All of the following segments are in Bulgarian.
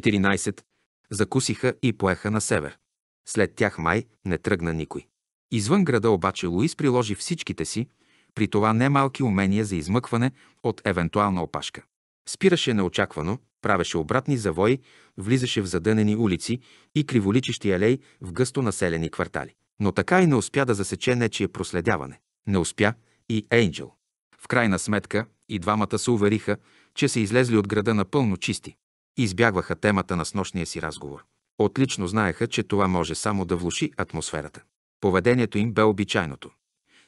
14. Закусиха и поеха на север. След тях май не тръгна никой. Извън града обаче Луис приложи всичките си, при това немалки умения за измъкване от евентуална опашка. Спираше неочаквано, правеше обратни завои, влизаше в задънени улици и криволичещи алей в гъсто населени квартали. Но така и не успя да засече нечие проследяване. Не успя и Ейнджел. В крайна сметка и двамата се увериха, че са излезли от града напълно чисти избягваха темата на снощния си разговор. Отлично знаеха, че това може само да влуши атмосферата. Поведението им бе обичайното.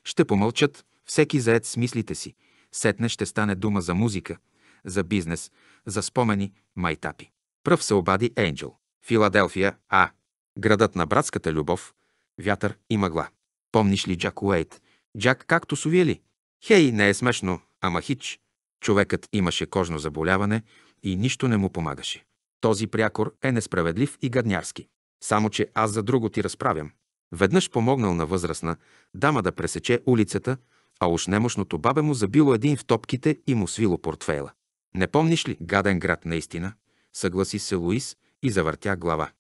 Ще помълчат, всеки заед с мислите си. Сетне ще стане дума за музика, за бизнес, за спомени, майтапи. Пръв се обади Енджел. Филаделфия, А. Градът на братската любов, вятър и мъгла. Помниш ли Джак Уейт? Джак както сувили? ли? Хей, не е смешно, ама хич. Човекът имаше кожно заболяване, и нищо не му помагаше. Този прякор е несправедлив и гаднярски. Само, че аз за друго ти разправям. Веднъж помогнал на възрастна дама да пресече улицата, а уж немощното бабе му забило един в топките и му свило портфейла. Не помниш ли, гаден град наистина? Съгласи се Луис и завъртя глава.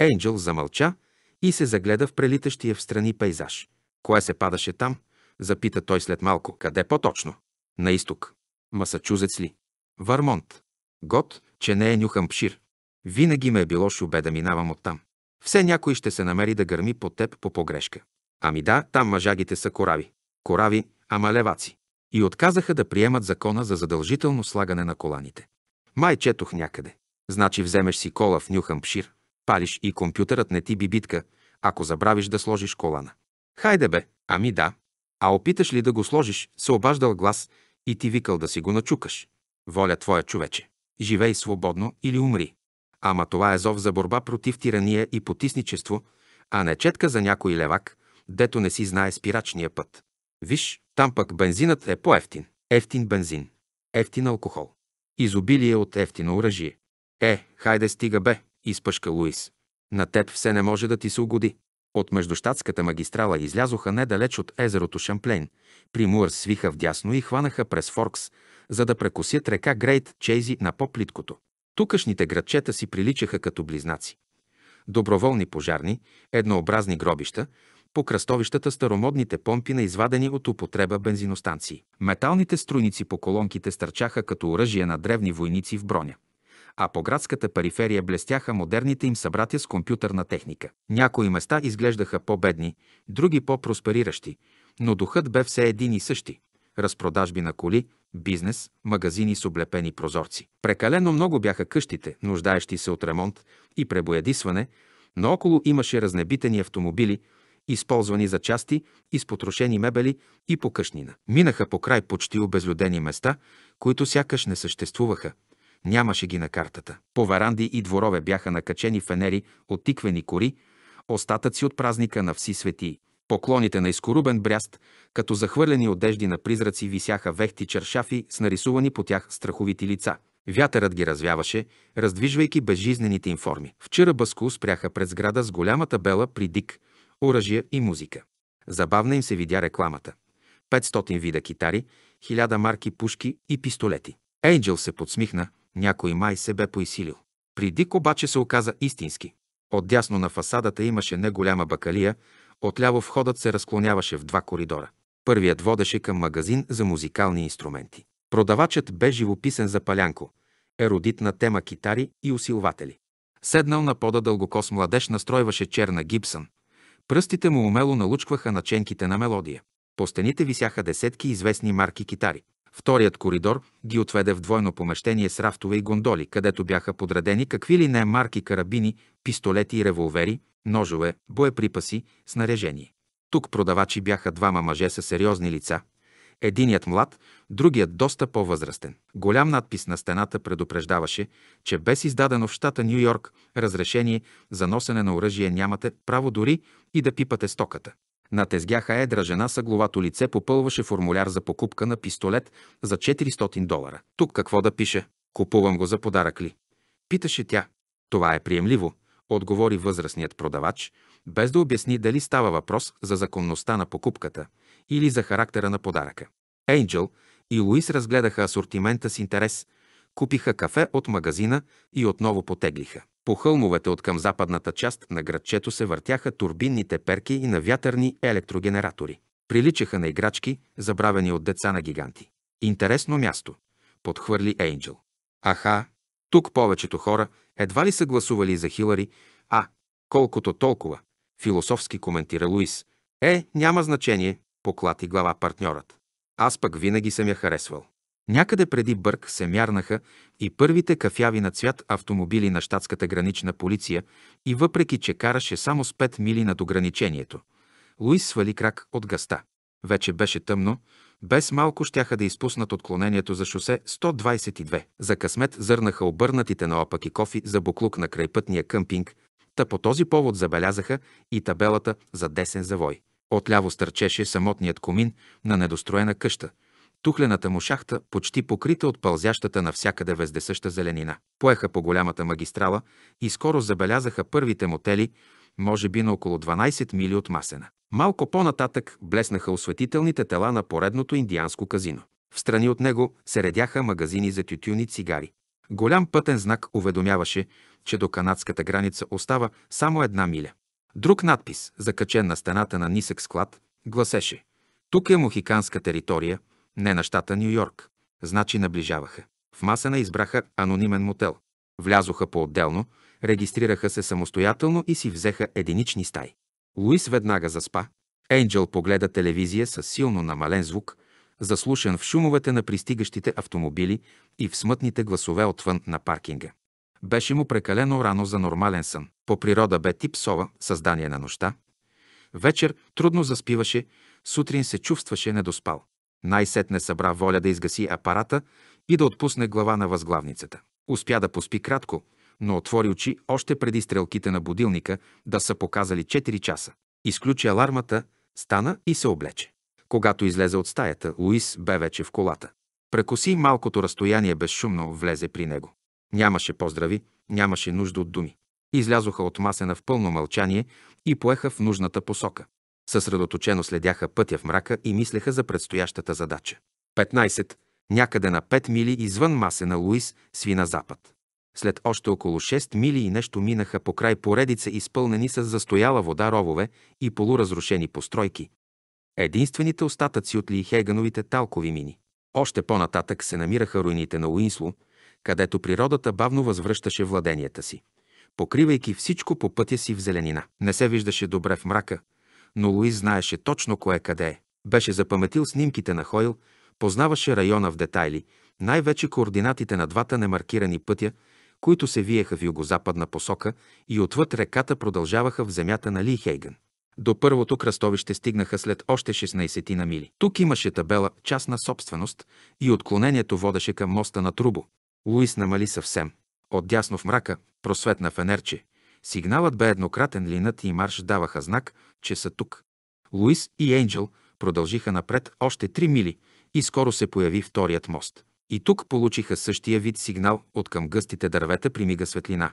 Енджел замълча и се загледа в прелитащия в страни пейзаж. Кое се падаше там? Запита той след малко. Къде по-точно? На изток. Масачузец ли? Вармонт. Год, че не е нюхам пшир. Винаги ме е било шубе да минавам оттам. Все някой ще се намери да гърми по теб по погрешка. Ами да, там мъжагите са корави. Корави, ама леваци. И отказаха да приемат закона за задължително слагане на коланите. Май четох някъде. Значи вземеш си кола в нюхам пшир, палиш и компютърът не ти би битка, ако забравиш да сложиш колана. Хайде бе, ами да. А опиташ ли да го сложиш, се обаждал глас и ти викал да си го начукаш. Воля твоя човече живей свободно или умри. Ама това е зов за борба против тирания и потисничество, а не четка за някой левак, дето не си знае спирачния път. Виж, там пък бензинът е по-ефтин. Ефтин бензин. Ефтин алкохол. Изобилие от ефтино оръжие. Е, хайде стига бе, изпъшка Луис. На теб все не може да ти се угоди. От междущатската магистрала излязоха недалеч от езерото Шамплейн, при Муърс свиха дясно и хванаха през Форкс, за да прекосят река Грейт Чейзи на по-плиткото. Тукашните градчета си приличаха като близнаци. Доброволни пожарни, еднообразни гробища, по кръстовищата старомодните помпи на извадени от употреба бензиностанции. Металните струйници по колонките стърчаха като оръжие на древни войници в броня а по градската периферия блестяха модерните им събратя с компютърна техника. Някои места изглеждаха по-бедни, други по-проспериращи, но духът бе все един и същи. Разпродажби на коли, бизнес, магазини с облепени прозорци. Прекалено много бяха къщите, нуждаещи се от ремонт и пребоядисване, но около имаше разнебитени автомобили, използвани за части, изпотрошени мебели и покъшнина. Минаха по край почти обезлюдени места, които сякаш не съществуваха – Нямаше ги на картата. По веранди и дворове бяха накачени фенери от тиквени кори, остатъци от празника на Вси светии. Поклоните на изкорубен бряст, като захвърлени одежди на призраци, висяха вехти чершафи с нарисувани по тях страховити лица. Вятърът ги развяваше, раздвижвайки безжизнените им форми. Вчера Бъско спряха пред сграда с голямата бела при дик, оръжия и музика. Забавна им се видя рекламата. 500 вида китари, 1000 марки пушки и пистолети. Ейнджел се подсмихна, някой май се бе поисилил. Придик, обаче се оказа истински. Отдясно на фасадата имаше неголяма бакалия, отляво входът се разклоняваше в два коридора. Първият водеше към магазин за музикални инструменти. Продавачът бе живописен за Палянко, еродит на тема китари и усилватели. Седнал на пода дългокос младеж настройваше черна гипсън. Пръстите му умело налучкваха наченките на мелодия. По стените висяха десетки известни марки китари. Вторият коридор ги отведе в двойно помещение с рафтове и гондоли, където бяха подредени какви ли не марки карабини, пистолети и револвери, ножове, боеприпаси, снаряжение. Тук продавачи бяха двама мъже със сериозни лица. Единият млад, другият доста по-възрастен. Голям надпис на стената предупреждаваше, че без издадено в щата Нью Йорк разрешение за носене на оръжие нямате право дори и да пипате стоката. На тезгяха едра жена с главато лице попълваше формуляр за покупка на пистолет за 400 долара. Тук какво да пише? Купувам го за подарък ли? Питаше тя. Това е приемливо, отговори възрастният продавач, без да обясни дали става въпрос за законността на покупката или за характера на подаръка. Ейнджел и Луис разгледаха асортимента с интерес, купиха кафе от магазина и отново потеглиха. По хълмовете от към западната част на градчето се въртяха турбинните перки и на вятърни електрогенератори. Приличаха на играчки, забравени от деца на гиганти. Интересно място, подхвърли Ейнджел. Аха, тук повечето хора едва ли са гласували за Хилари, а колкото толкова, философски коментира Луис. Е, няма значение, поклати глава партньорът. Аз пък винаги съм я харесвал. Някъде преди Бърк се мярнаха и първите кафяви на цвят автомобили на щатската гранична полиция и въпреки, че караше само с 5 мили над ограничението, Луис свали крак от гъста. Вече беше тъмно, без малко щяха да изпуснат отклонението за шосе 122. За късмет зърнаха обърнатите наопаки кофи за буклук на крайпътния къмпинг, та по този повод забелязаха и табелата за десен завой. Отляво стърчеше самотният комин на недостроена къща – Тухлената му шахта, почти покрита от пълзящата навсякъде вездесъща зеленина. Поеха по голямата магистрала и скоро забелязаха първите мотели, може би на около 12 мили от Масена. Малко по-нататък блеснаха осветителните тела на поредното индианско казино. В страни от него се редяха магазини за тютюни цигари. Голям пътен знак уведомяваше, че до канадската граница остава само една миля. Друг надпис, закачен на стената на нисък склад, гласеше «Тук е мохиканска територия, не на щата Нью Йорк. Значи наближаваха. В Масана избраха анонимен мотел. Влязоха по-отделно, регистрираха се самостоятелно и си взеха единични стаи. Луис веднага заспа. Енджел погледа телевизия с силно намален звук, заслушан в шумовете на пристигащите автомобили и в смътните гласове отвън на паркинга. Беше му прекалено рано за нормален сън. По природа бе тип сова, създание на нощта. Вечер трудно заспиваше, сутрин се чувстваше недоспал. Най-сетне събра воля да изгаси апарата и да отпусне глава на възглавницата. Успя да поспи кратко, но отвори очи още преди стрелките на будилника да са показали 4 часа. Изключи алармата, стана и се облече. Когато излезе от стаята, Луис бе вече в колата. Прекоси малкото разстояние безшумно, влезе при него. Нямаше поздрави, нямаше нужда от думи. Излязоха от масена в пълно мълчание и поеха в нужната посока. Съсредоточено следяха пътя в мрака и мислеха за предстоящата задача. 15. Някъде на 5 мили извън масе на Луис сви на запад. След още около 6 мили и нещо минаха по край поредица, изпълнени с застояла вода ровове и полуразрушени постройки. Единствените остатъци от Лихейгановите талкови мини. Още по-нататък се намираха руините на Уинсло, където природата бавно възвръщаше владенията си, покривайки всичко по пътя си в зеленина. Не се виждаше добре в мрака, но Луис знаеше точно кое къде е. Беше запаметил снимките на Хойл, познаваше района в детайли, най-вече координатите на двата немаркирани пътя, които се виеха в югозападна посока и отвъд реката продължаваха в земята на Лихейгън. До първото кръстовище стигнаха след още 16 на мили. Тук имаше табела частна собственост и отклонението водеше към моста на Трубо. Луис намали съвсем. Отдясно в мрака, просветна фенерче, Сигналът бе еднократен, Линът и Марш даваха знак, че са тук. Луис и Енджел продължиха напред още три мили и скоро се появи вторият мост. И тук получиха същия вид сигнал от към гъстите дървета при мига светлина.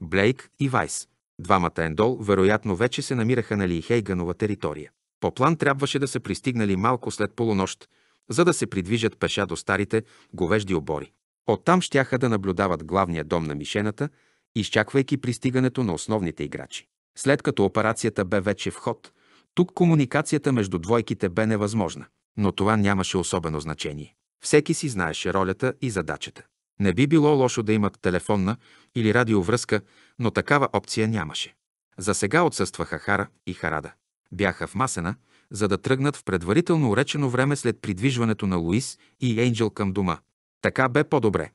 Блейк и Вайс. Двамата Ендол вероятно вече се намираха на Лихейганова територия. По план трябваше да са пристигнали малко след полунощ, за да се придвижат пеша до старите говежди обори. Оттам щяха да наблюдават главния дом на мишената – изчаквайки пристигането на основните играчи. След като операцията бе вече в ход, тук комуникацията между двойките бе невъзможна. Но това нямаше особено значение. Всеки си знаеше ролята и задачата. Не би било лошо да имат телефонна или радиовръзка, но такава опция нямаше. За сега отсъстваха Хара и Харада. Бяха в Масена, за да тръгнат в предварително уречено време след придвижването на Луис и Ейнджел към дома. Така бе по-добре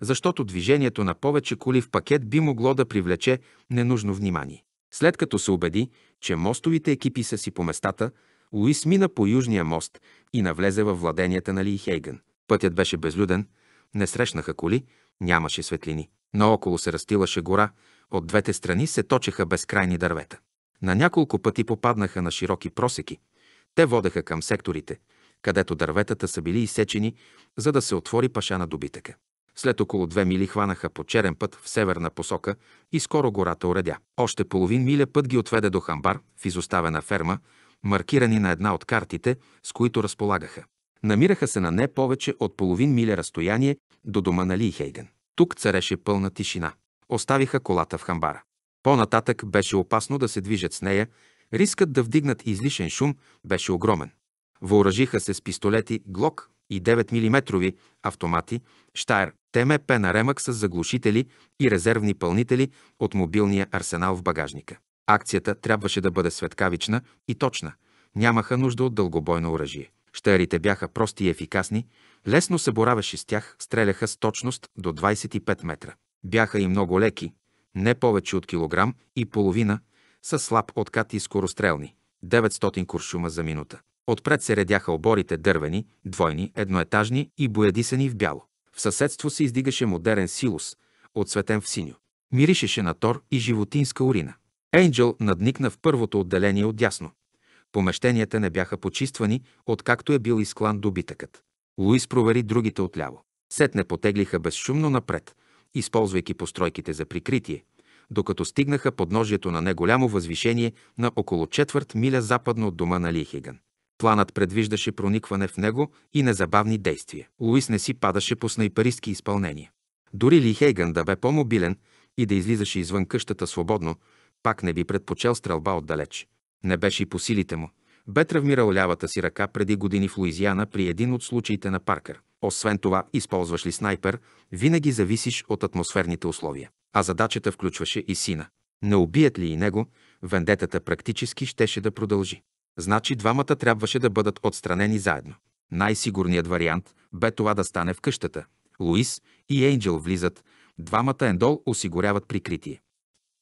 защото движението на повече коли в пакет би могло да привлече ненужно внимание. След като се убеди, че мостовите екипи са си по местата, Луис мина по Южния мост и навлезе във владенията на Лихейгън. Пътят беше безлюден, не срещнаха коли, нямаше светлини. Наоколо се растилаше гора, от двете страни се точеха безкрайни дървета. На няколко пъти попаднаха на широки просеки. Те водеха към секторите, където дърветата са били изсечени, за да се отвори паша на добитъка. След около две мили хванаха по черен път в северна посока и скоро гората уредя. Още половин миля път ги отведе до хамбар в изоставена ферма, маркирани на една от картите, с които разполагаха. Намираха се на не повече от половин миля разстояние до дома на Лийхейген. Тук цареше пълна тишина. Оставиха колата в хамбара. По-нататък беше опасно да се движат с нея, рискът да вдигнат излишен шум беше огромен. Въоръжиха се с пистолети Глок и 9 мм автомати, Штайр, ТМП на ремък с заглушители и резервни пълнители от мобилния арсенал в багажника. Акцията трябваше да бъде светкавична и точна. Нямаха нужда от дългобойно оръжие. Штайрите бяха прости и ефикасни, лесно се боравеше с тях, стреляха с точност до 25 метра. Бяха и много леки, не повече от килограм и половина, с слаб откат и скорострелни. 900 куршума за минута. Отпред се редяха оборите дървени, двойни, едноетажни и боядисани в бяло. В съседство се издигаше модерен силус, отсветен в синьо. Миришеше на тор и животинска урина. Енджел надникна в първото отделение от дясно. Помещенията не бяха почиствани, откакто е бил изклан добитъкът. Луис провери другите отляво. Сетне потеглиха безшумно напред, използвайки постройките за прикритие, докато стигнаха подножието на неголямо възвишение на около четвърт миля западно от дома на Лихиган. Планът предвиждаше проникване в него и незабавни действия. Луис не си падаше по снайперистки изпълнения. Дори Ли Хейган да бе по-мобилен и да излизаше извън къщата свободно, пак не би предпочел стрелба отдалеч. Не беше и по силите му. Бе травмирал лявата си ръка преди години в Луизиана при един от случаите на Паркър. Освен това, използваш ли снайпер, винаги зависиш от атмосферните условия. А задачата включваше и сина. Не убият ли и него, вендетата практически щеше да продължи. Значи двамата трябваше да бъдат отстранени заедно. Най-сигурният вариант бе това да стане в къщата. Луис и Ейнджел влизат, двамата Ендол осигуряват прикритие.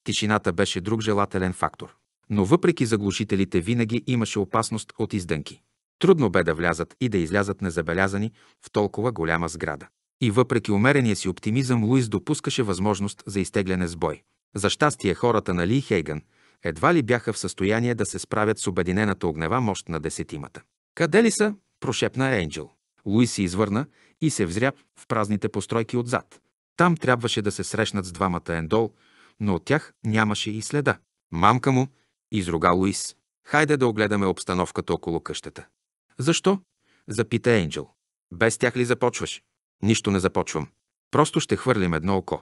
Тишината беше друг желателен фактор. Но въпреки заглушителите винаги имаше опасност от издънки. Трудно бе да влязат и да излязат незабелязани в толкова голяма сграда. И въпреки умерения си оптимизъм, Луис допускаше възможност за изтегляне с бой. За щастие хората на Ли Хейган – едва ли бяха в състояние да се справят с обединената огнева мощ на десетимата. Къде ли са? прошепна Енджел. Луис се извърна и се взря в празните постройки отзад. Там трябваше да се срещнат с двамата Ендол, но от тях нямаше и следа. Мамка му, изруга Луис. Хайде да огледаме обстановката около къщата. Защо? Запита Енджел. Без тях ли започваш? Нищо не започвам. Просто ще хвърлим едно око.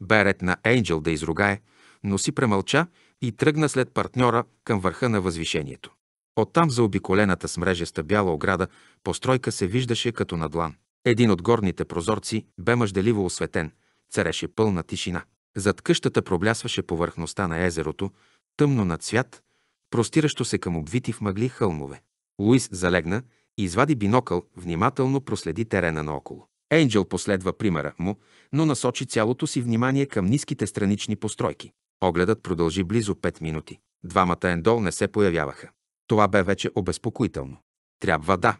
Берет на Енджел да изругае, но си премълча и тръгна след партньора към върха на възвишението. Оттам за обиколената с мрежеста бяла ограда постройка се виждаше като на длан. Един от горните прозорци бе мъжделиво осветен, цареше пълна тишина. Зад къщата проблясваше повърхността на езерото, тъмно над свят, простиращо се към обвити в мъгли хълмове. Луис залегна и извади бинокъл, внимателно проследи терена наоколо. Енджел последва примера му, но насочи цялото си внимание към ниските странични постройки. Огледът продължи близо 5 минути. Двамата Ендол не се появяваха. Това бе вече обезпокоително. Трябва да,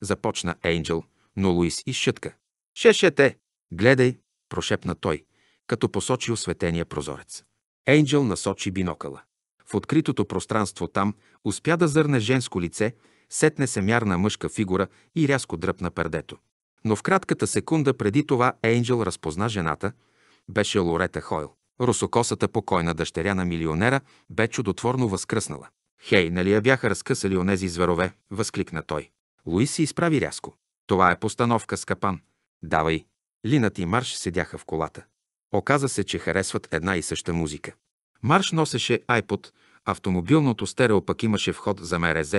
започна Ейнджел, но Луис изшътка. Шешете! Гледай, прошепна той, като посочи осветения прозорец. Ейнджел насочи бинокъла. В откритото пространство там успя да зърне женско лице, сетне се мярна мъжка фигура и рязко дръпна пердето. Но в кратката секунда преди това Ейнджел разпозна жената, беше Лорета Хойл. Русокосата покойна дъщеря на милионера бе чудотворно възкръснала. Хей, нали я бяха разкъсали онези зверове, възкликна той. Луис се изправи рязко. Това е постановка с капан. Давай. Линът и Марш седяха в колата. Оказа се, че харесват една и съща музика. Марш носеше iPod, автомобилното стерео пък имаше вход за МРЗ.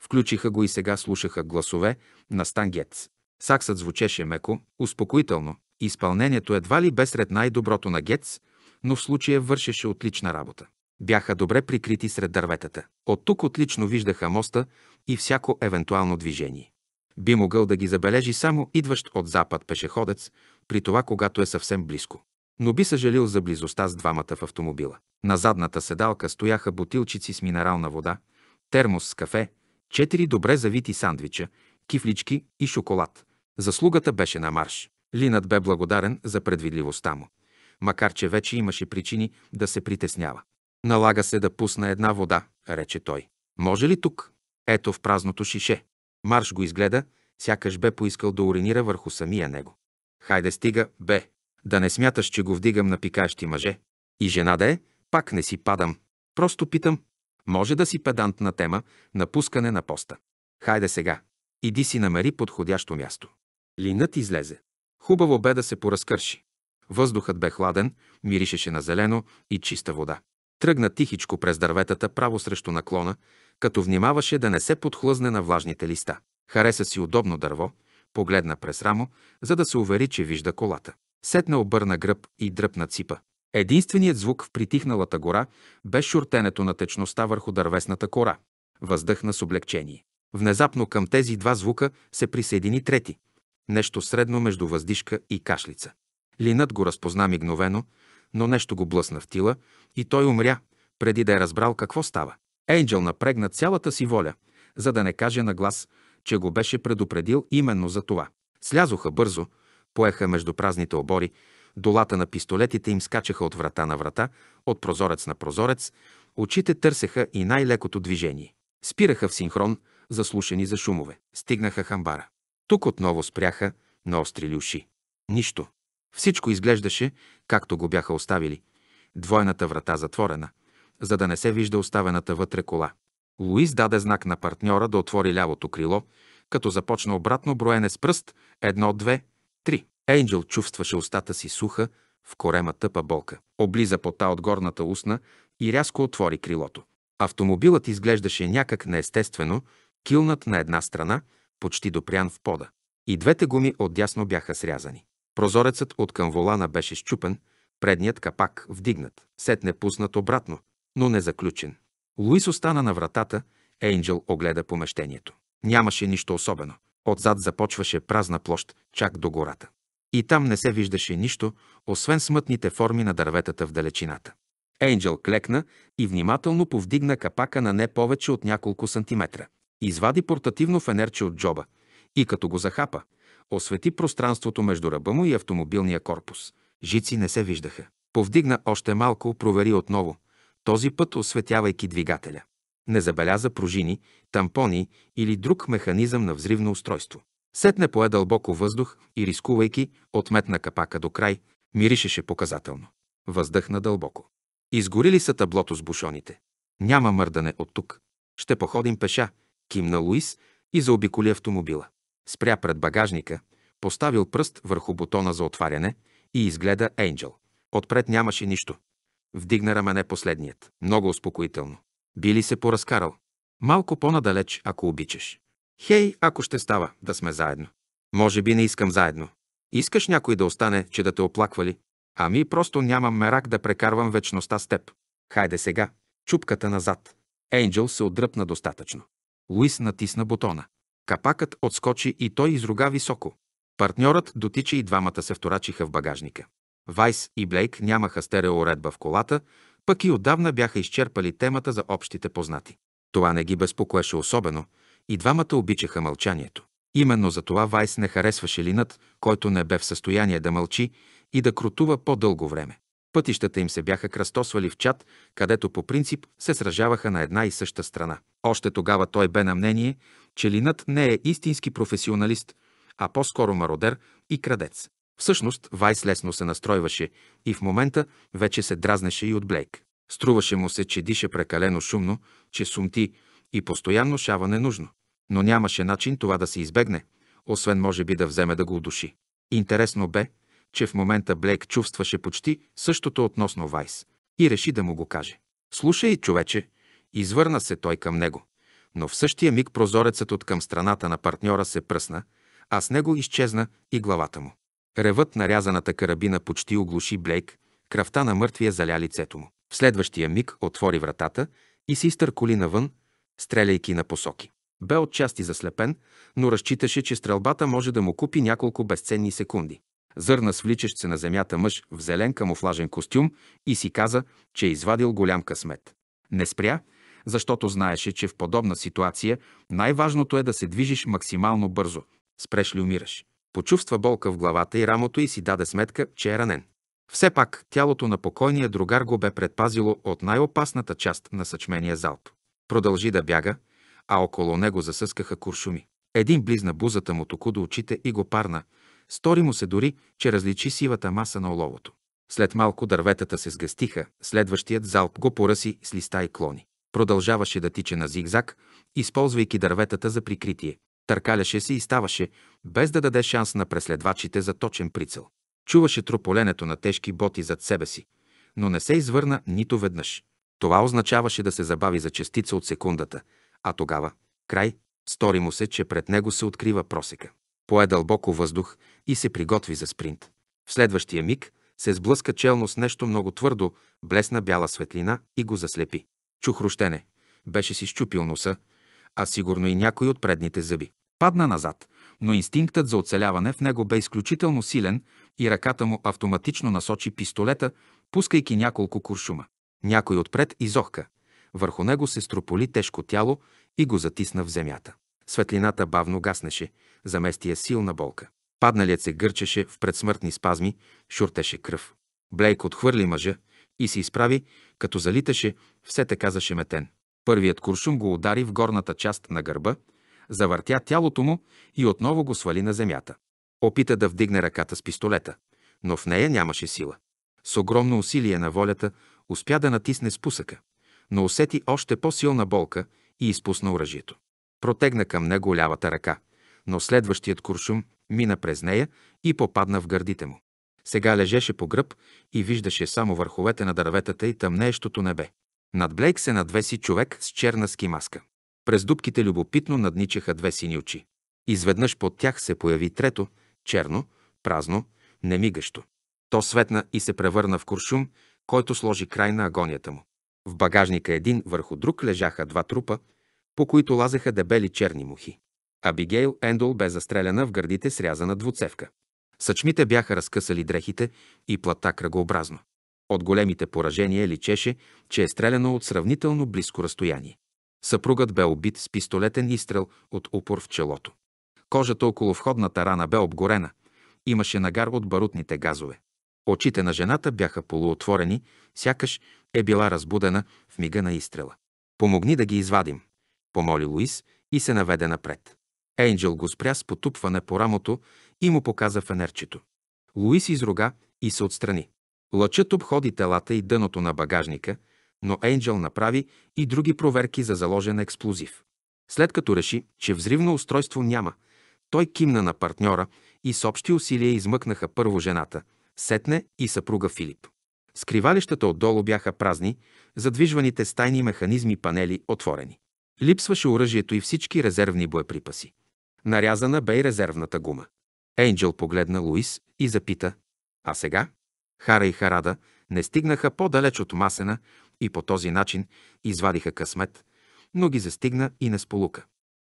Включиха го и сега слушаха гласове на Стангец. Саксът звучеше меко, успокоително. Изпълнението едва ли бе сред най-доброто на Гец, но в случая вършеше отлична работа. Бяха добре прикрити сред дърветата. От тук отлично виждаха моста и всяко евентуално движение. Би могъл да ги забележи само идващ от запад пешеходец, при това когато е съвсем близко. Но би съжалил за близостта с двамата в автомобила. На задната седалка стояха бутилчици с минерална вода, термос с кафе, четири добре завити сандвича, кифлички и шоколад. Заслугата беше на марш. Линът бе благодарен за предвидливостта му макар че вече имаше причини да се притеснява. Налага се да пусна една вода, рече той. Може ли тук? Ето в празното шише. Марш го изгледа, сякаш бе поискал да уринира върху самия него. Хайде стига, бе. Да не смяташ, че го вдигам на пикащи мъже. И жена да е, пак не си падам. Просто питам. Може да си педант на тема напускане на поста. Хайде сега. Иди си намери подходящо място. Линът излезе. Хубаво бе да се поразкърши. Въздухът бе хладен, миришеше на зелено и чиста вода. Тръгна тихичко през дърветата право срещу наклона, като внимаваше да не се подхлъзне на влажните листа. Хареса си удобно дърво, погледна през рамо, за да се увери, че вижда колата. Сетна обърна гръб и дръпна ципа. Единственият звук в притихналата гора бе шуртенето на течността върху дървесната кора. Въздъхна с облегчение. Внезапно към тези два звука се присъедини трети. Нещо средно между въздишка и кашлица. Линът го разпозна мигновено, но нещо го блъсна в тила и той умря, преди да е разбрал какво става. Енджел напрегна цялата си воля, за да не каже на глас, че го беше предупредил именно за това. Слязоха бързо, поеха между празните обори, долата на пистолетите им скачаха от врата на врата, от прозорец на прозорец, очите търсеха и най-лекото движение. Спираха в синхрон, заслушани за шумове. Стигнаха хамбара. Тук отново спряха на остри люши. Нищо. Всичко изглеждаше, както го бяха оставили. Двойната врата затворена, за да не се вижда оставената вътре кола. Луис даде знак на партньора да отвори лявото крило, като започна обратно броене с пръст едно, две, три. Ейнджел чувстваше устата си суха, в корема тъпа болка. Облиза пота от горната устна и рязко отвори крилото. Автомобилът изглеждаше някак неестествено, килнат на една страна, почти допрян в пода. И двете гуми отдясно бяха срязани. Прозорецът от към волана беше щупен, предният капак вдигнат, сетне пуснат обратно, но не заключен. Луис остана на вратата, Ейнджел огледа помещението. Нямаше нищо особено. Отзад започваше празна площ, чак до гората. И там не се виждаше нищо, освен смътните форми на дърветата в далечината. Ейнджел клекна и внимателно повдигна капака на не повече от няколко сантиметра. Извади портативно фенерче от джоба и като го захапа, освети пространството между ръба му и автомобилния корпус. Жици не се виждаха. Повдигна още малко, провери отново, този път осветявайки двигателя. Не забеляза пружини, тампони или друг механизъм на взривно устройство. Сетне пое дълбоко въздух и рискувайки, отметна капака до край, миришеше показателно. Въздъхна дълбоко. Изгорили са таблото с бушоните. Няма мърдане от тук. Ще походим пеша, кимна Луис и заобиколи автомобила спря пред багажника, поставил пръст върху бутона за отваряне и изгледа Ейнджел. Отпред нямаше нищо. Вдигна рамене последният. Много успокоително. Били се поразкарал? Малко по-надалеч, ако обичаш. Хей, ако ще става, да сме заедно. Може би не искам заедно. Искаш някой да остане, че да те оплаква ли? Ами просто нямам мерак да прекарвам вечността с теб. Хайде сега, чупката назад. Енджел се отдръпна достатъчно. Луис натисна бутона. Капакът отскочи и той изруга високо. Партньорът дотича и двамата се вторачиха в багажника. Вайс и Блейк нямаха стереоредба в колата, пък и отдавна бяха изчерпали темата за общите познати. Това не ги безпокоеше особено и двамата обичаха мълчанието. Именно за това Вайс не харесваше Линът, който не бе в състояние да мълчи и да крутува по-дълго време. Пътищата им се бяха кръстосвали в чат, където по принцип се сражаваха на една и съща страна. Още тогава той бе на мнение, че Линът не е истински професионалист, а по-скоро мародер и крадец. Всъщност Вайс лесно се настройваше и в момента вече се дразнеше и от Блейк. Струваше му се, че диша прекалено шумно, че сумти и постоянно шава ненужно. Но нямаше начин това да се избегне, освен може би да вземе да го удуши. Интересно бе, че в момента Блейк чувстваше почти същото относно Вайс и реши да му го каже. Слушай, човече, извърна се той към него, но в същия миг прозорецът от към страната на партньора се пръсна, а с него изчезна и главата му. Ревът на рязаната карабина почти оглуши Блейк, кръвта на мъртвия заля лицето му. В следващия миг отвори вратата и се изтърколи навън, стреляйки на посоки. Бе отчасти заслепен, но разчиташе, че стрелбата може да му купи няколко безценни секунди зърна свличащ се на земята мъж в зелен камуфлажен костюм и си каза, че е извадил голям късмет. Не спря, защото знаеше, че в подобна ситуация най-важното е да се движиш максимално бързо. Спреш ли умираш? Почувства болка в главата и рамото и си даде сметка, че е ранен. Все пак тялото на покойния другар го бе предпазило от най-опасната част на съчмения залп. Продължи да бяга, а около него засъскаха куршуми. Един близна бузата му току до очите и го парна, Стори му се дори, че различи сивата маса на оловото. След малко дърветата се сгъстиха, следващият залп го поръси с листа и клони. Продължаваше да тича на зигзаг, използвайки дърветата за прикритие. Търкаляше се и ставаше, без да даде шанс на преследвачите за точен прицел. Чуваше трополенето на тежки боти зад себе си, но не се извърна нито веднъж. Това означаваше да се забави за частица от секундата, а тогава – край. Стори му се, че пред него се открива просека пое дълбоко въздух и се приготви за спринт. В следващия миг се сблъска челно с нещо много твърдо, блесна бяла светлина и го заслепи. Чух рощене. Беше си щупил носа, а сигурно и някой от предните зъби. Падна назад, но инстинктът за оцеляване в него бе изключително силен и ръката му автоматично насочи пистолета, пускайки няколко куршума. Някой отпред изохка. Върху него се строполи тежко тяло и го затисна в земята. Светлината бавно гаснеше, заместия силна болка. Падналият се гърчеше в предсмъртни спазми, шуртеше кръв. Блейк отхвърли мъжа и се изправи, като залиташе, все така зашеметен. Първият куршум го удари в горната част на гърба, завъртя тялото му и отново го свали на земята. Опита да вдигне ръката с пистолета, но в нея нямаше сила. С огромно усилие на волята успя да натисне спусъка, но усети още по-силна болка и изпусна оръжието. Протегна към него лявата ръка, но следващият куршум мина през нея и попадна в гърдите му. Сега лежеше по гръб и виждаше само върховете на дърветата и тъмнеещото небе. Над Блейк се надвеси човек с черна ски маска. През дубките любопитно надничаха две сини очи. Изведнъж под тях се появи трето, черно, празно, немигащо. То светна и се превърна в куршум, който сложи край на агонията му. В багажника един върху друг лежаха два трупа, по които лазеха дебели черни мухи. Абигейл Ендол бе застреляна в гърдите срязана двуцевка. Съчмите бяха разкъсали дрехите и плата кръгообразно. От големите поражения личеше, че е стреляно от сравнително близко разстояние. Съпругът бе убит с пистолетен изстрел от упор в челото. Кожата около входната рана бе обгорена. Имаше нагар от барутните газове. Очите на жената бяха полуотворени, сякаш е била разбудена в мига на изстрела. Помогни да ги извадим помоли Луис и се наведе напред. Ейнджел го спря с потупване по рамото и му показа фенерчето. Луис изрога и се отстрани. Лъчът обходи телата и дъното на багажника, но Енджел направи и други проверки за заложен експлозив. След като реши, че взривно устройство няма, той кимна на партньора и с общи усилия измъкнаха първо жената, сетне и съпруга Филип. Скривалищата отдолу бяха празни, задвижваните стайни механизми панели отворени. Липсваше оръжието и всички резервни боеприпаси. Нарязана бе и резервната гума. Ейнджел погледна Луис и запита «А сега?» Хара и Харада не стигнаха по-далеч от Масена и по този начин извадиха късмет, но ги застигна и не сполука.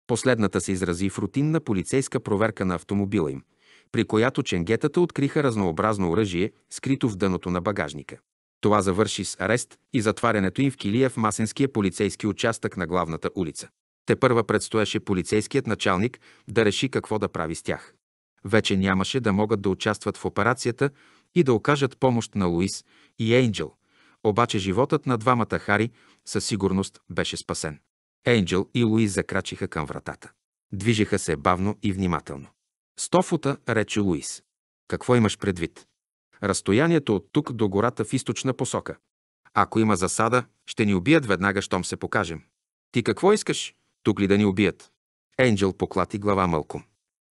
Последната се изрази в рутинна полицейска проверка на автомобила им, при която ченгетата откриха разнообразно оръжие, скрито в дъното на багажника. Това завърши с арест и затварянето им в килия в Масенския полицейски участък на главната улица. Те първа предстоеше полицейският началник да реши какво да прави с тях. Вече нямаше да могат да участват в операцията и да окажат помощ на Луис и Ейнджел, обаче животът на двамата Хари със сигурност беше спасен. Ейнджел и Луис закрачиха към вратата. Движеха се бавно и внимателно. Сто фута, рече Луис. Какво имаш предвид? Разстоянието от тук до гората в източна посока. Ако има засада, ще ни убият веднага, щом се покажем. Ти какво искаш? Тук ли да ни убият? Енджел поклати глава мълко.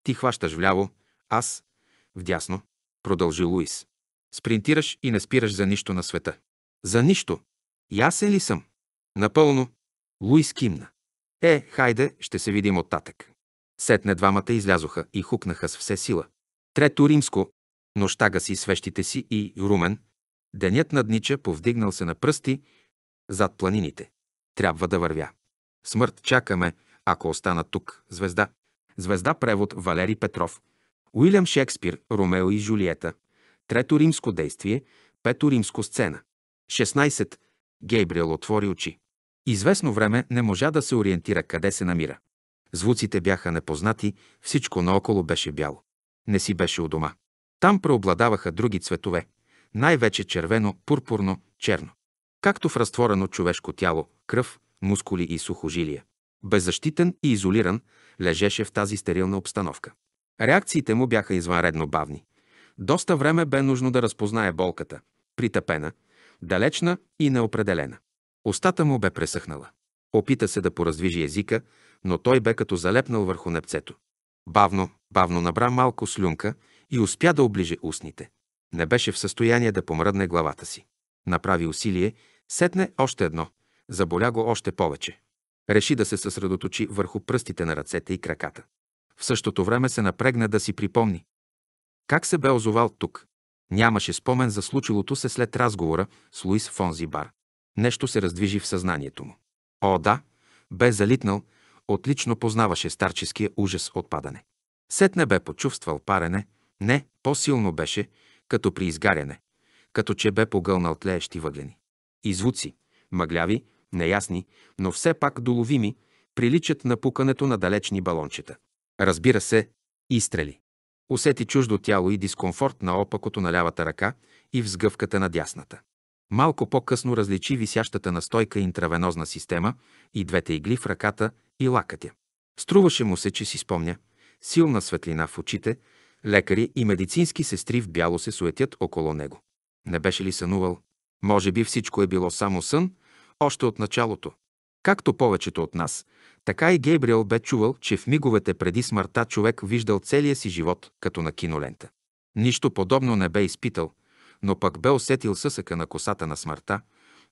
Ти хващаш вляво, аз вдясно, продължи Луис. Спринтираш и не спираш за нищо на света. За нищо. Ясен ли съм? Напълно. Луис кимна. Е, хайде, ще се видим оттатък. Сетне двамата излязоха и хукнаха с все сила. Трето римско, Нощта гаси свещите си и румен. Денят Нича повдигнал се на пръсти зад планините. Трябва да вървя. Смърт чакаме, ако остана тук. Звезда. Звезда превод Валери Петров. Уилям Шекспир, Ромео и Жулиета. Трето римско действие, пето римско сцена. 16. Гейбриел отвори очи. Известно време не можа да се ориентира къде се намира. Звуците бяха непознати, всичко наоколо беше бяло. Не си беше у дома. Там преобладаваха други цветове, най-вече червено, пурпурно, черно. Както в разтворено човешко тяло, кръв, мускули и сухожилия. Беззащитен и изолиран лежеше в тази стерилна обстановка. Реакциите му бяха извънредно бавни. Доста време бе нужно да разпознае болката, притъпена, далечна и неопределена. Остата му бе пресъхнала. Опита се да пораздвижи езика, но той бе като залепнал върху непцето. Бавно, бавно набра малко слюнка и успя да оближе устните. Не беше в състояние да помръдне главата си. Направи усилие, сетне още едно. Заболя го още повече. Реши да се съсредоточи върху пръстите на ръцете и краката. В същото време се напрегна да си припомни. Как се бе озовал тук? Нямаше спомен за случилото се след разговора с Луис Бар. Нещо се раздвижи в съзнанието му. О, да, бе залитнал, отлично познаваше старческия ужас от падане. Сетне бе почувствал парене, не, по-силно беше, като при изгаряне, като че бе погълнал тлеещи въглени. Извуци, мъгляви, неясни, но все пак доловими, приличат на пукането на далечни балончета. Разбира се, изстрели. Усети чуждо тяло и дискомфорт на опакото на лявата ръка и в сгъвката на дясната. Малко по-късно различи висящата настойка интравенозна система и двете игли в ръката и лакътя. Струваше му се, че си спомня, силна светлина в очите, Лекари и медицински сестри в бяло се суетят около него. Не беше ли сънувал? Може би всичко е било само сън, още от началото. Както повечето от нас, така и Гейбриел бе чувал, че в миговете преди смъртта човек виждал целия си живот като на кинолента. Нищо подобно не бе изпитал, но пък бе усетил съсъка на косата на смъртта,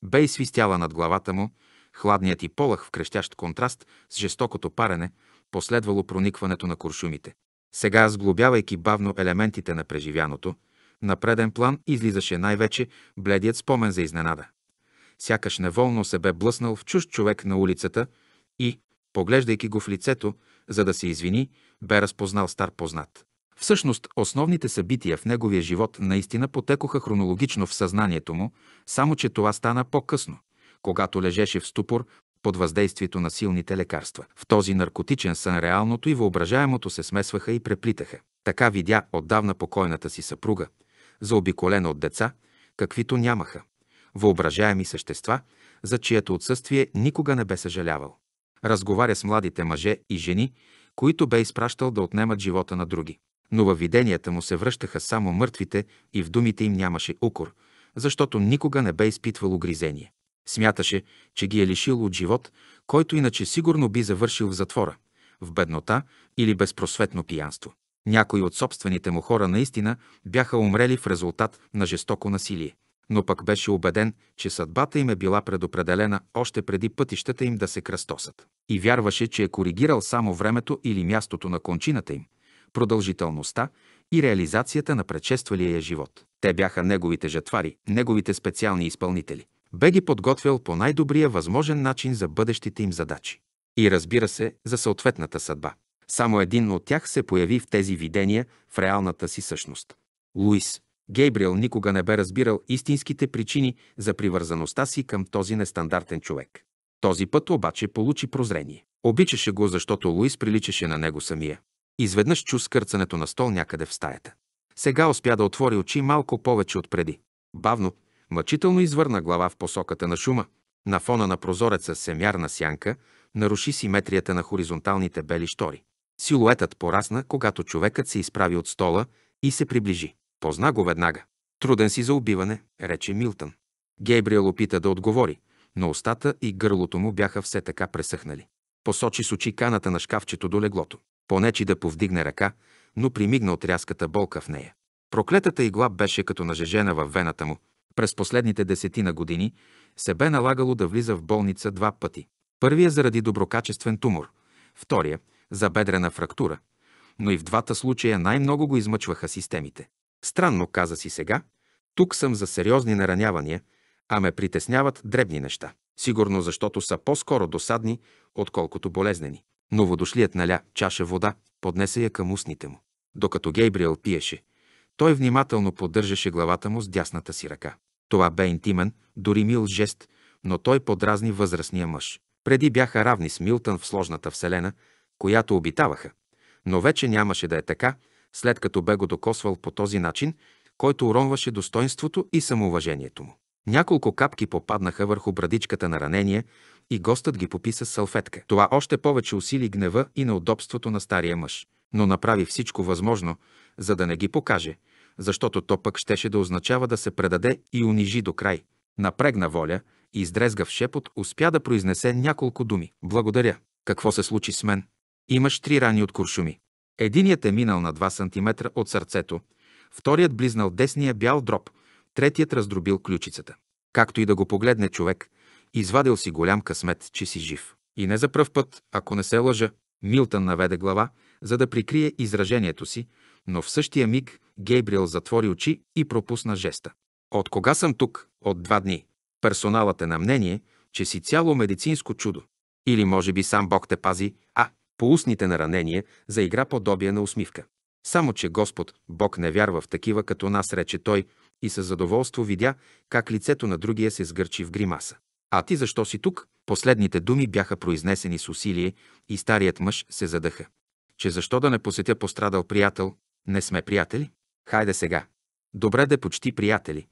бе изсвистяла над главата му, хладният и полах в крещящ контраст с жестокото парене, последвало проникването на куршумите. Сега, сглобявайки бавно елементите на преживяното, на преден план излизаше най-вече бледият спомен за изненада. Сякаш неволно се бе блъснал в чуж човек на улицата и, поглеждайки го в лицето, за да се извини, бе разпознал стар познат. Всъщност, основните събития в неговия живот наистина потекоха хронологично в съзнанието му, само че това стана по-късно, когато лежеше в ступор под въздействието на силните лекарства. В този наркотичен сън реалното и въображаемото се смесваха и преплитаха. Така видя отдавна покойната си съпруга, заобиколена от деца, каквито нямаха, въображаеми същества, за чието отсъствие никога не бе съжалявал. Разговаря с младите мъже и жени, които бе изпращал да отнемат живота на други. Но във виденията му се връщаха само мъртвите и в думите им нямаше укор, защото никога не бе изпитвал угризение. Смяташе, че ги е лишил от живот, който иначе сигурно би завършил в затвора, в беднота или безпросветно пиянство. Някои от собствените му хора наистина бяха умрели в резултат на жестоко насилие. Но пък беше убеден, че съдбата им е била предопределена още преди пътищата им да се кръстосат. И вярваше, че е коригирал само времето или мястото на кончината им, продължителността и реализацията на предшествалия живот. Те бяха неговите жатвари, неговите специални изпълнители бе ги подготвял по най-добрия възможен начин за бъдещите им задачи. И разбира се, за съответната съдба. Само един от тях се появи в тези видения в реалната си същност. Луис. Гейбриел никога не бе разбирал истинските причини за привързаността си към този нестандартен човек. Този път обаче получи прозрение. Обичаше го, защото Луис приличаше на него самия. Изведнъж чу скърцането на стол някъде в стаята. Сега успя да отвори очи малко повече от преди. Бавно, Мъчително извърна глава в посоката на шума. На фона на прозореца семярна сянка наруши симетрията на хоризонталните бели штори. Силуетът порасна, когато човекът се изправи от стола и се приближи. Позна го веднага. Труден си за убиване, рече Милтън. Гейбриел опита да отговори, но устата и гърлото му бяха все така пресъхнали. Посочи с очи каната на шкафчето до леглото. Понечи да повдигне ръка, но примигна от рязката болка в нея. Проклетата игла беше като нажежена във вената му, през последните десетина години се бе налагало да влиза в болница два пъти. Първия заради доброкачествен тумор, втория за бедрена фрактура, но и в двата случая най-много го измъчваха системите. Странно каза си сега, тук съм за сериозни наранявания, а ме притесняват дребни неща. Сигурно защото са по-скоро досадни, отколкото болезнени. Новодошлият наля чаша вода, поднесе я към устните му. Докато Гейбриел пиеше, той внимателно поддържаше главата му с дясната си ръка. Това бе интимен, дори мил жест, но той подразни възрастния мъж. Преди бяха равни с Милтън в сложната вселена, която обитаваха, но вече нямаше да е така, след като бе го докосвал по този начин, който уронваше достоинството и самоуважението му. Няколко капки попаднаха върху брадичката на ранение и гостът ги пописа с салфетка. Това още повече усили гнева и на удобството на стария мъж, но направи всичко възможно, за да не ги покаже – защото то пък щеше да означава да се предаде и унижи до край. Напрегна воля и издрезгав шепот успя да произнесе няколко думи. Благодаря. Какво се случи с мен? Имаш три рани от куршуми. Единият е минал на 2 см от сърцето, вторият близнал десния бял дроб, третият раздробил ключицата. Както и да го погледне човек, извадил си голям късмет, че си жив. И не за пръв път, ако не се лъжа, Милтън наведе глава, за да прикрие изражението си, но в същия миг Гейбриел затвори очи и пропусна жеста. От кога съм тук? От два дни. Персоналът е на мнение, че си цяло медицинско чудо. Или може би сам Бог те пази, а по устните на ранение заигра подобие на усмивка. Само, че Господ, Бог не вярва в такива като нас, рече той, и със задоволство видя как лицето на другия се сгърчи в гримаса. А ти защо си тук? Последните думи бяха произнесени с усилие и старият мъж се задъха. Че защо да не посетя пострадал приятел, не сме приятели? Хайде сега. Добре да почти приятели.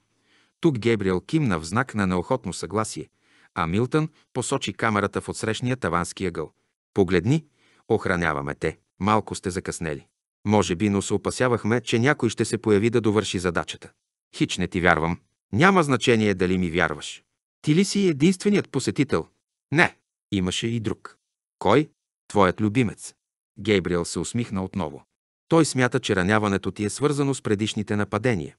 Тук Гебриел кимна в знак на неохотно съгласие, а Милтън посочи камерата в отсрещния тавански ъгъл. Погледни, охраняваме те. Малко сте закъснели. Може би, но се опасявахме, че някой ще се появи да довърши задачата. Хич не ти вярвам. Няма значение дали ми вярваш. Ти ли си единственият посетител? Не, имаше и друг. Кой? Твоят любимец. Гейбриел се усмихна отново. Той смята, че раняването ти е свързано с предишните нападения,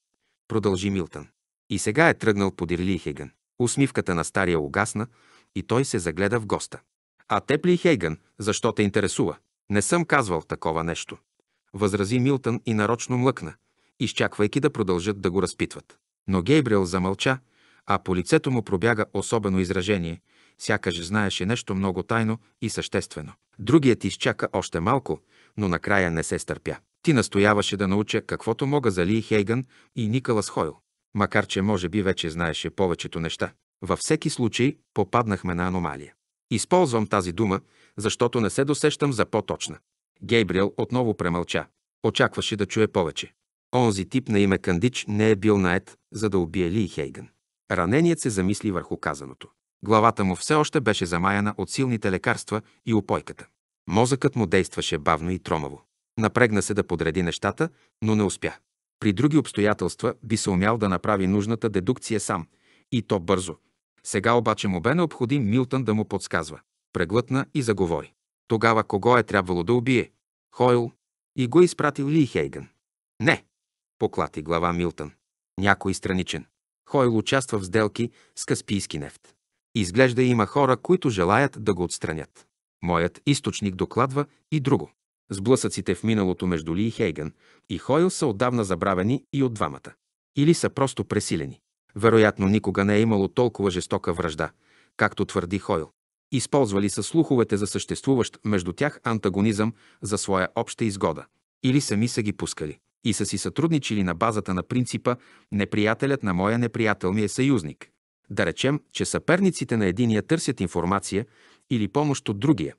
продължи Милтън. И сега е тръгнал по Хейгън. Усмивката на стария угасна и той се загледа в госта. А теб ли Хейгън, защо те интересува? Не съм казвал такова нещо. Възрази Милтън и нарочно млъкна, изчаквайки да продължат да го разпитват. Но Гейбриел замълча, а по лицето му пробяга особено изражение, сякаш знаеше нещо много тайно и съществено. Другият изчака още малко – но накрая не се стърпя. Ти настояваше да науча каквото мога за Ли Хейган и Николас Хойл. Макар, че може би вече знаеше повечето неща. Във всеки случай попаднахме на аномалия. Използвам тази дума, защото не се досещам за по-точна. Гейбриел отново премълча. Очакваше да чуе повече. Онзи тип на име Кандич не е бил наед, за да убие Ли Хейган. Раненият се замисли върху казаното. Главата му все още беше замаяна от силните лекарства и опойката. Мозъкът му действаше бавно и тромаво. Напрегна се да подреди нещата, но не успя. При други обстоятелства би се умял да направи нужната дедукция сам, и то бързо. Сега обаче му бе необходим Милтън да му подсказва. Преглътна и заговори. Тогава кого е трябвало да убие? Хойл? И го изпратил Ли Хейган? Не! Поклати глава Милтън. Някой страничен. Хойл участва в сделки с Каспийски нефт. Изглежда има хора, които желаят да го отстранят. Моят източник докладва и друго. Сблъсъците в миналото между Ли и Хейган и Хойл са отдавна забравени и от двамата. Или са просто пресилени. Вероятно никога не е имало толкова жестока връжда, както твърди Хойл. Използвали са слуховете за съществуващ между тях антагонизъм за своя обща изгода. Или сами са ги пускали и са си сътрудничили на базата на принципа «неприятелят на моя неприятел ми е съюзник». Да речем, че съперниците на единия търсят информация или помощ от другия,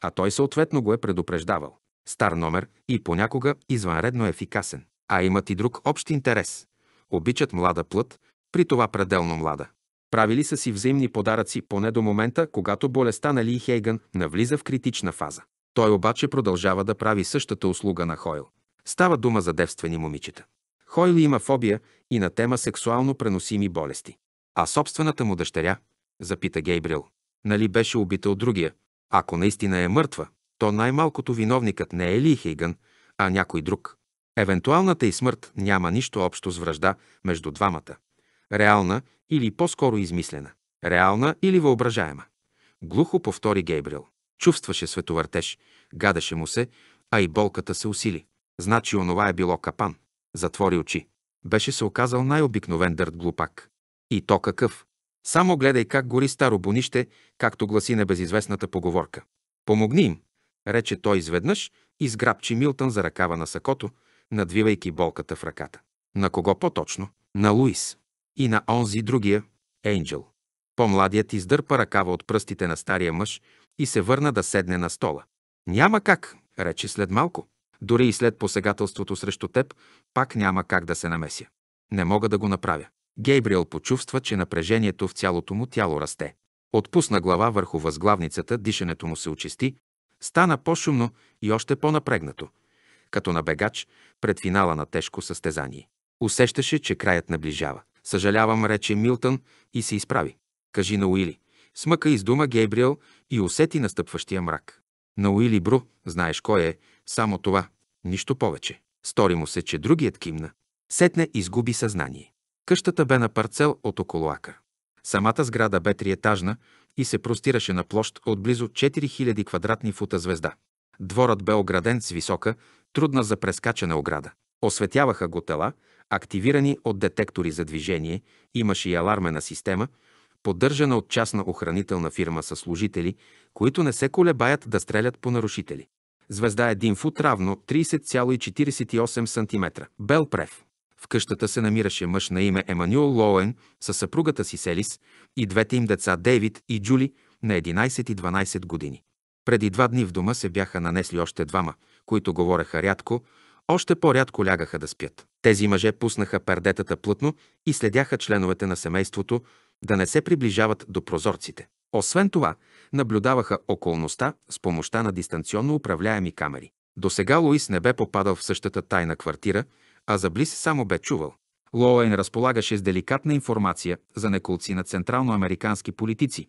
а той съответно го е предупреждавал. Стар номер и понякога извънредно ефикасен. А имат и друг общ интерес. Обичат млада плът, при това пределно млада. Правили са си взаимни подаръци поне до момента, когато болестта на Ли Хейган навлиза в критична фаза. Той обаче продължава да прави същата услуга на Хойл. Става дума за девствени момичета. Хойл има фобия и на тема сексуално преносими болести. А собствената му дъщеря? Запита Гейбрил нали беше убита от другия. Ако наистина е мъртва, то най-малкото виновникът не е Ли а някой друг. Евентуалната и смърт няма нищо общо с връжда между двамата. Реална или по-скоро измислена. Реална или въображаема. Глухо повтори Гейбрил. Чувстваше световъртеж, гадаше му се, а и болката се усили. Значи онова е било капан. Затвори очи. Беше се оказал най-обикновен дърт глупак. И то какъв? Само гледай как гори старо бонище, както гласи небезизвестната поговорка. Помогни им, рече той изведнъж и сграбчи Милтън за ръкава на сакото, надвивайки болката в ръката. На кого по-точно? На Луис. И на онзи другия, Ейнджел. По-младият издърпа ръкава от пръстите на стария мъж и се върна да седне на стола. Няма как, рече след малко. Дори и след посегателството срещу теб, пак няма как да се намеся. Не мога да го направя. Гейбриел почувства, че напрежението в цялото му тяло расте. Отпусна глава върху възглавницата, дишането му се очисти, стана по-шумно и още по-напрегнато, като набегач пред финала на тежко състезание. Усещаше, че краят наближава. Съжалявам, рече Милтън и се изправи. Кажи на Уили. Смъка издума Гейбриел и усети настъпващия мрак. На Уили Бру, знаеш кой е, само това, нищо повече. Стори му се, че другият кимна. Сетне изгуби съзнание. Къщата бе на парцел от около ака. Самата сграда бе триетажна и се простираше на площ от близо 4000 квадратни фута звезда. Дворът бе ограден с висока, трудна за прескачане ограда. Осветяваха го тела, активирани от детектори за движение, имаше и алармена система, поддържана от частна охранителна фирма с служители, които не се колебаят да стрелят по нарушители. Звезда 1 фут равно 30,48 см. Бел прев. В къщата се намираше мъж на име Еманюел Лоуен със съпругата си Селис и двете им деца Дейвид и Джули на 11 и 12 години. Преди два дни в дома се бяха нанесли още двама, които говореха рядко, още по-рядко лягаха да спят. Тези мъже пуснаха пердетата плътно и следяха членовете на семейството да не се приближават до прозорците. Освен това, наблюдаваха околността с помощта на дистанционно управляеми камери. До сега Луис не бе попадал в същата тайна квартира – а за Близ само бе чувал. Лоуен разполагаше с деликатна информация за неколци на централноамерикански политици,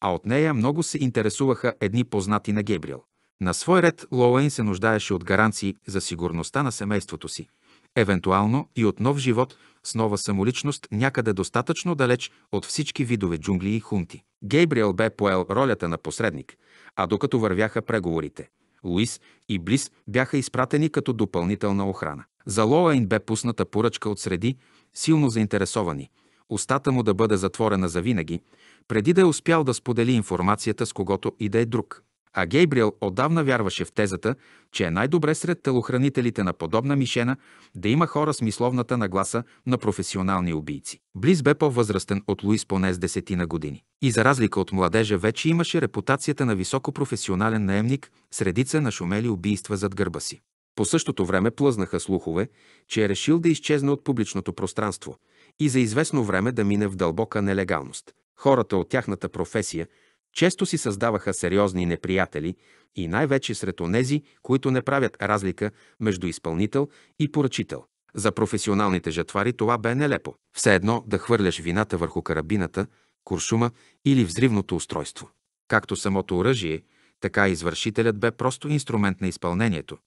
а от нея много се интересуваха едни познати на Гебриел. На свой ред Лоуен се нуждаеше от гаранции за сигурността на семейството си, евентуално и от нов живот с нова самоличност някъде достатъчно далеч от всички видове джунгли и хунти. Гейбриел бе поел ролята на посредник, а докато вървяха преговорите, Луис и Близ бяха изпратени като допълнителна охрана. За Лола им бе пусната поръчка от среди, силно заинтересовани, устата му да бъде затворена завинаги, преди да е успял да сподели информацията с когото и да е друг. А Гейбриел отдавна вярваше в тезата, че е най-добре сред телохранителите на подобна мишена да има хора с мисловната нагласа на професионални убийци. Близ бе по-възрастен от Луис поне с десетина години. И за разлика от младежа вече имаше репутацията на високопрофесионален наемник средица на шумели убийства зад гърба си. По същото време плъзнаха слухове, че е решил да изчезне от публичното пространство и за известно време да мине в дълбока нелегалност. Хората от тяхната професия често си създаваха сериозни неприятели и най-вече сред онези, които не правят разлика между изпълнител и поръчител. За професионалните жатвари това бе нелепо. Все едно да хвърляш вината върху карабината, куршума или взривното устройство. Както самото оръжие, така и извършителят бе просто инструмент на изпълнението –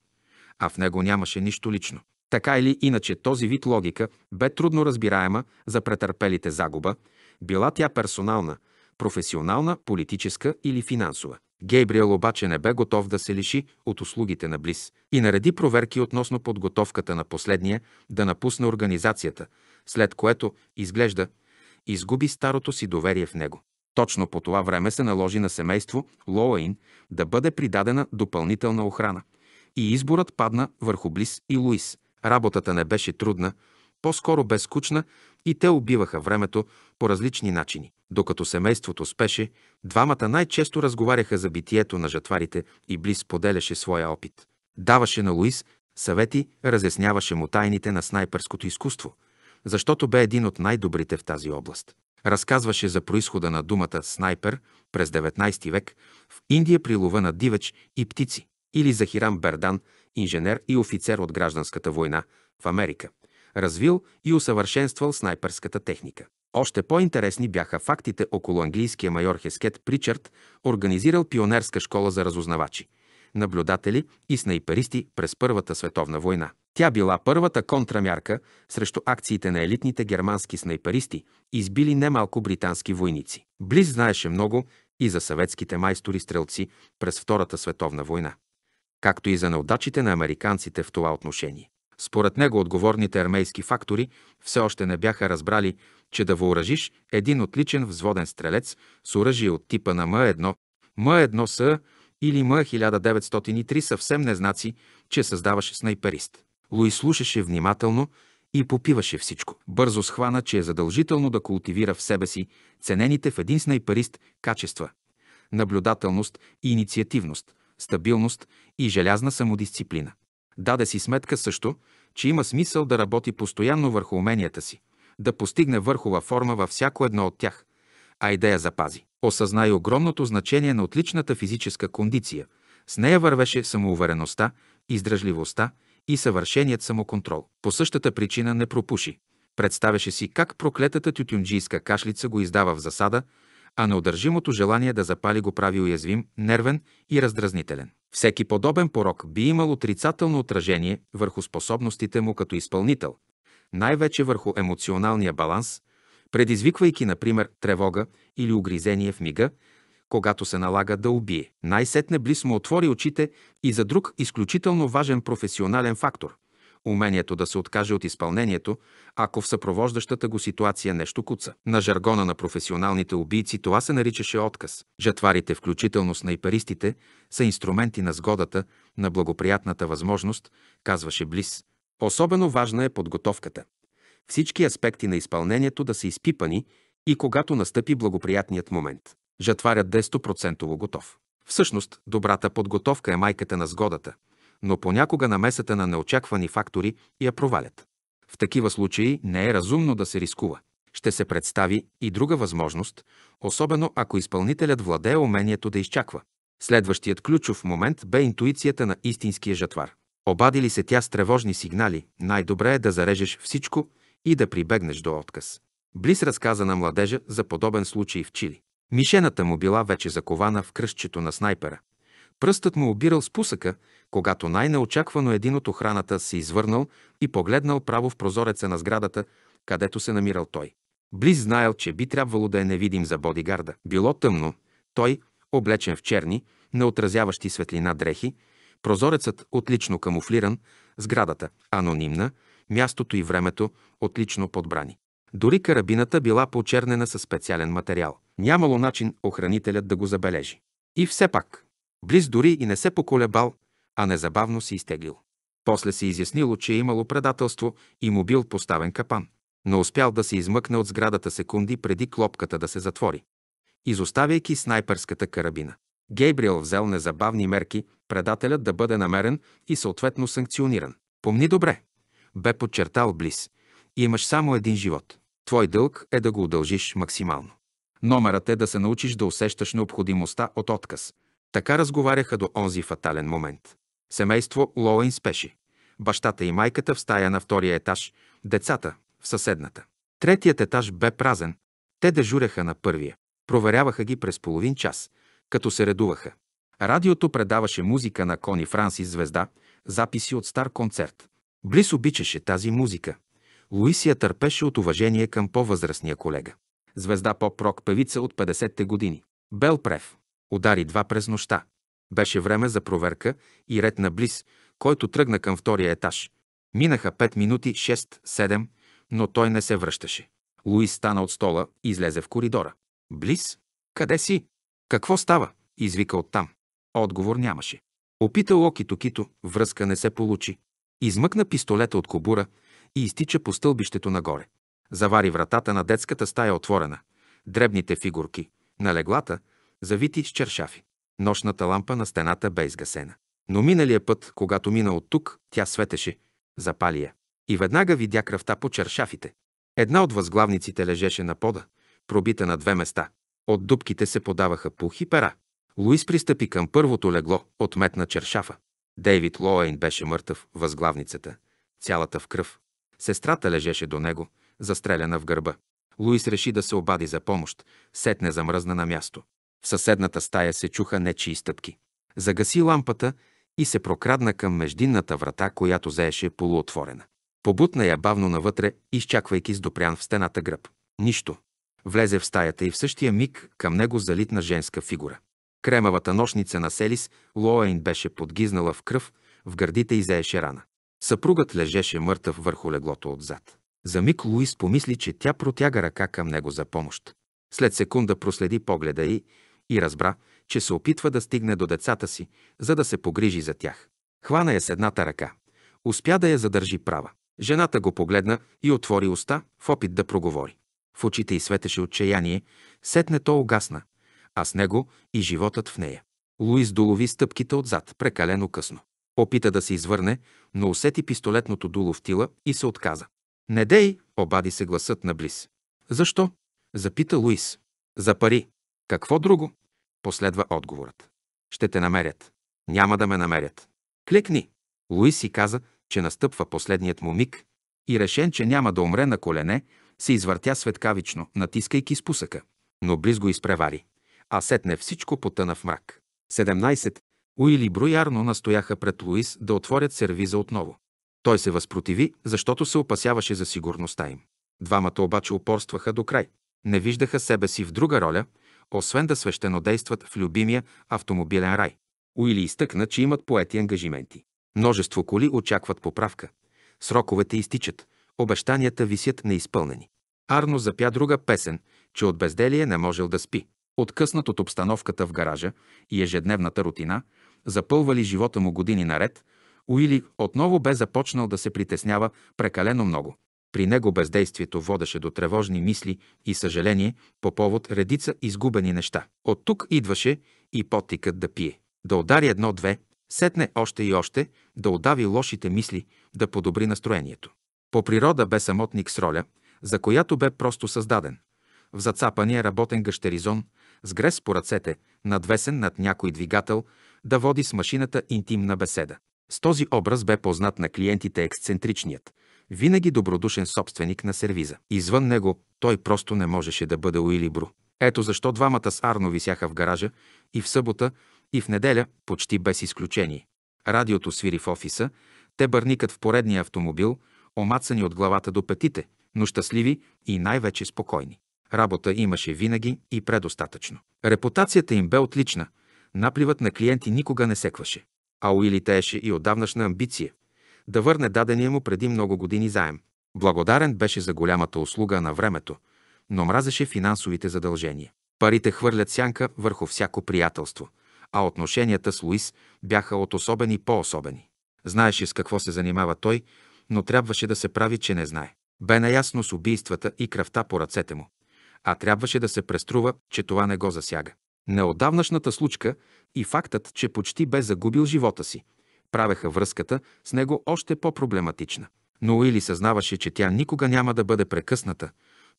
а в него нямаше нищо лично. Така или иначе, този вид логика бе трудно разбираема за претърпелите загуба, била тя персонална, професионална, политическа или финансова. Гейбриел обаче не бе готов да се лиши от услугите на Близ и нареди проверки относно подготовката на последния да напусне организацията, след което, изглежда, изгуби старото си доверие в него. Точно по това време се наложи на семейство Лоуин да бъде придадена допълнителна охрана и изборът падна върху Близ и Луис. Работата не беше трудна, по-скоро бе скучна и те убиваха времето по различни начини. Докато семейството спеше, двамата най-често разговаряха за битието на жатварите и Близ поделяше своя опит. Даваше на Луис съвети, разясняваше му тайните на снайперското изкуство, защото бе един от най-добрите в тази област. Разказваше за происхода на думата «снайпер» през 19 век в Индия при лова на дивеч и птици или Захирам Бердан, инженер и офицер от гражданската война в Америка, развил и усъвършенствал снайперската техника. Още по-интересни бяха фактите около английския майор Хескет Причард, организирал пионерска школа за разузнавачи, наблюдатели и снайперисти през Първата световна война. Тя била първата контрамярка срещу акциите на елитните германски снайперисти, избили немалко британски войници. Близ знаеше много и за съветските майстори-стрелци през Втората световна война както и за неудачите на американците в това отношение. Според него отговорните армейски фактори все още не бяха разбрали, че да въоръжиш един отличен взводен стрелец с оръжие от типа на М1, М1С или М1903 съвсем не знаци, че създаваш снайперист. Луи слушаше внимателно и попиваше всичко. Бързо схвана, че е задължително да култивира в себе си ценените в един снайперист качества – наблюдателност и инициативност – стабилност и желязна самодисциплина. Даде си сметка също, че има смисъл да работи постоянно върху уменията си, да постигне върхова форма във всяко едно от тях, а и да я запази. Осъзнай огромното значение на отличната физическа кондиция. С нея вървеше самоувереността, издръжливостта и съвършеният самоконтрол. По същата причина не пропуши. Представяше си как проклетата тютюнджийска кашлица го издава в засада – а неудържимото желание да запали го прави уязвим, нервен и раздразнителен. Всеки подобен порок би имал отрицателно отражение върху способностите му като изпълнител, най-вече върху емоционалния баланс, предизвиквайки, например, тревога или огризение в мига, когато се налага да убие. Най-сетне Близ му отвори очите и за друг изключително важен професионален фактор – умението да се откаже от изпълнението, ако в съпровождащата го ситуация нещо куца. На жаргона на професионалните убийци това се наричаше отказ. Жатварите, включително с снайперистите, са инструменти на сгодата, на благоприятната възможност, казваше Близ. Особено важна е подготовката. Всички аспекти на изпълнението да са изпипани и когато настъпи благоприятният момент. Жатварят 100% готов. Всъщност, добрата подготовка е майката на сгодата но понякога намесата на неочаквани фактори я провалят. В такива случаи не е разумно да се рискува. Ще се представи и друга възможност, особено ако изпълнителят владее умението да изчаква. Следващият ключов момент бе интуицията на истинския жатвар. Обади ли се тя с тревожни сигнали, най-добре е да зарежеш всичко и да прибегнеш до отказ. Близ разказа на младежа за подобен случай в Чили. Мишената му била вече закована в кръщчето на снайпера. Пръстът му обирал спусъка когато най-неочаквано един от охраната се извърнал и погледнал право в прозореца на сградата, където се намирал той. Близ знаел, че би трябвало да е невидим за бодигарда. Било тъмно. Той, облечен в черни, неотразяващи светлина дрехи, прозорецът отлично камуфлиран, сградата анонимна, мястото и времето отлично подбрани. Дори карабината била почернена със специален материал. Нямало начин охранителят да го забележи. И все пак, Близ дори и не се поколебал а незабавно се изтеглил. После се изяснило, че е имало предателство и му бил поставен капан, но успял да се измъкне от сградата секунди преди клопката да се затвори, изоставяйки снайперската карабина. Гейбриел взел незабавни мерки предателят да бъде намерен и съответно санкциониран. Помни добре, бе подчертал Близ. Имаш само един живот. Твой дълг е да го удължиш максимално. Номерът е да се научиш да усещаш необходимостта от отказ. Така разговаряха до онзи фатален момент. Семейство Лоуин спеше. Бащата и майката в стая на втория етаж, децата в съседната. Третият етаж бе празен. Те дежуряха на първия. Проверяваха ги през половин час, като се редуваха. Радиото предаваше музика на Кони Франсис Звезда, записи от стар концерт. Близ обичаше тази музика. Луисия търпеше от уважение към по-възрастния колега. Звезда поп-рок певица от 50-те години. Бел Прев. Удари два през нощта. Беше време за проверка и ред на Близ, който тръгна към втория етаж. Минаха 5 минути, 6-7, но той не се връщаше. Луис стана от стола и излезе в коридора. Близ? Къде си? Какво става? Извика оттам. Отговор нямаше. Опита Локито-кито, връзка не се получи. Измъкна пистолета от кобура и изтича по стълбището нагоре. Завари вратата на детската стая отворена. Дребните фигурки на леглата, завити с чершафи. Нощната лампа на стената бе изгасена. Но миналия път, когато мина от тук, тя светеше. Запали я. И веднага видя кръвта по чершафите. Една от възглавниците лежеше на пода, пробита на две места. От дубките се подаваха пух и пера. Луис пристъпи към първото легло, отметна чершафа. Дейвид Лоейн беше мъртъв, възглавницата, цялата в кръв. Сестрата лежеше до него, застреляна в гърба. Луис реши да се обади за помощ, сетне замръзна на място. В съседната стая се чуха нечии стъпки. Загаси лампата и се прокрадна към междинната врата, която заеше полуотворена. Побутна я бавно навътре, изчаквайки с допрян в стената гръб. Нищо. Влезе в стаята и в същия миг към него залитна женска фигура. Кремавата нощница на Селис Лоейн беше подгизнала в кръв, в гърдите и заеше рана. Съпругът лежеше мъртъв върху леглото отзад. За миг Луис помисли, че тя протяга ръка към него за помощ. След секунда проследи погледа й и разбра, че се опитва да стигне до децата си, за да се погрижи за тях. Хвана я с едната ръка. Успя да я задържи права. Жената го погледна и отвори уста в опит да проговори. В очите й светеше отчаяние, сетне то огасна, а с него и животът в нея. Луис долови стъпките отзад, прекалено късно. Опита да се извърне, но усети пистолетното дуло в тила и се отказа. «Не дей!» обади се гласът на Близ. «Защо?» запита Луис. «За пари!» Какво друго? Последва отговорът. Ще те намерят. Няма да ме намерят. Клекни! Луис си каза, че настъпва последният му миг и решен, че няма да умре на колене, се извъртя светкавично, натискайки спусъка, но близо изпревари. А сетне всичко потъна в мрак. 17. Уили Бруярно настояха пред Луис да отворят сервиза отново. Той се възпротиви, защото се опасяваше за сигурността им. Двамата обаче упорстваха до край. Не виждаха себе си в друга роля, освен да свещенодействат в любимия автомобилен рай. Уили изтъкна, че имат поети ангажименти. Множество коли очакват поправка. Сроковете изтичат, обещанията висят неизпълнени. Арно запя друга песен, че от безделие не можел да спи. Откъснат от обстановката в гаража и ежедневната рутина, запълвали живота му години наред, Уили отново бе започнал да се притеснява прекалено много. При него бездействието водеше до тревожни мисли и съжаление по повод редица изгубени неща. От тук идваше и потикът да пие. Да удари едно-две, сетне още и още, да удави лошите мисли, да подобри настроението. По природа бе самотник с роля, за която бе просто създаден. В зацапания работен гъщеризон, с грес по ръцете, надвесен над някой двигател, да води с машината интимна беседа. С този образ бе познат на клиентите ексцентричният, винаги добродушен собственик на сервиза. Извън него той просто не можеше да бъде Уили Бру. Ето защо двамата с Арно висяха в гаража и в събота, и в неделя, почти без изключение. Радиото свири в офиса, те бърникат в поредния автомобил, омацани от главата до петите, но щастливи и най-вече спокойни. Работа имаше винаги и предостатъчно. Репутацията им бе отлична, напливът на клиенти никога не секваше. А Уили тееше и отдавнашна амбиция – да върне дадения му преди много години заем. Благодарен беше за голямата услуга на времето, но мразеше финансовите задължения. Парите хвърлят сянка върху всяко приятелство, а отношенията с Луис бяха от особени по-особени. Знаеше с какво се занимава той, но трябваше да се прави, че не знае. Бе наясно с убийствата и кръвта по ръцете му, а трябваше да се преструва, че това не го засяга. Неодавнашната случка и фактът, че почти бе загубил живота си, правеха връзката с него още по-проблематична. Но Уили съзнаваше, че тя никога няма да бъде прекъсната,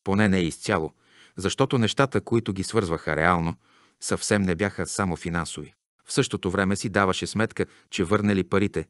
поне не изцяло, защото нещата, които ги свързваха реално, съвсем не бяха само финансови. В същото време си даваше сметка, че върнали парите.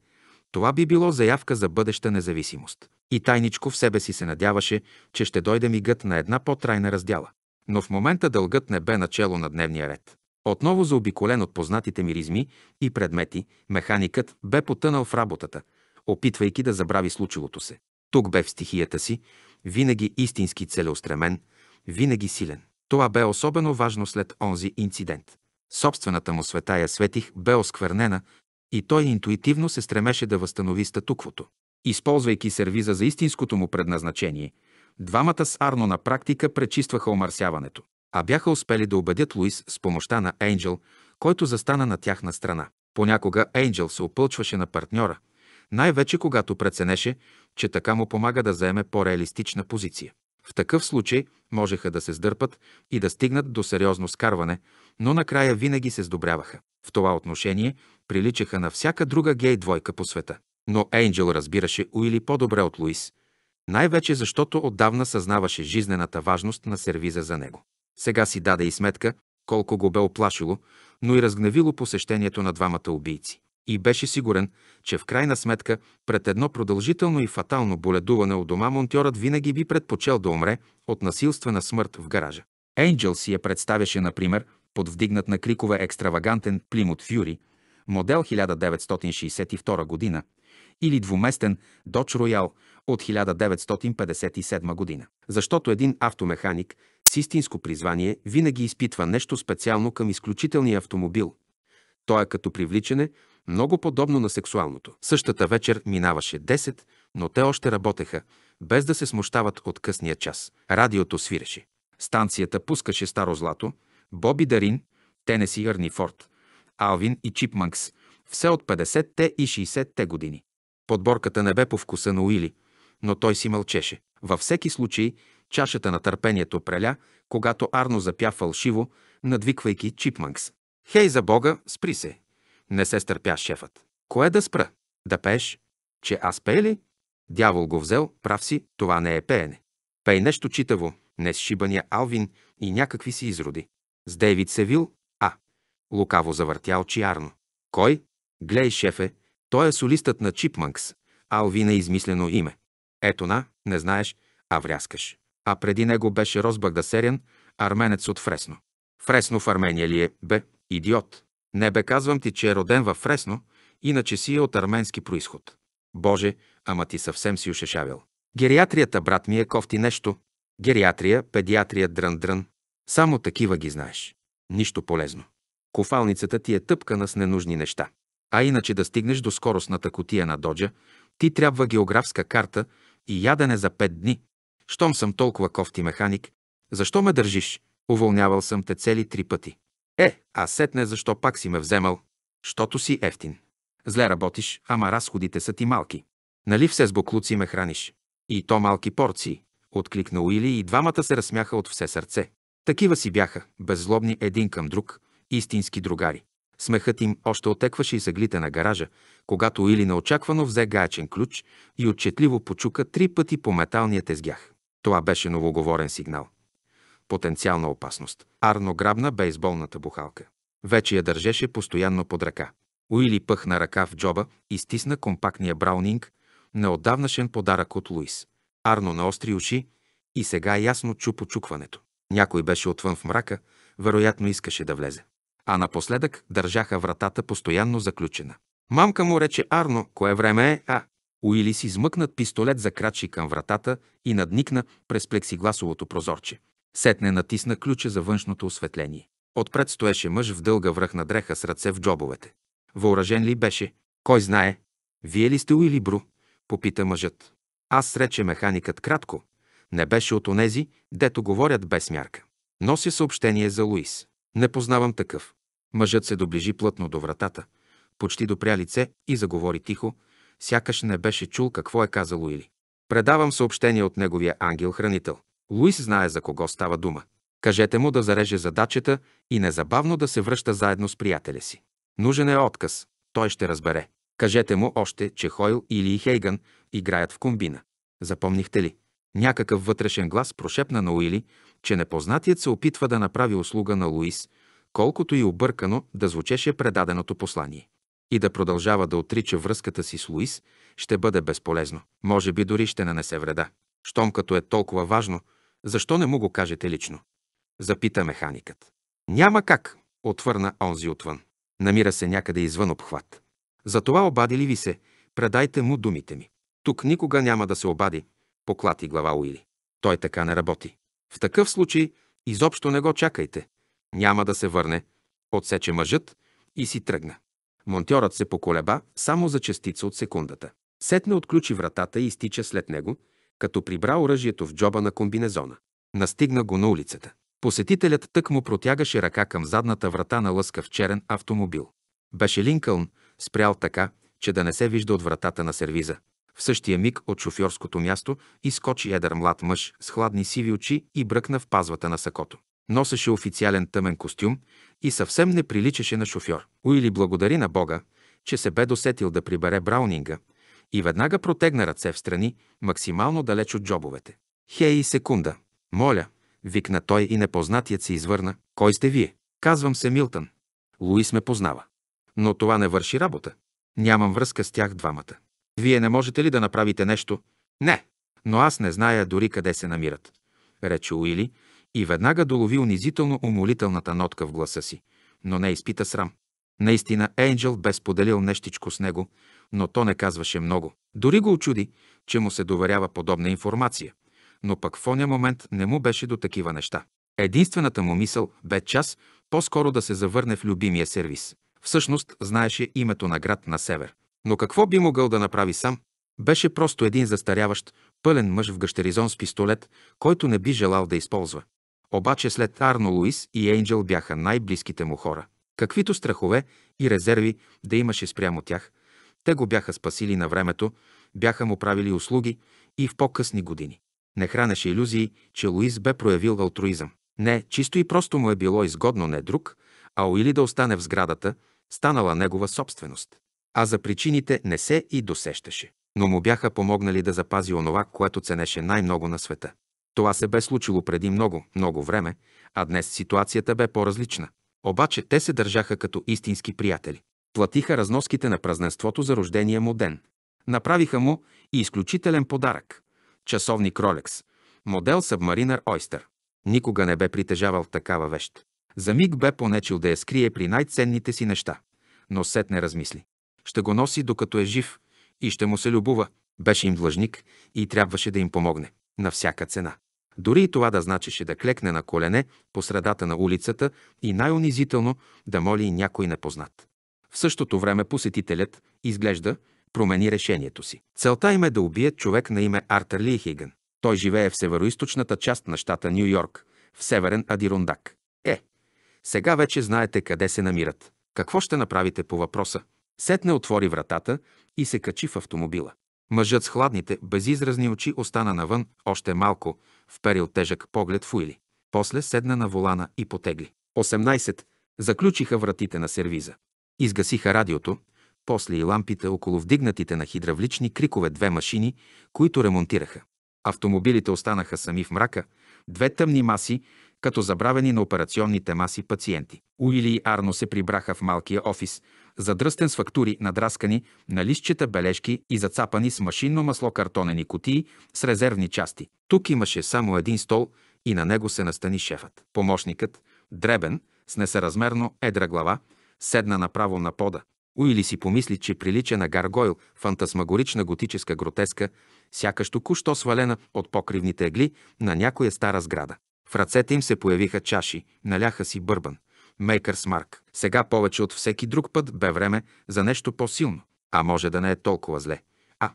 Това би било заявка за бъдеща независимост. И тайничко в себе си се надяваше, че ще дойде мигът на една по-трайна раздяла. Но в момента дългът не бе начало на дневния ред. Отново заобиколен от познатите миризми и предмети, механикът бе потънал в работата, опитвайки да забрави случилото се. Тук бе в стихията си, винаги истински целеустремен, винаги силен. Това бе особено важно след онзи инцидент. Собствената му светая светих бе осквернена и той интуитивно се стремеше да възстанови статуквото. Използвайки сервиза за истинското му предназначение, двамата с Арно на практика пречистваха омърсяването а бяха успели да убедят Луис с помощта на Ейнджел, който застана на тяхна страна. Понякога Ейнджел се опълчваше на партньора, най-вече когато преценеше, че така му помага да заеме по-реалистична позиция. В такъв случай можеха да се сдърпат и да стигнат до сериозно скарване, но накрая винаги се сдобряваха. В това отношение приличаха на всяка друга гей двойка по света. Но Ейнджел разбираше Уили по-добре от Луис, най-вече защото отдавна съзнаваше жизнената важност на сервиза за него. Сега си даде и сметка колко го бе оплашило, но и разгневило посещението на двамата убийци. И беше сигурен, че в крайна сметка пред едно продължително и фатално боледуване у дома монтьорът винаги би предпочел да умре от насилствена смърт в гаража. Енджел си я представяше, например, под вдигнат на крикове екстравагантен Плимут Фюри, модел 1962 година, или двуместен Dodge Royal от 1957 година. Защото един автомеханик – истинско призвание винаги изпитва нещо специално към изключителния автомобил. То е като привличане, много подобно на сексуалното. Същата вечер минаваше 10, но те още работеха, без да се смущават от късния час. Радиото свиреше. Станцията пускаше старо злато, Боби Дарин, Тенеси Арнифорд, Алвин и Чипманкс, все от 50-те и 60-те години. Подборката не бе по вкуса на Уили, но той си мълчеше. Във всеки случай Чашата на търпението преля, когато Арно запя фалшиво, надвиквайки чипмънкс. Хей за Бога, спри се! Не се стърпя шефът. Кое да спра? Да пееш? Че аз пея ли? Дявол го взел, прав си, това не е пеене. Пей нещо читаво, не с шибания Алвин и някакви си изроди. С Дейвид Севил, а. Лукаво завъртя очи Арно. Кой? Глей, шефе, той е солистът на Чипмънкс. Алвин е измислено име. Ето на, не знаеш, а вряскаш а преди него беше Розбагдасерян, арменец от Фресно. Фресно в Армения ли е? Бе, идиот. Не бе, казвам ти, че е роден във Фресно, иначе си е от арменски происход. Боже, ама ти съвсем си ушешавил. Гериатрията, брат ми, е кофти нещо. Гериатрия, педиатрия, дрън-дрън. Само такива ги знаеш. Нищо полезно. Кофалницата ти е тъпкана с ненужни неща. А иначе да стигнеш до скоростната котия на Доджа, ти трябва географска карта и ядене за пет дни, щом съм толкова кофти механик, защо ме държиш? Уволнявал съм те цели три пъти. Е, а сетне защо пак си ме вземал? Щото си ефтин. Зле работиш, ама разходите са ти малки. Нали все с буклуци ме храниш? И то малки порции, откликна Уили и двамата се разсмяха от все сърце. Такива си бяха, беззлобни един към друг, истински другари. Смехът им още отекваше и съглите на гаража, когато Уили неочаквано взе гаечен ключ и отчетливо почука три пъти по металния тезгях. Това беше новоговорен сигнал. Потенциална опасност. Арно грабна бейсболната бухалка. Вече я държеше постоянно под ръка. Уили пъхна ръка в джоба и стисна компактния браунинг, неотдавнашен подарък от Луис. Арно на остри уши и сега ясно чу почукването. Някой беше отвън в мрака, вероятно искаше да влезе. А напоследък държаха вратата постоянно заключена. Мамка му рече Арно, кое време е, а Уилис измъкнат пистолет закрачи към вратата и надникна през плексигласовото прозорче. Сетне натисна ключа за външното осветление. Отпред стоеше мъж в дълга връхна дреха с ръце в джобовете. Въоръжен ли беше? Кой знае? Вие ли сте Уили Бру? Попита мъжът. Аз рече механикът кратко. Не беше от онези, дето говорят без мярка. Нося съобщение за Луис. Не познавам такъв. Мъжът се доближи плътно до вратата, почти допря лице и заговори тихо, сякаш не беше чул какво е казал Луили. Предавам съобщение от неговия ангел-хранител. Луис знае за кого става дума. Кажете му да зареже задачата и незабавно да се връща заедно с приятеля си. Нужен е отказ. Той ще разбере. Кажете му още, че Хойл или Хейган играят в комбина. Запомнихте ли? Някакъв вътрешен глас прошепна на Уили, че непознатият се опитва да направи услуга на Луис, колкото и объркано да звучеше предаденото послание и да продължава да отрича връзката си с Луис, ще бъде безполезно. Може би дори ще нанесе вреда. Щом като е толкова важно, защо не му го кажете лично? Запита механикът. Няма как, отвърна онзи отвън. Намира се някъде извън обхват. Затова обади ли ви се, предайте му думите ми. Тук никога няма да се обади, поклати глава Уили. Той така не работи. В такъв случай изобщо не го чакайте. Няма да се върне, отсече мъжът и си тръгна. Монтьорът се поколеба само за частица от секундата. Сетне отключи вратата и изтича след него, като прибра оръжието в джоба на комбинезона. Настигна го на улицата. Посетителят тък му протягаше ръка към задната врата на лъскав черен автомобил. Беше Линкълн, спрял така, че да не се вижда от вратата на сервиза. В същия миг от шофьорското място изкочи едър млад мъж с хладни сиви очи и бръкна в пазвата на сакото. Носеше официален тъмен костюм и съвсем не приличаше на шофьор. Уили благодари на Бога, че се бе досетил да прибере Браунинга и веднага протегна ръце в страни, максимално далеч от джобовете. Хей, секунда! Моля! викна той и непознатият се извърна. Кой сте вие? Казвам се Милтън. Луис ме познава. Но това не върши работа. Нямам връзка с тях двамата. Вие не можете ли да направите нещо? Не. Но аз не зная дори къде се намират, рече Уили, и веднага долови унизително умолителната нотка в гласа си, но не изпита срам. Наистина Енджел бе споделил нещичко с него, но то не казваше много. Дори го очуди, че му се доверява подобна информация, но пък в оня момент не му беше до такива неща. Единствената му мисъл бе час по-скоро да се завърне в любимия сервис. Всъщност знаеше името на град на север. Но какво би могъл да направи сам? Беше просто един застаряващ, пълен мъж в гъщеризон с пистолет, който не би желал да използва. Обаче след Арно Луис и Ейнджел бяха най-близките му хора. Каквито страхове и резерви да имаше спрямо тях, те го бяха спасили на времето, бяха му правили услуги и в по-късни години. Не хранеше иллюзии, че Луис бе проявил алтруизъм. Не, чисто и просто му е било изгодно не друг, а Уили да остане в сградата, станала негова собственост. А за причините не се и досещаше. Но му бяха помогнали да запази онова, което ценеше най-много на света. Това се бе случило преди много, много време, а днес ситуацията бе по-различна. Обаче те се държаха като истински приятели. Платиха разноските на празненството за рождения му ден. Направиха му и изключителен подарък – часовник Ролекс, модел Submariner Oyster. Никога не бе притежавал такава вещ. За миг бе понечил да я скрие при най-ценните си неща, но сет не размисли. Ще го носи докато е жив и ще му се любова. Беше им длъжник и трябваше да им помогне. На всяка цена. Дори и това да значеше да клекне на колене по средата на улицата и най-унизително да моли и някой непознат. В същото време посетителят, изглежда, промени решението си. Целта им е да убият човек на име Артер Лихиган. Той живее в североисточната част на щата Нью Йорк, в северен Адирундак. Е, сега вече знаете къде се намират. Какво ще направите по въпроса? Сетне отвори вратата и се качи в автомобила. Мъжът с хладните, безизразни очи остана навън, още малко, вперил тежък поглед в Уили. После седна на волана и потегли. 18. Заключиха вратите на сервиза. Изгасиха радиото, после и лампите около вдигнатите на хидравлични крикове две машини, които ремонтираха. Автомобилите останаха сами в мрака, две тъмни маси, като забравени на операционните маси пациенти. Уили и Арно се прибраха в малкия офис, задръстен с фактури, надраскани на листчета бележки и зацапани с машинно масло картонени кутии с резервни части. Тук имаше само един стол и на него се настани шефът. Помощникът, дребен, с несъразмерно едра глава, седна направо на пода. Уили си помисли, че прилича на гаргойл, фантасмагорична готическа гротеска, сякаш току-що свалена от покривните егли на някоя стара сграда. В ръцете им се появиха чаши, наляха си бърбан. Мейкърс Марк. Сега повече от всеки друг път бе време за нещо по-силно. А може да не е толкова зле. А,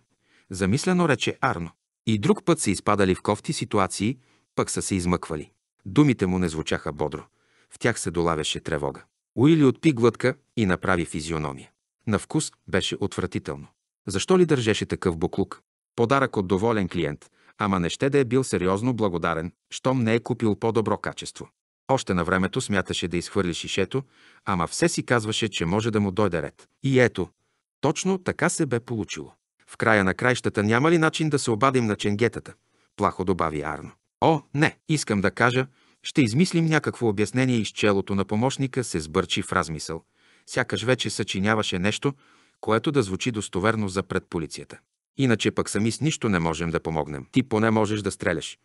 замислено рече Арно. И друг път са изпадали в кофти ситуации, пък са се измъквали. Думите му не звучаха бодро. В тях се долавяше тревога. Уили отпи глътка и направи физиономия. На вкус беше отвратително. Защо ли държеше такъв буклук? Подарък от доволен клиент – ама не ще да е бил сериозно благодарен, щом не е купил по-добро качество. Още на времето смяташе да изхвърли шишето, ама все си казваше, че може да му дойде ред. И ето, точно така се бе получило. В края на краищата няма ли начин да се обадим на ченгетата? Плахо добави Арно. О, не, искам да кажа, ще измислим някакво обяснение и челото на помощника се сбърчи в размисъл. Сякаш вече съчиняваше нещо, което да звучи достоверно за пред полицията. Иначе пък сами с нищо не можем да помогнем. Ти поне можеш да стреляш.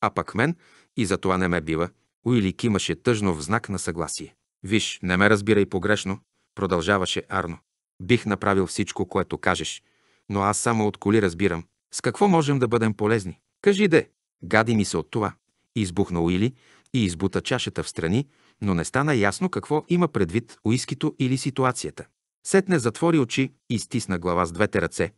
А пък мен, и за това не ме бива, Уилик имаше тъжно в знак на съгласие. Виж, не ме разбирай погрешно, продължаваше Арно. Бих направил всичко, което кажеш, но аз само от коли разбирам. С какво можем да бъдем полезни? Кажи де! Гади ми се от това. Избухна Уили и избута чашата в страни, но не стана ясно какво има предвид уискито или ситуацията. Сетне затвори очи и стисна глава с двете ръце,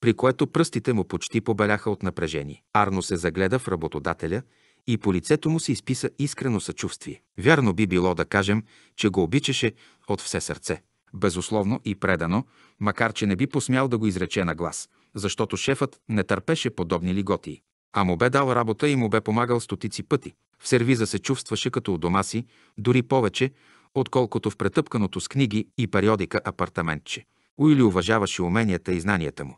при което пръстите му почти побеляха от напрежение. Арно се загледа в работодателя и по лицето му се изписа искрено съчувствие. Вярно би било да кажем, че го обичаше от все сърце. Безусловно и предано, макар че не би посмял да го изрече на глас, защото шефът не търпеше подобни лиготии. А му бе дал работа и му бе помагал стотици пъти. В сервиза се чувстваше като у дома си, дори повече, отколкото в претъпканото с книги и периодика апартаментче. Уили уважаваше уменията и знанията му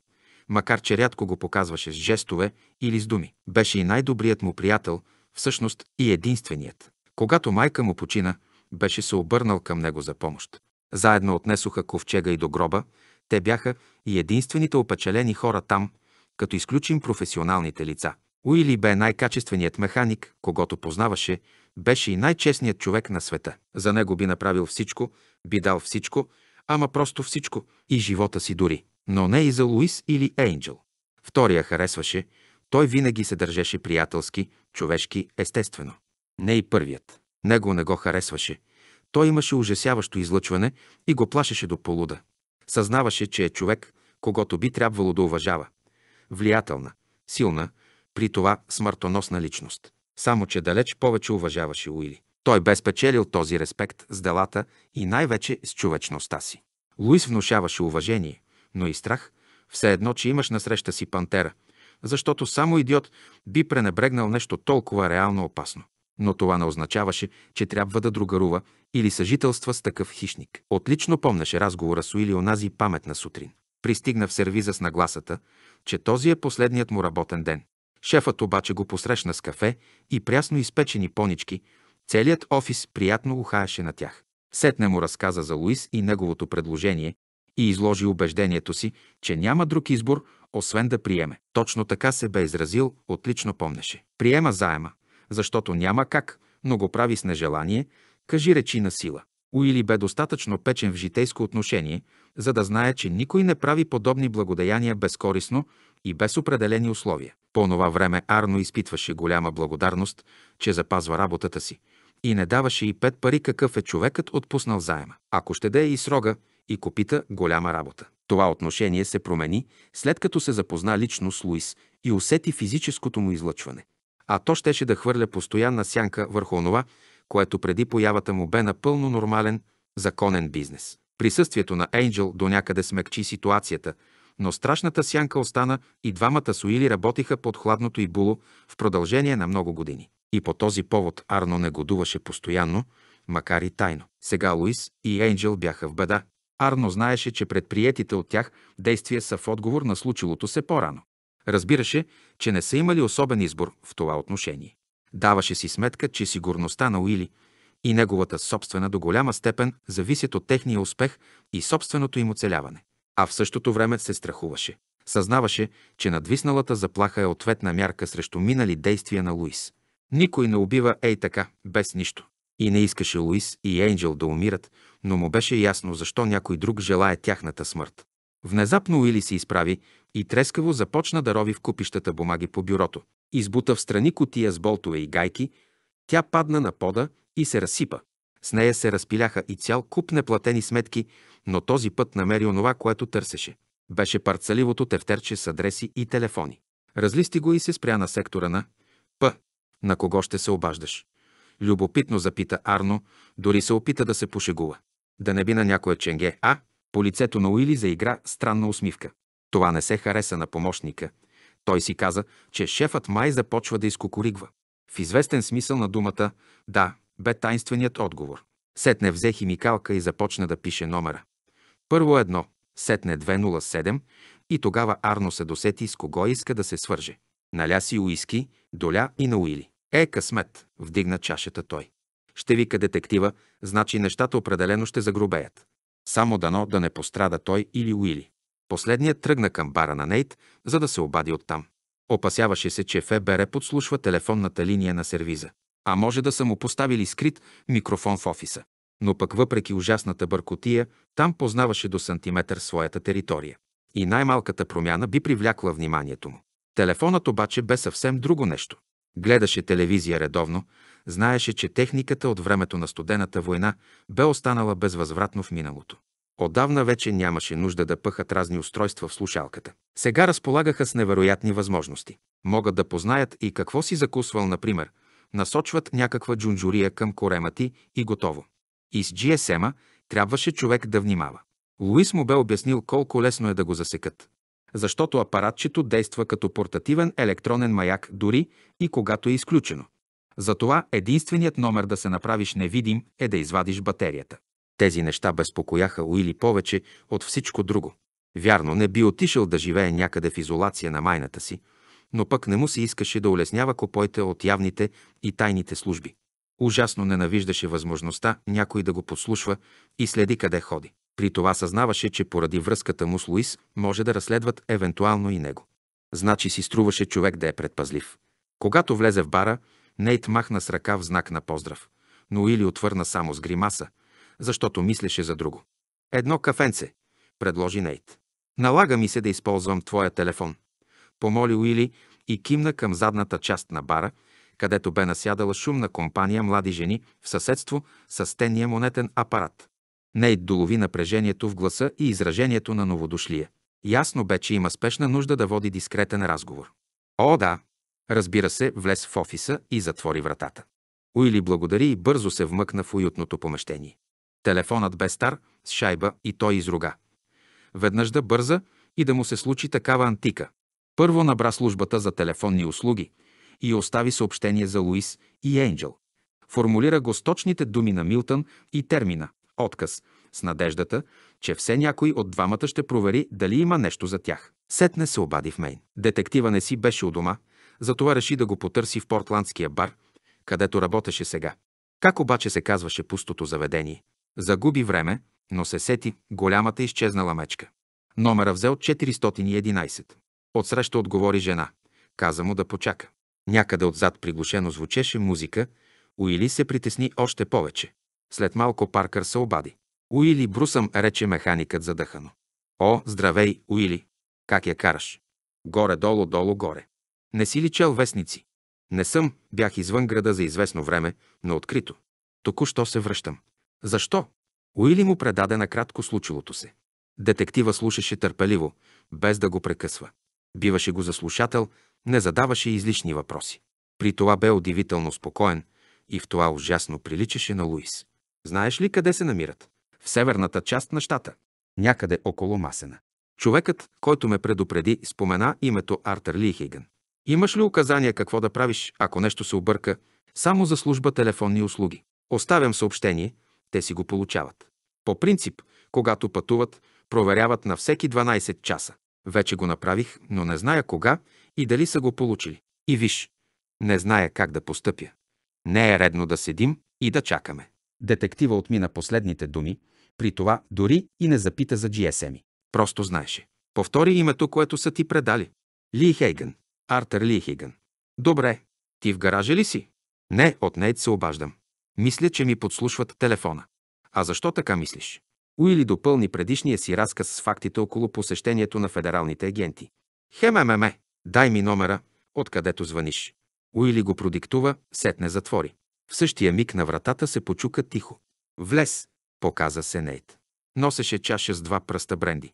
макар че рядко го показваше с жестове или с думи. Беше и най-добрият му приятел, всъщност и единственият. Когато майка му почина, беше се обърнал към него за помощ. Заедно отнесоха ковчега и до гроба, те бяха и единствените опечалени хора там, като изключим професионалните лица. Уили бе най-качественият механик, когато познаваше, беше и най-честният човек на света. За него би направил всичко, би дал всичко, ама просто всичко и живота си дори но не и за Луис или Ейнджел. Втория харесваше, той винаги се държеше приятелски, човешки, естествено. Не и първият. Него не го харесваше. Той имаше ужасяващо излъчване и го плашеше до полуда. Съзнаваше, че е човек, когато би трябвало да уважава. Влиятелна, силна, при това смъртоносна личност. Само, че далеч повече уважаваше Уили. Той бе спечелил този респект с делата и най-вече с човечността си. Луис внушаваше уважение но и страх, все едно, че имаш насреща си пантера, защото само идиот би пренебрегнал нещо толкова реално опасно. Но това не означаваше, че трябва да другарува или съжителства с такъв хищник. Отлично помнеше разговора с Уили онази паметна сутрин. Пристигна в сервиза с нагласата, че този е последният му работен ден. Шефът обаче го посрещна с кафе и прясно изпечени понички. Целият офис приятно ухаеше на тях. Сетне му разказа за Луис и неговото предложение, и изложи убеждението си, че няма друг избор, освен да приеме. Точно така се бе изразил, отлично помнеше. Приема заема, защото няма как, но го прави с нежелание, кажи речи на сила. Уили бе достатъчно печен в житейско отношение, за да знае, че никой не прави подобни благодеяния безкорисно и без определени условия. По това време Арно изпитваше голяма благодарност, че запазва работата си и не даваше и пет пари какъв е човекът отпуснал заема. Ако ще да е и срога, и копита голяма работа. Това отношение се промени, след като се запозна лично с Луис и усети физическото му излъчване. А то щеше да хвърля постоянна сянка върху онова, което преди появата му бе напълно нормален, законен бизнес. Присъствието на Ейнджел до някъде смекчи ситуацията, но страшната сянка остана и двамата суили работиха под хладното и було в продължение на много години. И по този повод Арно негодуваше постоянно, макар и тайно. Сега Луис и Ейнджел бяха в беда. Арно знаеше, че предприетите от тях действия са в отговор на случилото се по-рано. Разбираше, че не са имали особен избор в това отношение. Даваше си сметка, че сигурността на Уили и неговата собствена до голяма степен зависят от техния успех и собственото им оцеляване. А в същото време се страхуваше. Съзнаваше, че надвисналата заплаха е ответна мярка срещу минали действия на Луис. Никой не убива ей така, без нищо. И не искаше Луис и Енджел да умират, но му беше ясно защо някой друг желая тяхната смърт. Внезапно Уили се изправи и трескаво започна да рови в купищата бумаги по бюрото. Избута в страни котия с болтове и гайки, тя падна на пода и се разсипа. С нея се разпиляха и цял куп неплатени сметки, но този път намери онова, което търсеше. Беше парцаливото тефтерче с адреси и телефони. Разлисти го и се спря на сектора на П. На кого ще се обаждаш? Любопитно запита Арно, дори се опита да се пошегува. Да не би на някоя ченге, а по лицето на Уили заигра странна усмивка. Това не се хареса на помощника. Той си каза, че шефът май започва да изкукуригва. В известен смисъл на думата «да» бе тайнственият отговор. Сетне взе химикалка и започна да пише номера. Първо едно, сетне 207 и тогава Арно се досети с кого иска да се свърже. Наля си уиски, доля и на Уили. Е, късмет, вдигна чашата той. Ще вика детектива, значи нещата определено ще загробеят. Само дано да не пострада той или Уили. Последният тръгна към бара на Нейт, за да се обади оттам. Опасяваше се, че ФБР подслушва телефонната линия на сервиза. А може да са му поставили скрит микрофон в офиса. Но пък въпреки ужасната бъркотия, там познаваше до сантиметър своята територия. И най-малката промяна би привлякла вниманието му. Телефонът обаче бе съвсем друго нещо. Гледаше телевизия редовно, знаеше, че техниката от времето на студената война бе останала безвъзвратно в миналото. Отдавна вече нямаше нужда да пъхат разни устройства в слушалката. Сега разполагаха с невероятни възможности. Могат да познаят и какво си закусвал, например. Насочват някаква джунджурия към корема ти и готово. И с GSM-а трябваше човек да внимава. Луис му бе обяснил колко лесно е да го засекат защото апаратчето действа като портативен електронен маяк дори и когато е изключено. Затова единственият номер да се направиш невидим е да извадиш батерията. Тези неща безпокояха Уили повече от всичко друго. Вярно, не би отишъл да живее някъде в изолация на майната си, но пък не му се искаше да улеснява копойте от явните и тайните служби. Ужасно ненавиждаше възможността някой да го подслушва и следи къде ходи. При това съзнаваше, че поради връзката му с Луис може да разследват евентуално и него. Значи си струваше човек да е предпазлив. Когато влезе в бара, Нейт махна с ръка в знак на поздрав, но Или отвърна само с гримаса, защото мислеше за друго. Едно кафенце, предложи Нейт. Налага ми се да използвам твоя телефон. Помоли Уили и кимна към задната част на бара, където бе насядала шумна компания млади жени в съседство с стенния монетен апарат. Нейт долови напрежението в гласа и изражението на новодошлия. Ясно бе, че има спешна нужда да води дискретен разговор. О, да! Разбира се, влез в офиса и затвори вратата. Уили благодари и бързо се вмъкна в уютното помещение. Телефонът бе стар, с шайба и той изруга. Веднъж да бърза и да му се случи такава антика. Първо набра службата за телефонни услуги и остави съобщение за Луис и Енджел. Формулира го с точните думи на Милтън и термина отказ, с надеждата, че все някой от двамата ще провери дали има нещо за тях. Сетне се обади в Мейн. Детектива не си беше у дома, затова реши да го потърси в портландския бар, където работеше сега. Как обаче се казваше пустото заведение? Загуби време, но се сети голямата изчезнала мечка. Номера взел 411. Отсреща отговори жена. Каза му да почака. Някъде отзад приглушено звучеше музика, Уили се притесни още повече. След малко Паркър се обади. Уили Брусъм, рече механикът задъхано. О, здравей, Уили! Как я караш? Горе-долу, долу-горе. Не си ли чел вестници? Не съм, бях извън града за известно време, но открито. Току-що се връщам. Защо? Уили му предаде накратко случилото се. Детектива слушаше търпеливо, без да го прекъсва. Биваше го за слушател, не задаваше излишни въпроси. При това бе удивително спокоен и в това ужасно приличаше на Луис. Знаеш ли къде се намират? В северната част на щата, някъде около Масена. Човекът, който ме предупреди, спомена името Артер Лихейгън. Имаш ли указания какво да правиш, ако нещо се обърка, само за служба телефонни услуги? Оставям съобщение, те си го получават. По принцип, когато пътуват, проверяват на всеки 12 часа. Вече го направих, но не зная кога и дали са го получили. И виж, не зная как да постъпя. Не е редно да седим и да чакаме. Детектива отмина последните думи, при това дори и не запита за GSM. Просто знаеше. Повтори името, което са ти предали. Ли Хейгън. Артер Ли Хейган. Добре. Ти в гаража ли си? Не, от Нейт се обаждам. Мисля, че ми подслушват телефона. А защо така мислиш? Уили допълни предишния си разказ с фактите около посещението на федералните агенти. Хемемеме, дай ми номера, откъдето звъниш. Уили го продиктува, сетне затвори. В същия миг на вратата се почука тихо. Влез, показа се Нейт. Носеше чаша с два пръста бренди.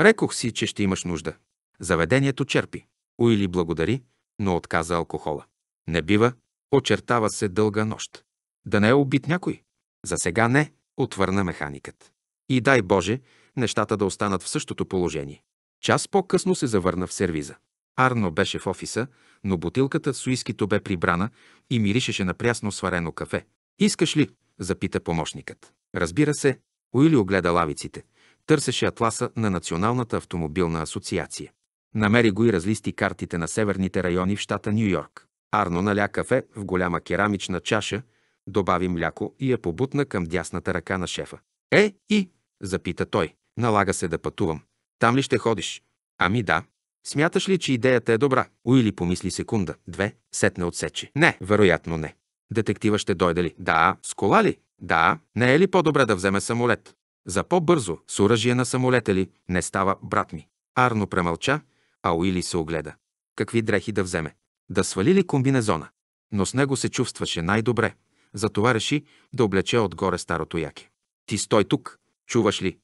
Рекох си, че ще имаш нужда. Заведението черпи. Уили благодари, но отказа алкохола. Не бива, очертава се дълга нощ. Да не е убит някой? За сега не, отвърна механикът. И дай Боже, нещата да останат в същото положение. Час по-късно се завърна в сервиза. Арно беше в офиса, но бутилката с уискито бе прибрана и миришеше на прясно сварено кафе. «Искаш ли?» – запита помощникът. Разбира се, Уили огледа лавиците. Търсеше атласа на Националната автомобилна асоциация. Намери го и разлисти картите на северните райони в щата Нью Йорк. Арно наля кафе в голяма керамична чаша, добави мляко и я побутна към дясната ръка на шефа. Е, и? запита той. Налага се да пътувам. Там ли ще ходиш? Ами да, Смяташ ли, че идеята е добра? Уили помисли секунда, две, сетне отсече. Не, вероятно не. Детектива ще дойде ли? Да. С кола ли? Да. Не е ли по-добре да вземе самолет? За по-бързо, с оръжие на самолета ли? Не става, брат ми. Арно премълча, а Уили се огледа. Какви дрехи да вземе? Да свали ли комбинезона? Но с него се чувстваше най-добре. Затова реши да облече отгоре старото яке. Ти стой тук, чуваш ли?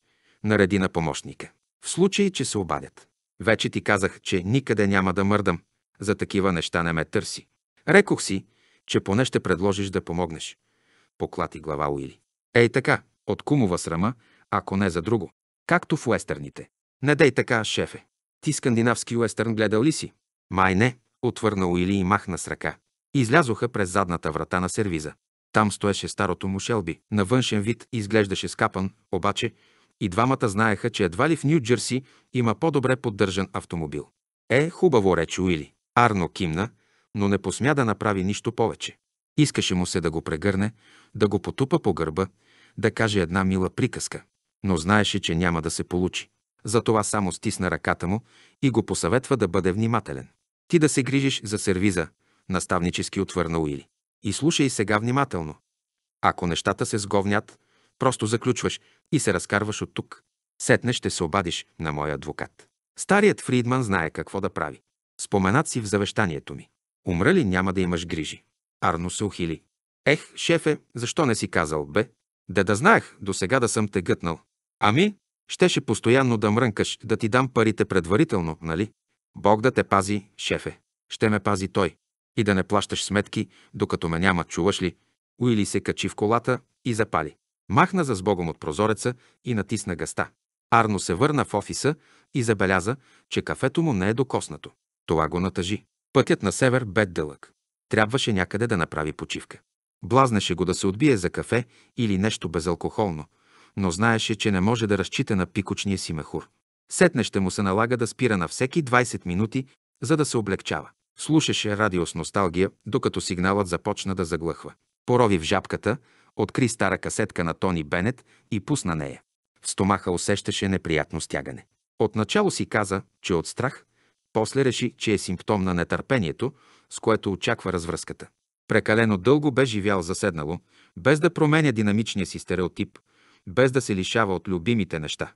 Нареди на помощника. В случай, че се обадят. Вече ти казах, че никъде няма да мърдам. За такива неща не ме търси. Рекох си, че поне ще предложиш да помогнеш. Поклати глава Уили. Ей така, от кумова срама, ако не за друго. Както в уестърните. Не дей така, шефе. Ти скандинавски уестърн гледал ли си? Май не, отвърна Уили и махна с ръка. Излязоха през задната врата на сервиза. Там стоеше старото му шелби. На външен вид изглеждаше скапан, обаче и двамата знаеха, че едва ли в Нью-Джерси има по-добре поддържан автомобил. Е, хубаво, рече Уили. Арно кимна, но не посмя да направи нищо повече. Искаше му се да го прегърне, да го потупа по гърба, да каже една мила приказка, но знаеше, че няма да се получи. Затова само стисна ръката му и го посъветва да бъде внимателен. Ти да се грижиш за сервиза, наставнически отвърна Уили. И слушай сега внимателно. Ако нещата се сговнят, Просто заключваш и се разкарваш от тук. Сетне ще се обадиш на моя адвокат. Старият Фридман знае какво да прави. Споменат си в завещанието ми. Умра ли няма да имаш грижи? Арно се ухили. Ех, шефе, защо не си казал, бе? Да да знаех, до сега да съм те гътнал. Ами, щеше постоянно да мрънкаш, да ти дам парите предварително, нали? Бог да те пази, шефе. Ще ме пази той. И да не плащаш сметки, докато ме няма, чуваш ли? Уили се качи в колата и запали. Махна за сбогом от прозореца и натисна гъста. Арно се върна в офиса и забеляза, че кафето му не е докоснато. Това го натъжи. Пътят на север бе дълъг. Трябваше някъде да направи почивка. Блазнеше го да се отбие за кафе или нещо безалкохолно, но знаеше, че не може да разчита на пикочния си мехур. Сетне ще му се налага да спира на всеки 20 минути, за да се облегчава. Слушаше радио с носталгия, докато сигналът започна да заглъхва. Порови в жабката, откри стара касетка на Тони Бенет и пусна нея. В стомаха усещаше неприятно стягане. Отначало си каза, че от страх, после реши, че е симптом на нетърпението, с което очаква развръзката. Прекалено дълго бе живял заседнало, без да променя динамичния си стереотип, без да се лишава от любимите неща,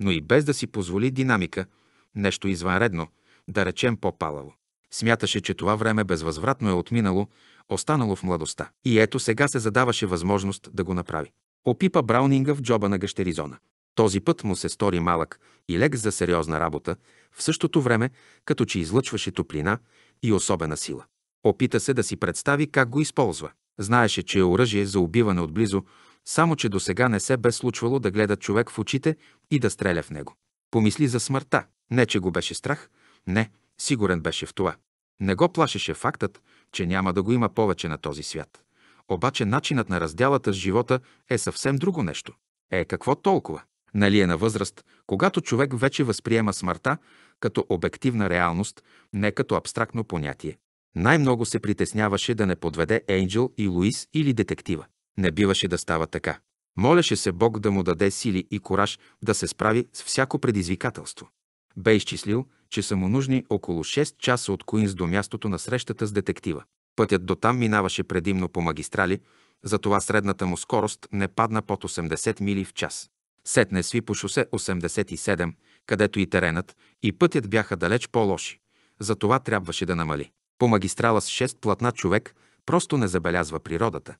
но и без да си позволи динамика, нещо извънредно, да речем по-палаво. Смяташе, че това време безвъзвратно е отминало, останало в младостта. И ето сега се задаваше възможност да го направи. Опипа Браунинга в джоба на гъщеризона. Този път му се стори малък и лек за сериозна работа, в същото време, като че излъчваше топлина и особена сила. Опита се да си представи как го използва. Знаеше, че е оръжие за убиване отблизо, само че до сега не се бе случвало да гледа човек в очите и да стреля в него. Помисли за смъртта. Не, че го беше страх. Не, сигурен беше в това. Не го плашеше фактът, че няма да го има повече на този свят. Обаче начинът на разделата с живота е съвсем друго нещо. Е, какво толкова? Нали е на възраст, когато човек вече възприема смъртта като обективна реалност, не като абстрактно понятие. Най-много се притесняваше да не подведе Ейнджел и Луис или детектива. Не биваше да става така. Молеше се Бог да му даде сили и кораж да се справи с всяко предизвикателство. Бе изчислил, че са му нужни около 6 часа от Куинс до мястото на срещата с детектива. Пътят до там минаваше предимно по магистрали, затова средната му скорост не падна под 80 мили в час. Сетне сви по шосе 87, където и теренът, и пътят бяха далеч по-лоши. Затова трябваше да намали. По магистрала с 6 платна човек просто не забелязва природата.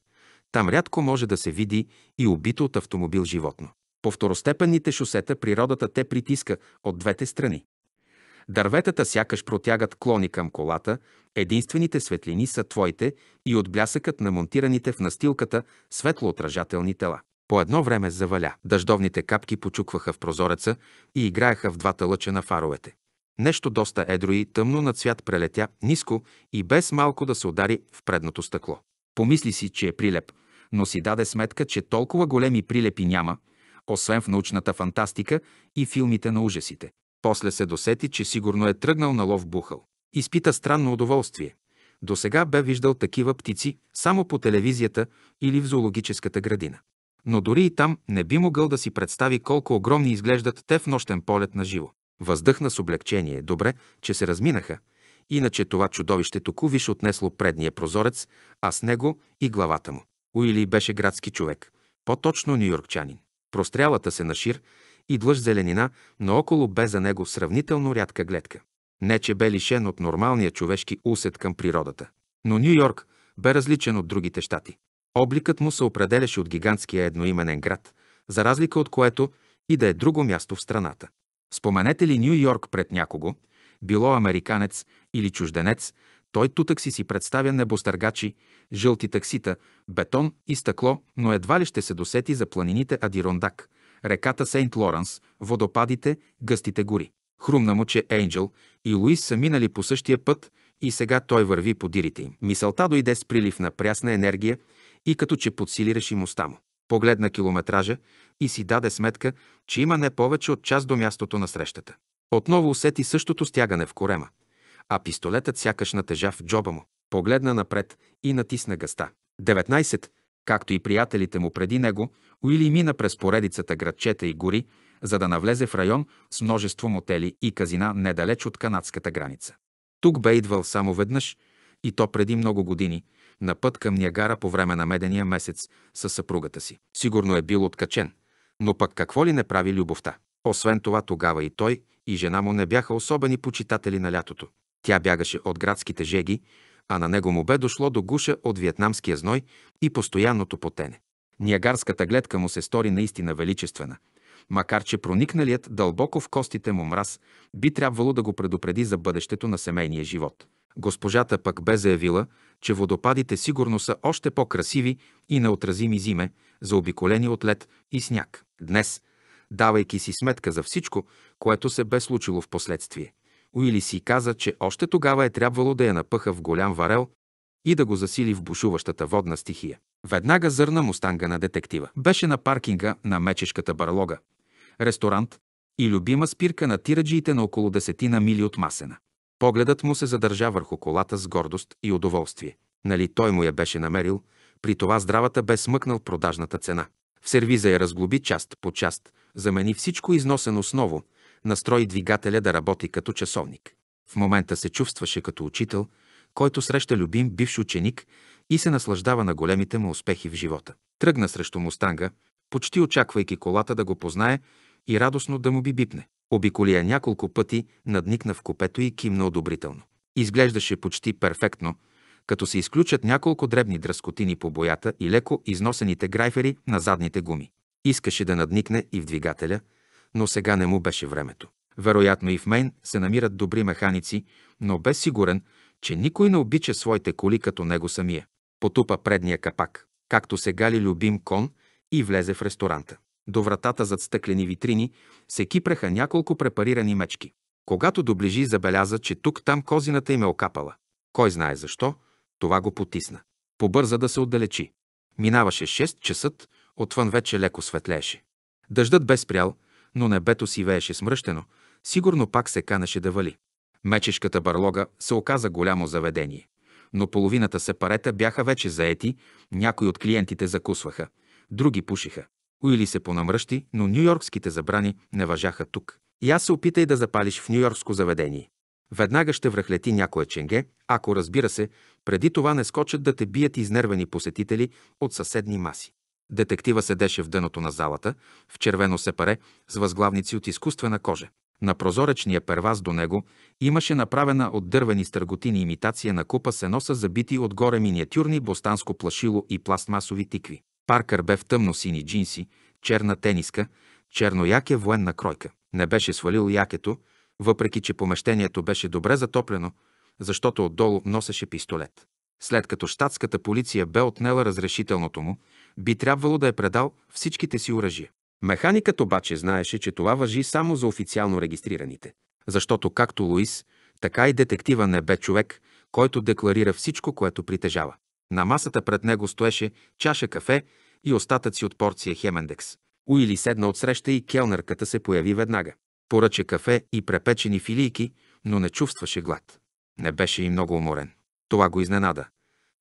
Там рядко може да се види и убито от автомобил животно. По второстепенните шосета природата те притиска от двете страни. Дърветата сякаш протягат клони към колата, единствените светлини са твоите и отблясъкът на монтираните в настилката светлоотражателни тела. По едно време заваля. Дъждовните капки почукваха в прозореца и играеха в двата лъча на фаровете. Нещо доста едро и тъмно на цвят прелетя ниско и без малко да се удари в предното стъкло. Помисли си, че е прилеп, но си даде сметка, че толкова големи прилепи няма – освен в научната фантастика и филмите на ужасите. После се досети, че сигурно е тръгнал на лов бухал. Изпита странно удоволствие. До сега бе виждал такива птици само по телевизията или в зоологическата градина. Но дори и там не би могъл да си представи колко огромни изглеждат те в нощен полет на живо. Въздъхна с облегчение. Добре, че се разминаха. Иначе това чудовище току виш отнесло предния прозорец, а с него и главата му. Уили беше градски човек, по-точно нюйоркчанин. Прострялата се шир и длъж зеленина, но около бе за него сравнително рядка гледка. Не, че бе лишен от нормалния човешки усет към природата. Но Нью Йорк бе различен от другите щати. Обликът му се определяше от гигантския едноименен град, за разлика от което и да е друго място в страната. Споменете ли Нью Йорк пред някого, било американец или чужденец, той тутък си си представя небостъргачи, жълти таксита, бетон и стъкло, но едва ли ще се досети за планините Адирондак, реката Сейнт лоранс водопадите, гъстите гори. Хрумна му, че Ейнджел и Луис са минали по същия път и сега той върви по дирите им. Мисълта дойде с прилив на прясна енергия и като че подсили решимостта му. Погледна километража и си даде сметка, че има не повече от час до мястото на срещата. Отново усети същото стягане в корема а пистолетът сякаш натежа в джоба му. Погледна напред и натисна гъста. 19. Както и приятелите му преди него, Уили мина през поредицата градчета и гори, за да навлезе в район с множество мотели и казина недалеч от канадската граница. Тук бе идвал само веднъж, и то преди много години, на път към Ниагара по време на медения месец със съпругата си. Сигурно е бил откачен, но пък какво ли не прави любовта? Освен това тогава и той, и жена му не бяха особени почитатели на лятото. Тя бягаше от градските жеги, а на него му бе дошло до гуша от вьетнамския зной и постоянното потене. Ниагарската гледка му се стори наистина величествена, макар че проникналият дълбоко в костите му мраз би трябвало да го предупреди за бъдещето на семейния живот. Госпожата пък бе заявила, че водопадите сигурно са още по-красиви и неотразими зиме, заобиколени от лед и сняг. Днес, давайки си сметка за всичко, което се бе случило в последствие – Уили си каза, че още тогава е трябвало да я напъха в голям варел и да го засили в бушуващата водна стихия. Веднага зърна мустанга на детектива. Беше на паркинга на мечешката барлога, ресторант и любима спирка на тираджиите на около десетина мили от Масена. Погледът му се задържа върху колата с гордост и удоволствие. Нали той му я беше намерил, при това здравата бе смъкнал продажната цена. В сервиза я разглоби част по част, замени всичко износено с ново, настрои двигателя да работи като часовник. В момента се чувстваше като учител, който среща любим бивш ученик и се наслаждава на големите му успехи в живота. Тръгна срещу Мустанга, почти очаквайки колата да го познае и радостно да му би бипне. Обиколия няколко пъти, надникна в купето и кимна одобрително. Изглеждаше почти перфектно, като се изключат няколко дребни дръскотини по боята и леко износените грайфери на задните гуми. Искаше да надникне и в двигателя, но сега не му беше времето. Вероятно и в мен се намират добри механици, но бе сигурен, че никой не обича своите коли като него самия. Потупа предния капак, както сега ли любим кон, и влезе в ресторанта. До вратата зад стъклени витрини се кипреха няколко препарирани мечки. Когато доближи, забеляза, че тук-там козината им е окапала. Кой знае защо, това го потисна. Побърза да се отдалечи. Минаваше 6 часът, отвън вече леко светлееше. Дъждът бе спрял, но небето си вееше смръщено, сигурно пак се канеше да вали. Мечешката барлога се оказа голямо заведение. Но половината сепарета бяха вече заети, някои от клиентите закусваха, други пушиха. Уили се понамръщи, но нюйоркските забрани не въжаха тук. И аз се опитай да запалиш в нюйоркско заведение. Веднага ще връхлети някоя ченге, ако разбира се, преди това не скочат да те бият изнервени посетители от съседни маси. Детектива седеше в дъното на залата, в червено сепаре, с възглавници от изкуствена кожа. На прозоречния перваз до него имаше направена от дървени стърготини имитация на купа сено с забити отгоре миниатюрни бостанско плашило и пластмасови тикви. Паркър бе в тъмно-сини джинси, черна тениска, черно яке военна кройка. Не беше свалил якето, въпреки че помещението беше добре затоплено, защото отдолу носеше пистолет. След като щатската полиция бе отнела разрешителното му, би трябвало да е предал всичките си оръжия. Механикът обаче знаеше, че това въжи само за официално регистрираните, защото както Луис, така и детектива не бе човек, който декларира всичко, което притежава. На масата пред него стоеше чаша кафе и остатъци от порция Хемендекс. Уили седна отсреща и келнерката се появи веднага. Поръча кафе и препечени филийки, но не чувстваше глад. Не беше и много уморен. Това го изненада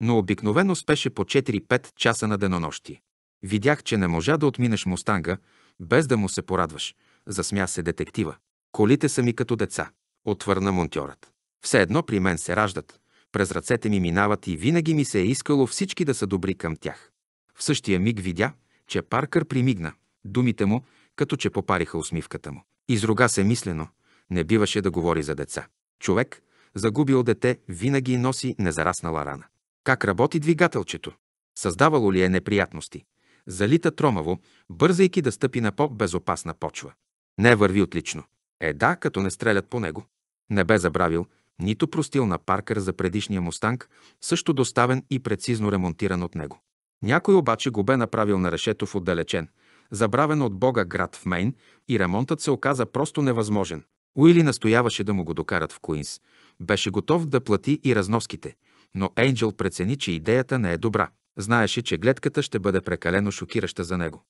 но обикновено спеше по 4-5 часа на денонощие. Видях, че не можа да отминеш мустанга, без да му се порадваш. Засмя се детектива. Колите са ми като деца, отвърна монтьорът. Все едно при мен се раждат, през ръцете ми минават и винаги ми се е искало всички да са добри към тях. В същия миг видя, че Паркър примигна. Думите му, като че попариха усмивката му. Изруга се мислено. Не биваше да говори за деца. Човек, загубил дете, винаги носи незараснала рана. Как работи двигателчето? Създавало ли е неприятности? Залита тромаво, бързайки да стъпи на по-безопасна почва. Не върви отлично. Е да, като не стрелят по него. Не бе забравил, нито простил на Паркър за предишния мустанг, също доставен и прецизно ремонтиран от него. Някой обаче го бе направил на решетов отдалечен, забравен от Бога град в Мейн и ремонтът се оказа просто невъзможен. Уили настояваше да му го докарат в Куинс. Беше готов да плати и разноските, но Енджел прецени, че идеята не е добра. Знаеше, че гледката ще бъде прекалено шокираща за него.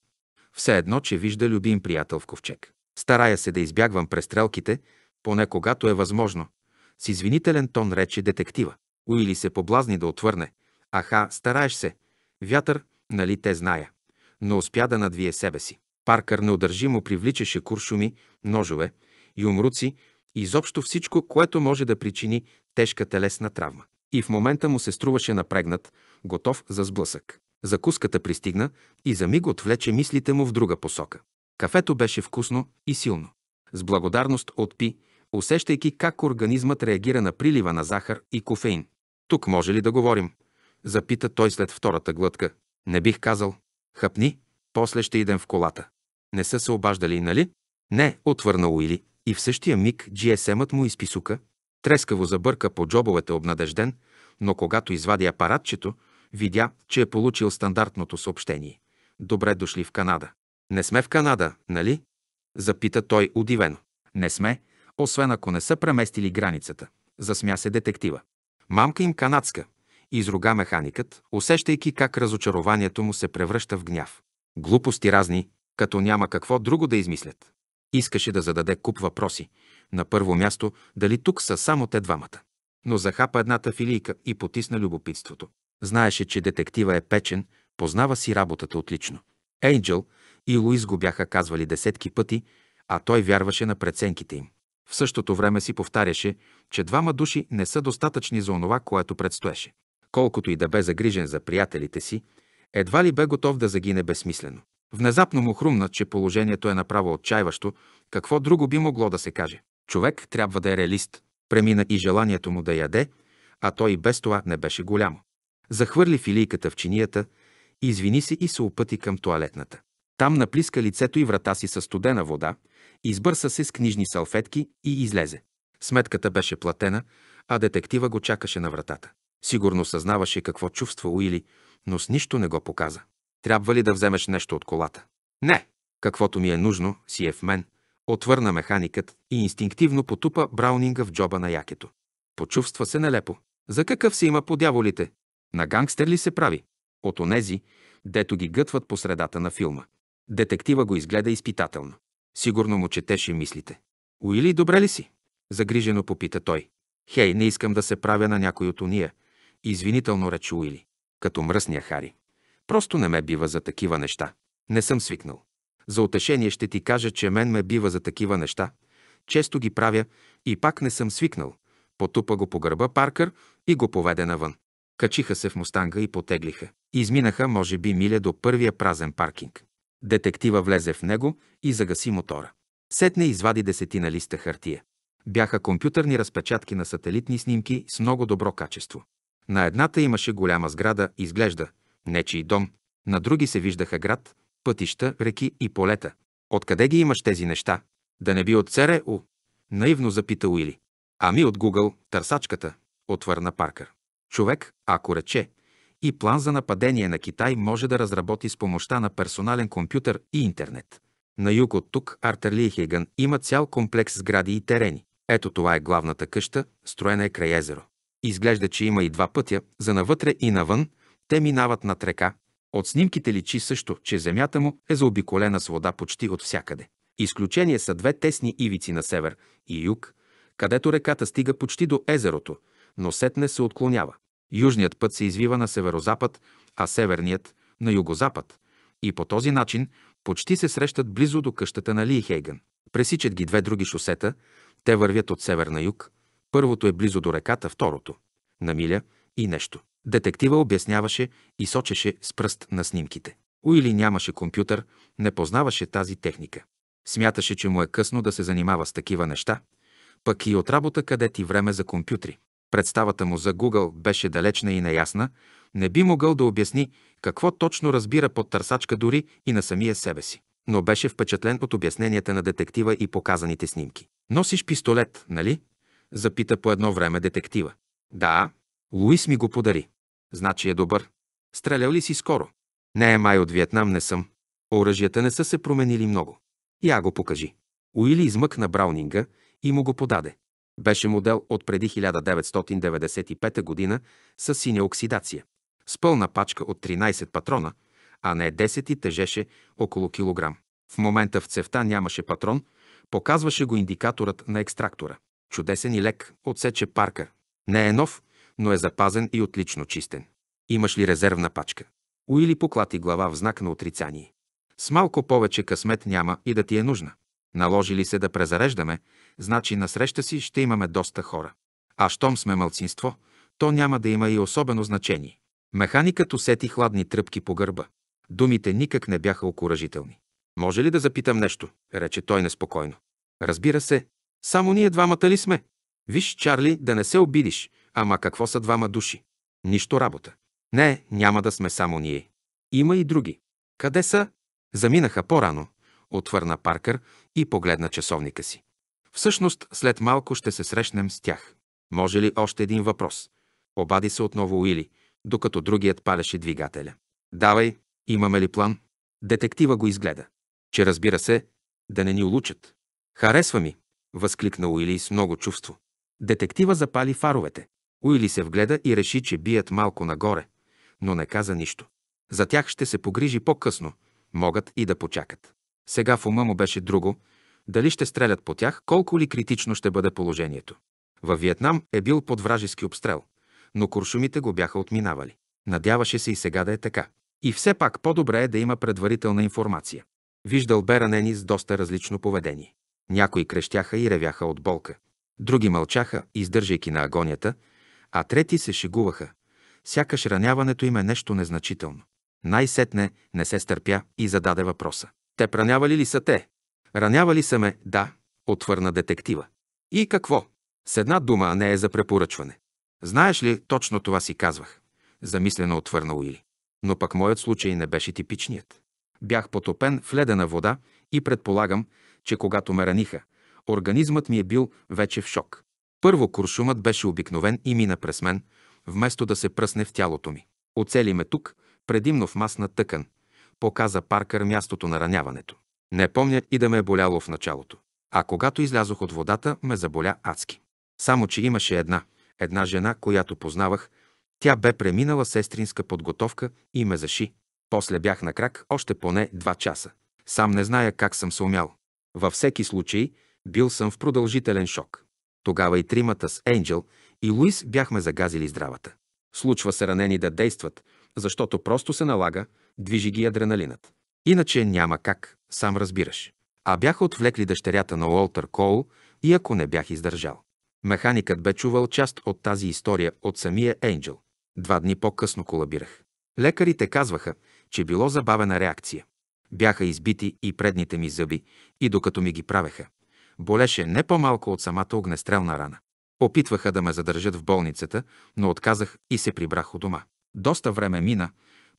Все едно, че вижда любим приятел в ковчег. Старая се да избягвам престрелките, поне когато е възможно. С извинителен тон рече детектива. Уили се поблазни да отвърне. Аха, стараеш се. Вятър, нали те зная. Но успя да надвие себе си. Паркър неудържимо привличаше куршуми, ножове, юмруци, изобщо всичко, което може да причини тежка телесна травма и в момента му се струваше напрегнат, готов за сблъсък. Закуската пристигна и за миг отвлече мислите му в друга посока. Кафето беше вкусно и силно. С благодарност отпи, усещайки как организмът реагира на прилива на захар и кофеин. Тук може ли да говорим? Запита той след втората глътка. Не бих казал. Хъпни, после ще идем в колата. Не са се обаждали, нали? Не, отвърна Уили. И в същия миг GSM-ът му изписука, Трескаво забърка по джобовете обнадежден, но когато извади апаратчето, видя, че е получил стандартното съобщение. Добре дошли в Канада. Не сме в Канада, нали? Запита той удивено. Не сме, освен ако не са преместили границата. Засмя се детектива. Мамка им канадска, изруга механикът, усещайки как разочарованието му се превръща в гняв. Глупости разни, като няма какво друго да измислят. Искаше да зададе куп въпроси, на първо място, дали тук са само те двамата. Но захапа едната филийка и потисна любопитството. Знаеше, че детектива е печен, познава си работата отлично. Ейнджел и Луис го бяха казвали десетки пъти, а той вярваше на преценките им. В същото време си повтаряше, че двама души не са достатъчни за онова, което предстоеше. Колкото и да бе загрижен за приятелите си, едва ли бе готов да загине безсмислено. Внезапно му хрумна, че положението е направо отчаиващо, какво друго би могло да се каже. Човек трябва да е реалист. Премина и желанието му да яде, а той и без това не беше голямо. Захвърли филийката в чинията, извини се и се опъти към туалетната. Там наплиска лицето и врата си със студена вода, избърса се с книжни салфетки и излезе. Сметката беше платена, а детектива го чакаше на вратата. Сигурно съзнаваше какво чувства Уили, но с нищо не го показа. Трябва ли да вземеш нещо от колата? Не! Каквото ми е нужно, си е в мен. Отвърна механикът и инстинктивно потупа Браунинга в джоба на якето. Почувства се нелепо. За какъв се има по дяволите? На гангстер ли се прави? От онези, дето ги гътват по средата на филма. Детектива го изгледа изпитателно. Сигурно му четеше мислите. Уили, добре ли си? Загрижено попита той. Хей, не искам да се правя на някой от уния. Извинително рече Уили, като мръсния Хари. Просто не ме бива за такива неща. Не съм свикнал. За утешение ще ти кажа, че мен ме бива за такива неща. Често ги правя и пак не съм свикнал. Потупа го по гърба Паркър и го поведе навън. Качиха се в мустанга и потеглиха. Изминаха, може би, миля до първия празен паркинг. Детектива влезе в него и загаси мотора. Сетне извади десетина листа хартия. Бяха компютърни разпечатки на сателитни снимки с много добро качество. На едната имаше голяма сграда, изглежда, нечи и дом, на други се виждаха град, пътища, реки и полета. Откъде ги имаш тези неща? Да не би от ЦРУ? Наивно запита Уили. Ами от Google, търсачката, отвърна Паркър. Човек, ако рече, и план за нападение на Китай може да разработи с помощта на персонален компютър и интернет. На юг от тук Лихеган има цял комплекс сгради и терени. Ето това е главната къща, строена е край езеро. Изглежда, че има и два пътя, за навътре и навън, те минават над река, от снимките личи също, че земята му е заобиколена с вода почти от всякъде. Изключение са две тесни ивици на север и юг, където реката стига почти до езерото, но сетне се отклонява. Южният път се извива на северозапад, а северният – на югозапад. И по този начин почти се срещат близо до къщата на Лихейгън. Пресичат ги две други шосета, те вървят от север на юг. Първото е близо до реката, второто – на миля и нещо. Детектива обясняваше и сочеше с пръст на снимките. Уили нямаше компютър, не познаваше тази техника. Смяташе, че му е късно да се занимава с такива неща, пък и от работа къде ти време за компютри. Представата му за Google беше далечна и неясна, не би могъл да обясни какво точно разбира под търсачка дори и на самия себе си. Но беше впечатлен от обясненията на детектива и показаните снимки. «Носиш пистолет, нали?» Запита по едно време детектива. «Да, Луис ми го подари. Значи е добър. Стрелял ли си скоро? Не е май от Виетнам не съм. Оръжията не са се променили много. Я го покажи. Уили измъкна Браунинга и му го подаде. Беше модел от преди 1995 година с синя оксидация. С пълна пачка от 13 патрона, а не 10 и тежеше около килограм. В момента в цевта нямаше патрон, показваше го индикаторът на екстрактора. Чудесен и лек, отсече парка. Не е нов, но е запазен и отлично чистен. Имаш ли резервна пачка? Уили поклати глава в знак на отрицание. С малко повече късмет няма и да ти е нужна. Наложи ли се да презареждаме, значи на среща си ще имаме доста хора. А щом сме мълцинство, то няма да има и особено значение. Механикът усети хладни тръпки по гърба. Думите никак не бяха окоръжителни. Може ли да запитам нещо? рече той неспокойно. Разбира се. Само ние двамата ли сме? Виж, Чарли, да не се обидиш, Ама какво са двама души? Нищо работа. Не, няма да сме само ние. Има и други. Къде са? Заминаха по-рано, отвърна Паркър и погледна часовника си. Всъщност, след малко ще се срещнем с тях. Може ли още един въпрос? Обади се отново Уили, докато другият палеше двигателя. Давай, имаме ли план? Детектива го изгледа. Че разбира се, да не ни улучат. Харесва ми, възкликна Уили с много чувство. Детектива запали фаровете. Уили се вгледа и реши, че бият малко нагоре, но не каза нищо. За тях ще се погрижи по-късно, могат и да почакат. Сега в ума му беше друго, дали ще стрелят по тях, колко ли критично ще бъде положението. Във Виетнам е бил под вражески обстрел, но куршумите го бяха отминавали. Надяваше се и сега да е така. И все пак по-добре е да има предварителна информация. Виждал бе ранени с доста различно поведение. Някои крещяха и ревяха от болка. Други мълчаха, издържайки на агонията, а трети се шегуваха, сякаш раняването им е нещо незначително. Най-сетне не се стърпя и зададе въпроса. Те пранявали ли са те? Ранявали са ме, да, отвърна детектива. И какво? С една дума не е за препоръчване. Знаеш ли, точно това си казвах. Замислено отвърна Уили. Но пък моят случай не беше типичният. Бях потопен в ледена вода и предполагам, че когато ме раниха, организмът ми е бил вече в шок. Първо куршумът беше обикновен и мина през мен, вместо да се пръсне в тялото ми. Оцели ме тук, предимно в масна тъкан. Показа Паркър мястото на раняването. Не помня и да ме е боляло в началото. А когато излязох от водата, ме заболя адски. Само, че имаше една, една жена, която познавах. Тя бе преминала сестринска подготовка и ме заши. После бях на крак още поне два часа. Сам не зная как съм се умял. Във всеки случай, бил съм в продължителен шок. Тогава и тримата с Енджел и Луис бяхме загазили здравата. Случва се ранени да действат, защото просто се налага, движи ги адреналинът. Иначе няма как, сам разбираш. А бяха отвлекли дъщерята на Уолтър Коул и ако не бях издържал. Механикът бе чувал част от тази история от самия Енджел. Два дни по-късно колабирах. Лекарите казваха, че било забавена реакция. Бяха избити и предните ми зъби, и докато ми ги правеха болеше не по-малко от самата огнестрелна рана. Опитваха да ме задържат в болницата, но отказах и се прибрах у дома. Доста време мина,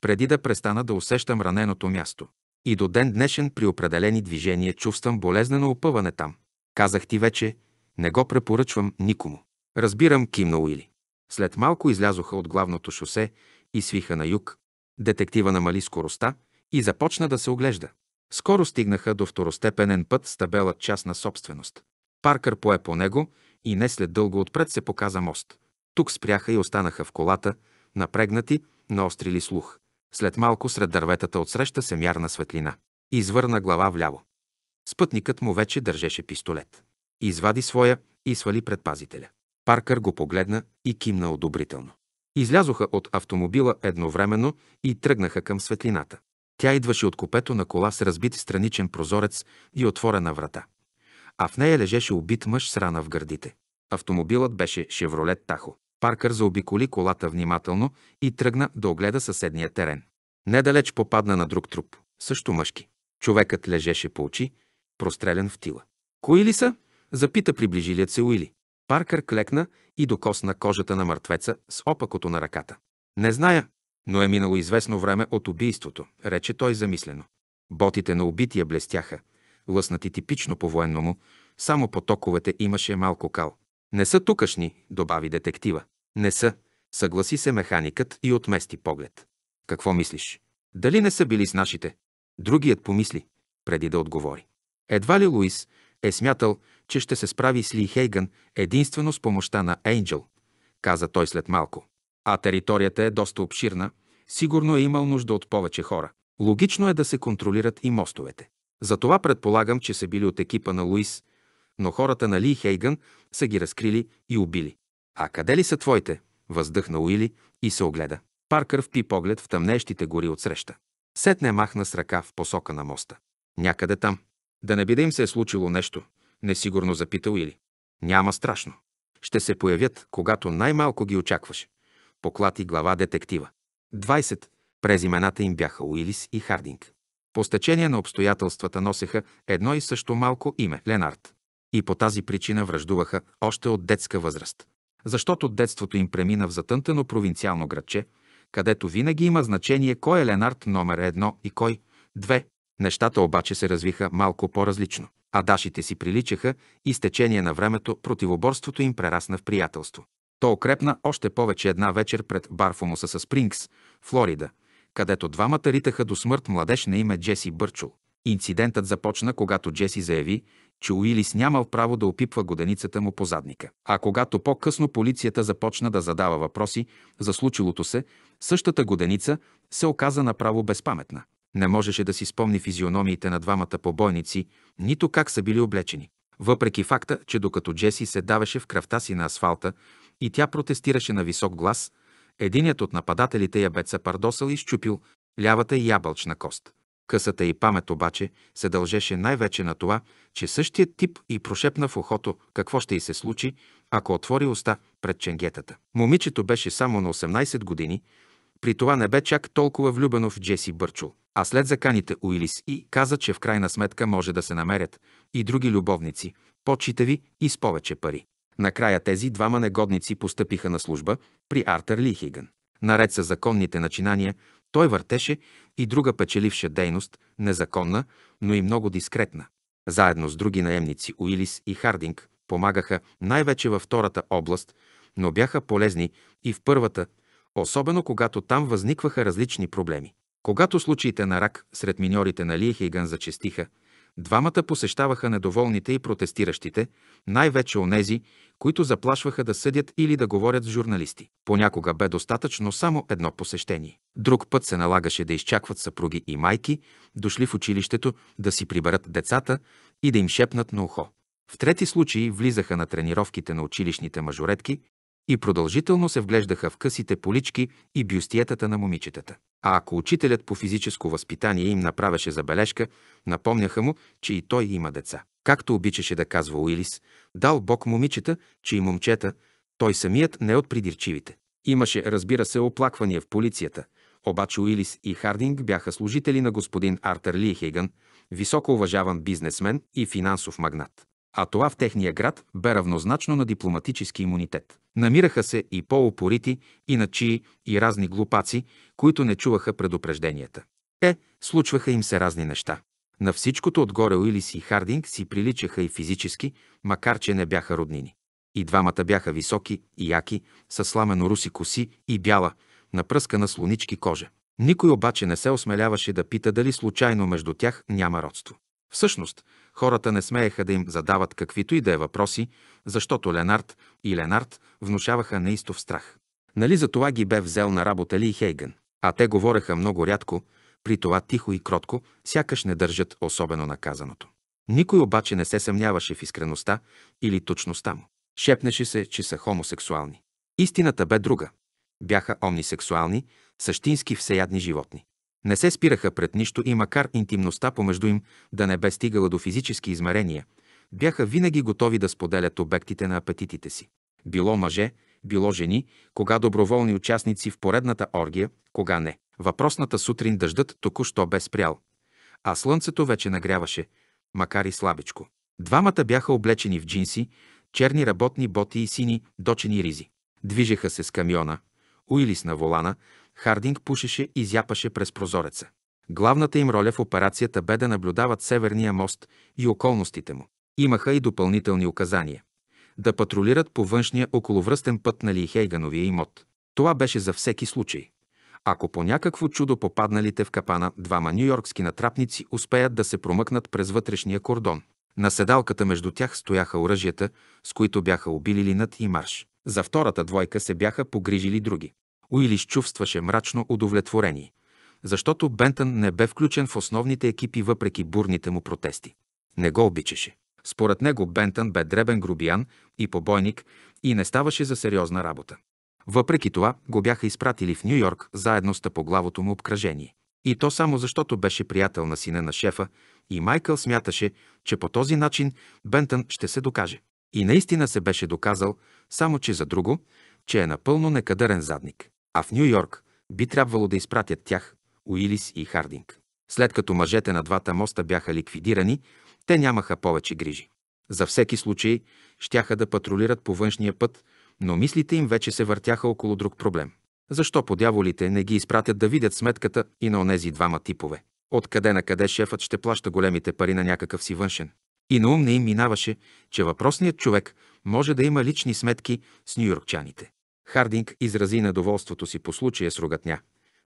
преди да престана да усещам раненото място. И до ден днешен при определени движения чувствам болезнено опъване там. Казах ти вече, не го препоръчвам никому. Разбирам, кимна Уили. След малко излязоха от главното шосе и свиха на юг. Детектива намали скоростта и започна да се оглежда. Скоро стигнаха до второстепенен път с табела частна собственост. Паркър пое по него и не след дълго отпред се показа мост. Тук спряха и останаха в колата, напрегнати, острили слух. След малко сред дърветата отсреща се мярна светлина. Извърна глава вляво. Спътникът му вече държеше пистолет. Извади своя и свали предпазителя. Паркър го погледна и кимна одобрително. Излязоха от автомобила едновременно и тръгнаха към светлината. Тя идваше от купето на кола с разбит страничен прозорец и отворена врата. А в нея лежеше убит мъж с рана в гърдите. Автомобилът беше Шевролет Тахо. Паркър заобиколи колата внимателно и тръгна да огледа съседния терен. Недалеч попадна на друг труп, също мъжки. Човекът лежеше по очи, прострелен в тила. Кои ли са? запита приближилият се Уили. Паркър клекна и докосна кожата на мъртвеца с опакото на ръката. Не зная, но е минало известно време от убийството, рече той замислено. Ботите на убития блестяха, лъснати типично по-военному, само по токовете имаше малко кал. Не са тукашни, добави детектива. Не са, съгласи се механикът и отмести поглед. Какво мислиш? Дали не са били с нашите? Другият помисли, преди да отговори. Едва ли Луис е смятал, че ще се справи с Ли Хейган единствено с помощта на Ейнджел, каза той след малко а територията е доста обширна, сигурно е имал нужда от повече хора. Логично е да се контролират и мостовете. Затова предполагам, че са били от екипа на Луис, но хората на Ли Хейгън са ги разкрили и убили. А къде ли са твоите? Въздъхна Уили и се огледа. Паркър впи поглед в тъмнещите гори отсреща. Сетне махна с ръка в посока на моста. Някъде там. Да не би да им се е случило нещо, несигурно запита Уили. Няма страшно. Ще се появят, когато най-малко ги очакваш. Поклати глава детектива. 20. През имената им бяха Уилис и Хардинг. По стечение на обстоятелствата носеха едно и също малко име – Ленард. И по тази причина връждуваха още от детска възраст. Защото детството им премина в затънтено провинциално градче, където винаги има значение кой е Ленард номер едно и кой – две. Нещата обаче се развиха малко по-различно. Адашите си приличаха и с течение на времето противоборството им прерасна в приятелство. То окрепна още повече една вечер пред Барфомуса с Спрингс, Флорида, където двамата ритаха до смърт младеж на име Джеси Бърчул. Инцидентът започна, когато Джеси заяви, че Уилис нямал право да опипва годеницата му по задника. А когато по-късно полицията започна да задава въпроси за случилото се, същата годеница се оказа направо безпаметна. Не можеше да си спомни физиономиите на двамата побойници, нито как са били облечени. Въпреки факта, че докато Джеси се давеше в кръвта си на асфалта, и тя протестираше на висок глас, единият от нападателите я бе цапардосал и щупил лявата ябълчна кост. Късата и памет обаче се дължеше най-вече на това, че същият тип и прошепна в ухото какво ще й се случи, ако отвори уста пред ченгетата. Момичето беше само на 18 години, при това не бе чак толкова влюбено в Джеси Бърчул. А след заканите Уилис и каза, че в крайна сметка може да се намерят и други любовници, по-читави и с повече пари. Накрая тези двама негодници постъпиха на служба при Артер Лихиган. Наред с законните начинания, той въртеше и друга печеливша дейност, незаконна, но и много дискретна. Заедно с други наемници Уилис и Хардинг помагаха най-вече във втората област, но бяха полезни и в първата, особено когато там възникваха различни проблеми. Когато случаите на рак сред миньорите на Лихиган зачестиха, Двамата посещаваха недоволните и протестиращите, най-вече онези, които заплашваха да съдят или да говорят с журналисти. Понякога бе достатъчно само едно посещение. Друг път се налагаше да изчакват съпруги и майки, дошли в училището да си приберат децата и да им шепнат на ухо. В трети случаи влизаха на тренировките на училищните мажоретки, и продължително се вглеждаха в късите полички и бюстиетата на момичетата. А ако учителят по физическо възпитание им направеше забележка, напомняха му, че и той има деца. Както обичаше да казва Уилис, дал Бог момичета, че и момчета, той самият не е от придирчивите. Имаше, разбира се, оплаквания в полицията, обаче Уилис и Хардинг бяха служители на господин Артер Лихейган, високо уважаван бизнесмен и финансов магнат. А това в техния град бе равнозначно на дипломатически имунитет. Намираха се и по-упорити, и начии, и разни глупаци, които не чуваха предупрежденията. Е, случваха им се разни неща. На всичкото отгоре Уилис и Хардинг си приличаха и физически, макар че не бяха роднини. И двамата бяха високи и яки, с сламено руси коси и бяла, напръскана слонички кожа. Никой обаче не се осмеляваше да пита дали случайно между тях няма родство. Всъщност, Хората не смееха да им задават каквито и да е въпроси, защото Ленард и Ленард внушаваха неистов страх. Нали за това ги бе взел на работа Ли Хейген? А те говореха много рядко, при това тихо и кротко, сякаш не държат особено наказаното. Никой обаче не се съмняваше в искреността или точността му. Шепнеше се, че са хомосексуални. Истината бе друга. Бяха омнисексуални, същински всеядни животни. Не се спираха пред нищо и макар интимността помежду им да не бе стигала до физически измерения, бяха винаги готови да споделят обектите на апетитите си. Било мъже, било жени, кога доброволни участници в поредната оргия, кога не. Въпросната сутрин дъждът току-що бе спрял, а слънцето вече нагряваше, макар и слабичко. Двамата бяха облечени в джинси, черни работни боти и сини, дочени ризи. Движеха се с камиона, Уилис на волана, Хардинг пушеше и зяпаше през прозореца. Главната им роля в операцията бе да наблюдават Северния мост и околностите му. Имаха и допълнителни указания – да патрулират по външния околовръстен път на Лихейгановия имот. Това беше за всеки случай. Ако по някакво чудо попадналите в капана двама нью-йоркски натрапници успеят да се промъкнат през вътрешния кордон. На седалката между тях стояха оръжията, с които бяха убили Линът и Марш. За втората двойка се бяха погрижили други. Уилис чувстваше мрачно удовлетворение, защото Бентън не бе включен в основните екипи въпреки бурните му протести. Не го обичаше. Според него Бентън бе дребен грубиян и побойник и не ставаше за сериозна работа. Въпреки това го бяха изпратили в Нью Йорк заедно с тъпоглавото му обкръжение. И то само защото беше приятел на сина на шефа и Майкъл смяташе, че по този начин Бентън ще се докаже. И наистина се беше доказал, само че за друго, че е напълно некадърен задник а в Нью Йорк би трябвало да изпратят тях, Уилис и Хардинг. След като мъжете на двата моста бяха ликвидирани, те нямаха повече грижи. За всеки случай щяха да патрулират по външния път, но мислите им вече се въртяха около друг проблем. Защо по дяволите не ги изпратят да видят сметката и на онези двама типове? Откъде на къде шефът ще плаща големите пари на някакъв си външен? И на ум не им минаваше, че въпросният човек може да има лични сметки с нюйоркчаните. Хардинг изрази недоволството си по случая с рогатня,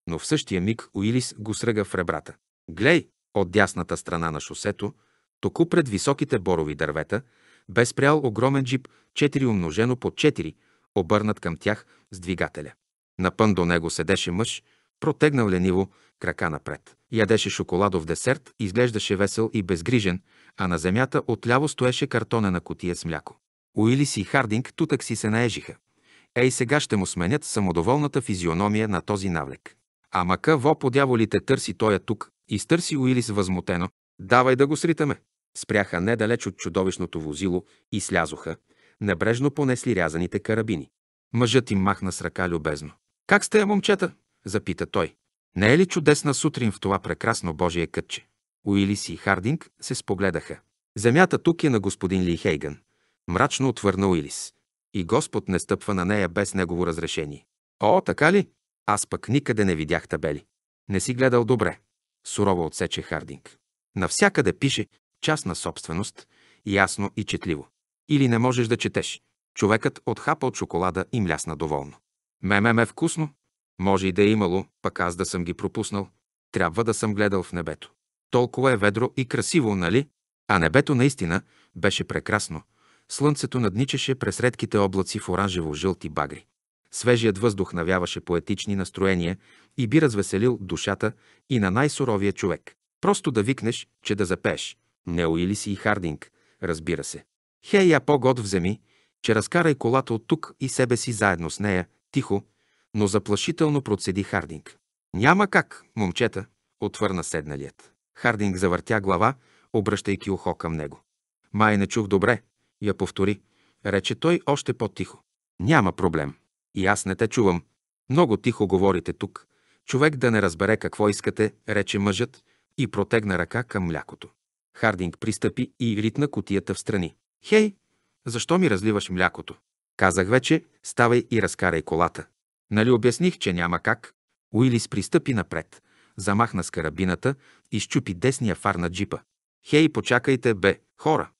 но в същия миг Уилис го сръга в ребрата. Глей! От дясната страна на шосето, току пред високите борови дървета, бе спрял огромен джип, 4 умножено по 4, обърнат към тях с двигателя. Напън до него седеше мъж, протегнал лениво крака напред. Ядеше шоколадов десерт, изглеждаше весел и безгрижен, а на земята отляво стоеше картонена котия с мляко. Уилис и Хардинг тутък си се наежиха. Ей сега ще му сменят самодоволната физиономия на този навлек. Ама какво по дяволите търси е тук? Изтърси Уилис възмутено. Давай да го сритаме. Спряха недалеч от чудовищното возило и слязоха. Небрежно понесли рязаните карабини. Мъжът им махна с ръка любезно. Как сте, момчета? запита той. Не е ли чудесна сутрин в това прекрасно Божие кътче? Уилис и Хардинг се спогледаха. Земята тук е на господин Хейган. Мрачно отвърна Уилис и Господ не стъпва на нея без негово разрешение. О, така ли? Аз пък никъде не видях табели. Не си гледал добре. Сурово отсече Хардинг. Навсякъде пише частна собственост, ясно и четливо. Или не можеш да четеш. Човекът отхапа от шоколада и млясна доволно. Ме-ме-ме вкусно. Може и да е имало, пък аз да съм ги пропуснал. Трябва да съм гледал в небето. Толкова е ведро и красиво, нали? А небето наистина беше прекрасно, Слънцето надничаше през редките облаци в оранжево-жълти багри. Свежият въздух навяваше поетични настроения и би развеселил душата и на най-суровия човек. Просто да викнеш, че да запееш. Не си и Хардинг, разбира се. Хей, я по-год вземи, че разкарай колата от тук и себе си заедно с нея, тихо, но заплашително процеди Хардинг. Няма как, момчета, отвърна седналият. Хардинг завъртя глава, обръщайки ухо към него. Май не чух добре, я повтори, рече той още по-тихо. Няма проблем. И аз не те чувам. Много тихо говорите тук. Човек да не разбере какво искате, рече мъжът и протегна ръка към млякото. Хардинг пристъпи и ритна котията в страни. Хей, защо ми разливаш млякото? Казах вече, ставай и разкарай колата. Нали обясних, че няма как? Уилис пристъпи напред, замахна с карабината и щупи десния фар на джипа. Хей, почакайте, бе, хора!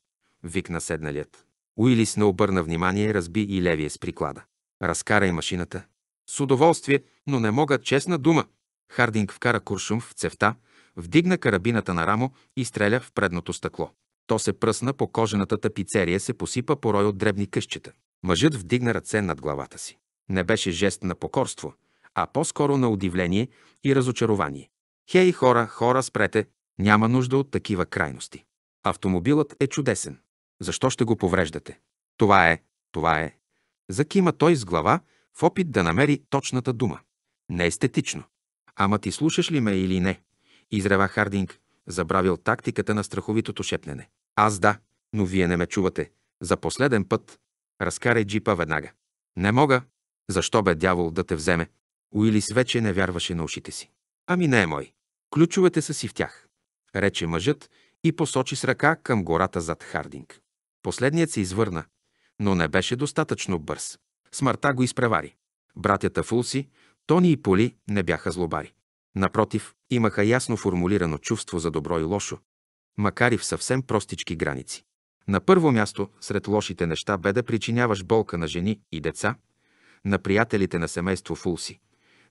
викна седналият. Уилис не обърна внимание, разби и левия с приклада. Разкарай машината. С удоволствие, но не мога честна дума. Хардинг вкара куршум в цевта, вдигна карабината на рамо и стреля в предното стъкло. То се пръсна по кожената тапицерия, се посипа по рой от дребни къщета. Мъжът вдигна ръце над главата си. Не беше жест на покорство, а по-скоро на удивление и разочарование. Хей, хора, хора, спрете! Няма нужда от такива крайности. Автомобилът е чудесен. Защо ще го повреждате? Това е, това е. Закима той с глава, в опит да намери точната дума. Не естетично. Ама ти слушаш ли ме или не? Изрева Хардинг, забравил тактиката на страховитото шепнене. Аз да, но вие не ме чувате. За последен път. Разкарай джипа веднага. Не мога. Защо бе дявол да те вземе? Уилис вече не вярваше на ушите си. Ами не е мой. Ключовете са си в тях. Рече мъжът и посочи с ръка към гората зад Хардинг. Последният се извърна, но не беше достатъчно бърз. Смъртта го изпревари. Братята Фулси, Тони и Поли не бяха злобари. Напротив, имаха ясно формулирано чувство за добро и лошо, макар и в съвсем простички граници. На първо място, сред лошите неща бе да причиняваш болка на жени и деца, на приятелите на семейство Фулси,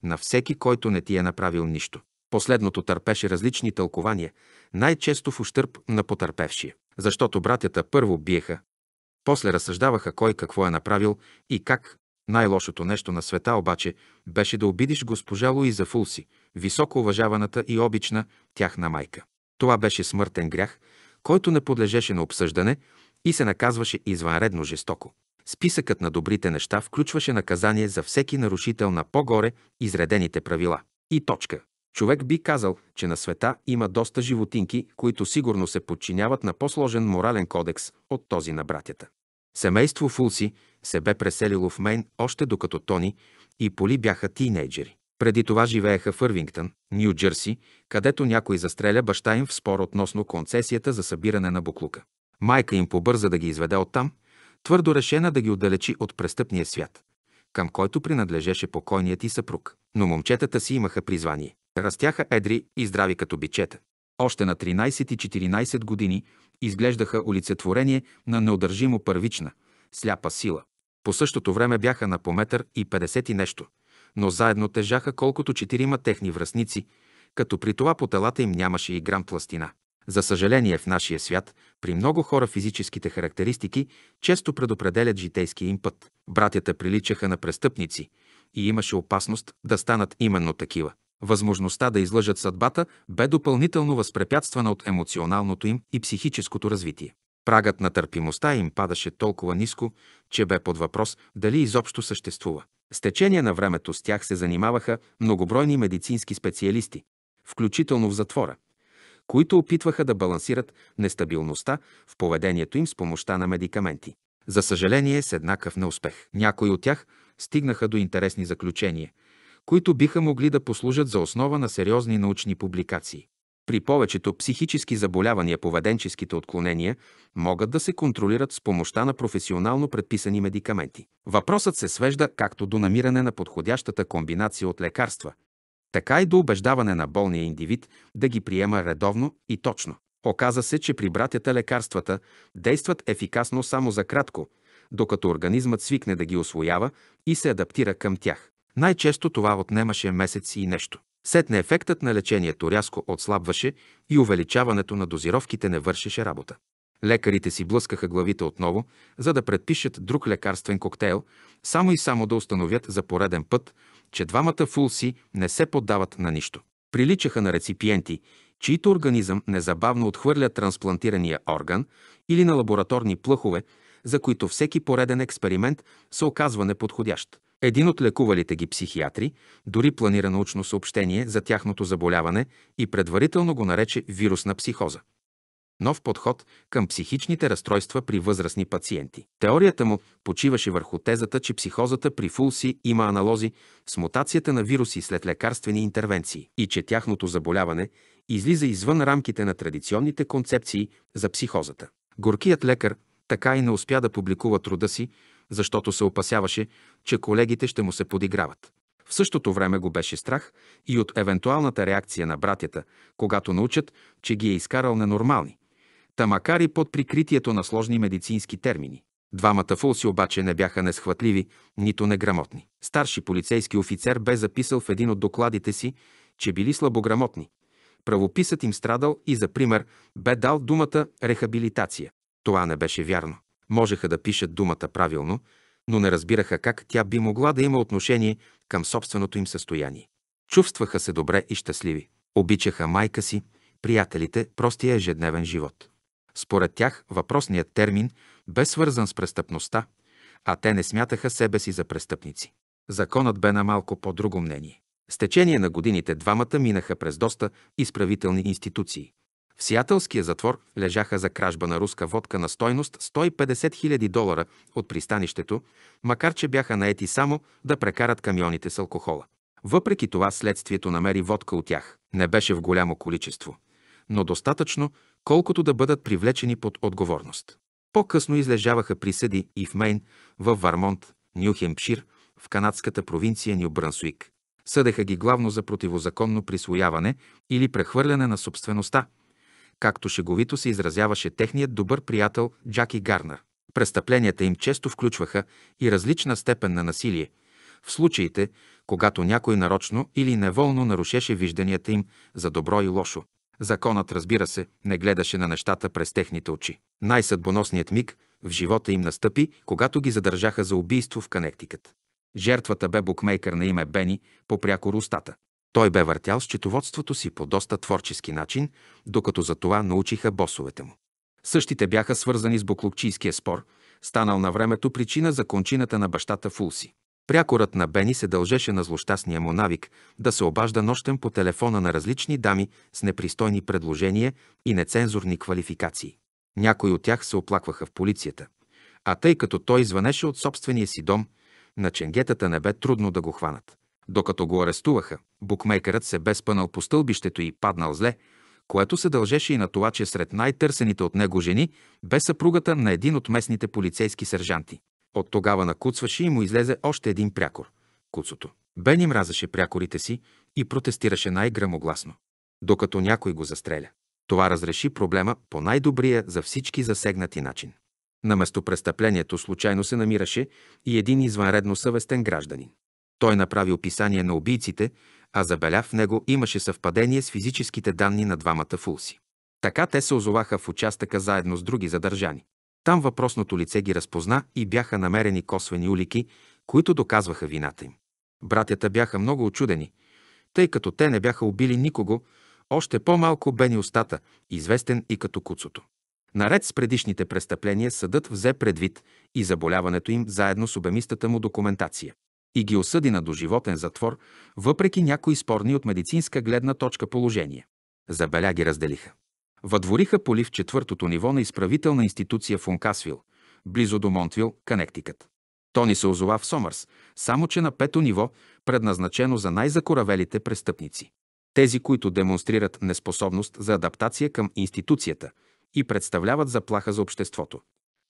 на всеки, който не ти е направил нищо. Последното търпеше различни тълкования, най-често в ущърп на потърпевшия. Защото братята първо биеха, после разсъждаваха кой какво е направил и как. Най-лошото нещо на света обаче беше да обидиш госпожа Луиза Фулси, високо уважаваната и обична тяхна майка. Това беше смъртен грях, който не подлежеше на обсъждане и се наказваше извънредно жестоко. Списъкът на добрите неща включваше наказание за всеки нарушител на по-горе изредените правила. И точка. Човек би казал, че на света има доста животинки, които сигурно се подчиняват на по-сложен морален кодекс от този на братята. Семейство Фулси се бе преселило в Мейн още докато Тони и Поли бяха тинейджери. Преди това живееха в Ирвингтън, Нью Джерси, където някой застреля баща им в спор относно концесията за събиране на буклука. Майка им побърза да ги изведе оттам, твърдо решена да ги отдалечи от престъпния свят, към който принадлежеше покойният и съпруг. Но момчетата си имаха призвание. Растяха едри и здрави като бичета. Още на 13 и 14 години изглеждаха олицетворение на неудържимо първична, сляпа сила. По същото време бяха на пометър и 50 и нещо, но заедно тежаха колкото четирима техни връзници, като при това по телата им нямаше и грам пластина. За съжаление в нашия свят, при много хора физическите характеристики често предопределят житейския им път. Братята приличаха на престъпници и имаше опасност да станат именно такива. Възможността да излъжат съдбата бе допълнително възпрепятствана от емоционалното им и психическото развитие. Прагът на търпимостта им падаше толкова ниско, че бе под въпрос дали изобщо съществува. С течение на времето с тях се занимаваха многобройни медицински специалисти, включително в затвора, които опитваха да балансират нестабилността в поведението им с помощта на медикаменти. За съжаление, с еднакъв неуспех. Някои от тях стигнаха до интересни заключения – които биха могли да послужат за основа на сериозни научни публикации. При повечето психически заболявания поведенческите отклонения могат да се контролират с помощта на професионално предписани медикаменти. Въпросът се свежда както до намиране на подходящата комбинация от лекарства, така и до убеждаване на болния индивид да ги приема редовно и точно. Оказа се, че при братята лекарствата действат ефикасно само за кратко, докато организмът свикне да ги освоява и се адаптира към тях. Най-често това отнемаше месеци и нещо. Сетне ефектът на лечението рязко отслабваше и увеличаването на дозировките не вършеше работа. Лекарите си блъскаха главите отново, за да предпишат друг лекарствен коктейл, само и само да установят за пореден път, че двамата фулси не се поддават на нищо. Приличаха на реципиенти, чието организъм незабавно отхвърля трансплантирания орган или на лабораторни плъхове, за които всеки пореден експеримент се оказва неподходящ. Един от лекувалите ги психиатри дори планира научно съобщение за тяхното заболяване и предварително го нарече вирусна психоза. Нов подход към психичните разстройства при възрастни пациенти. Теорията му почиваше върху тезата, че психозата при фулси има аналози с мутацията на вируси след лекарствени интервенции и че тяхното заболяване излиза извън рамките на традиционните концепции за психозата. Горкият лекар така и не успя да публикува труда си, защото се опасяваше, че колегите ще му се подиграват. В същото време го беше страх и от евентуалната реакция на братята, когато научат, че ги е изкарал ненормални, та макар и под прикритието на сложни медицински термини. Двамата фулси обаче не бяха несхватливи, нито неграмотни. Старши полицейски офицер бе записал в един от докладите си, че били слабограмотни. Правописът им страдал и за пример бе дал думата рехабилитация. Това не беше вярно можеха да пишат думата правилно, но не разбираха как тя би могла да има отношение към собственото им състояние. Чувстваха се добре и щастливи. Обичаха майка си, приятелите, простия ежедневен живот. Според тях въпросният термин бе свързан с престъпността, а те не смятаха себе си за престъпници. Законът бе на малко по-друго мнение. С течение на годините двамата минаха през доста изправителни институции. В Сиателския затвор лежаха за кражба на руска водка на стойност 150 000 долара от пристанището, макар че бяха наети само да прекарат камионите с алкохола. Въпреки това следствието намери водка от тях. Не беше в голямо количество, но достатъчно, колкото да бъдат привлечени под отговорност. По-късно излежаваха присъди и в Мейн, в Вармонт, Нюхемпшир, в канадската провинция Ню Брансуик. Съдеха ги главно за противозаконно присвояване или прехвърляне на собствеността – както шеговито се изразяваше техният добър приятел Джаки Гарнер. Престъпленията им често включваха и различна степен на насилие, в случаите, когато някой нарочно или неволно нарушеше вижданията им за добро и лошо. Законът, разбира се, не гледаше на нещата през техните очи. Най-съдбоносният миг в живота им настъпи, когато ги задържаха за убийство в Канектикът. Жертвата бе букмейкър на име Бени, попряко устата. Той бе въртял счетоводството си по доста творчески начин, докато за това научиха босовете му. Същите бяха свързани с буклукчийския спор, станал на времето причина за кончината на бащата Фулси. Прякорът на Бени се дължеше на злощастния му навик да се обажда нощем по телефона на различни дами с непристойни предложения и нецензурни квалификации. Някои от тях се оплакваха в полицията. А тъй като той звънеше от собствения си дом, на ченгетата не бе трудно да го хванат. Докато го арестуваха, букмейкерът се бе спънал по стълбището и паднал зле, което се дължеше и на това, че сред най-търсените от него жени бе съпругата на един от местните полицейски сержанти. От тогава накуцваше и му излезе още един прякор – куцото. Бени мразаше прякорите си и протестираше най-грамогласно, докато някой го застреля. Това разреши проблема по най-добрия за всички засегнати начин. На местопрестъплението случайно се намираше и един извънредно съвестен гражданин. Той направи описание на убийците, а забеля в него имаше съвпадение с физическите данни на двамата фулси. Така те се озоваха в участъка заедно с други задържани. Там въпросното лице ги разпозна и бяха намерени косвени улики, които доказваха вината им. Братята бяха много очудени, тъй като те не бяха убили никого, още по-малко Бени Остата, известен и като Куцото. Наред с предишните престъпления съдът взе предвид и заболяването им заедно с обемистата му документация и ги осъди на доживотен затвор, въпреки някои спорни от медицинска гледна точка положения. Забеляги ги разделиха. Въдвориха поли в четвъртото ниво на изправителна институция в Ункасвил, близо до Монтвил, Канектикът. Тони се озова в Сомърс, само че на пето ниво, предназначено за най-закоравелите престъпници. Тези, които демонстрират неспособност за адаптация към институцията и представляват заплаха за обществото.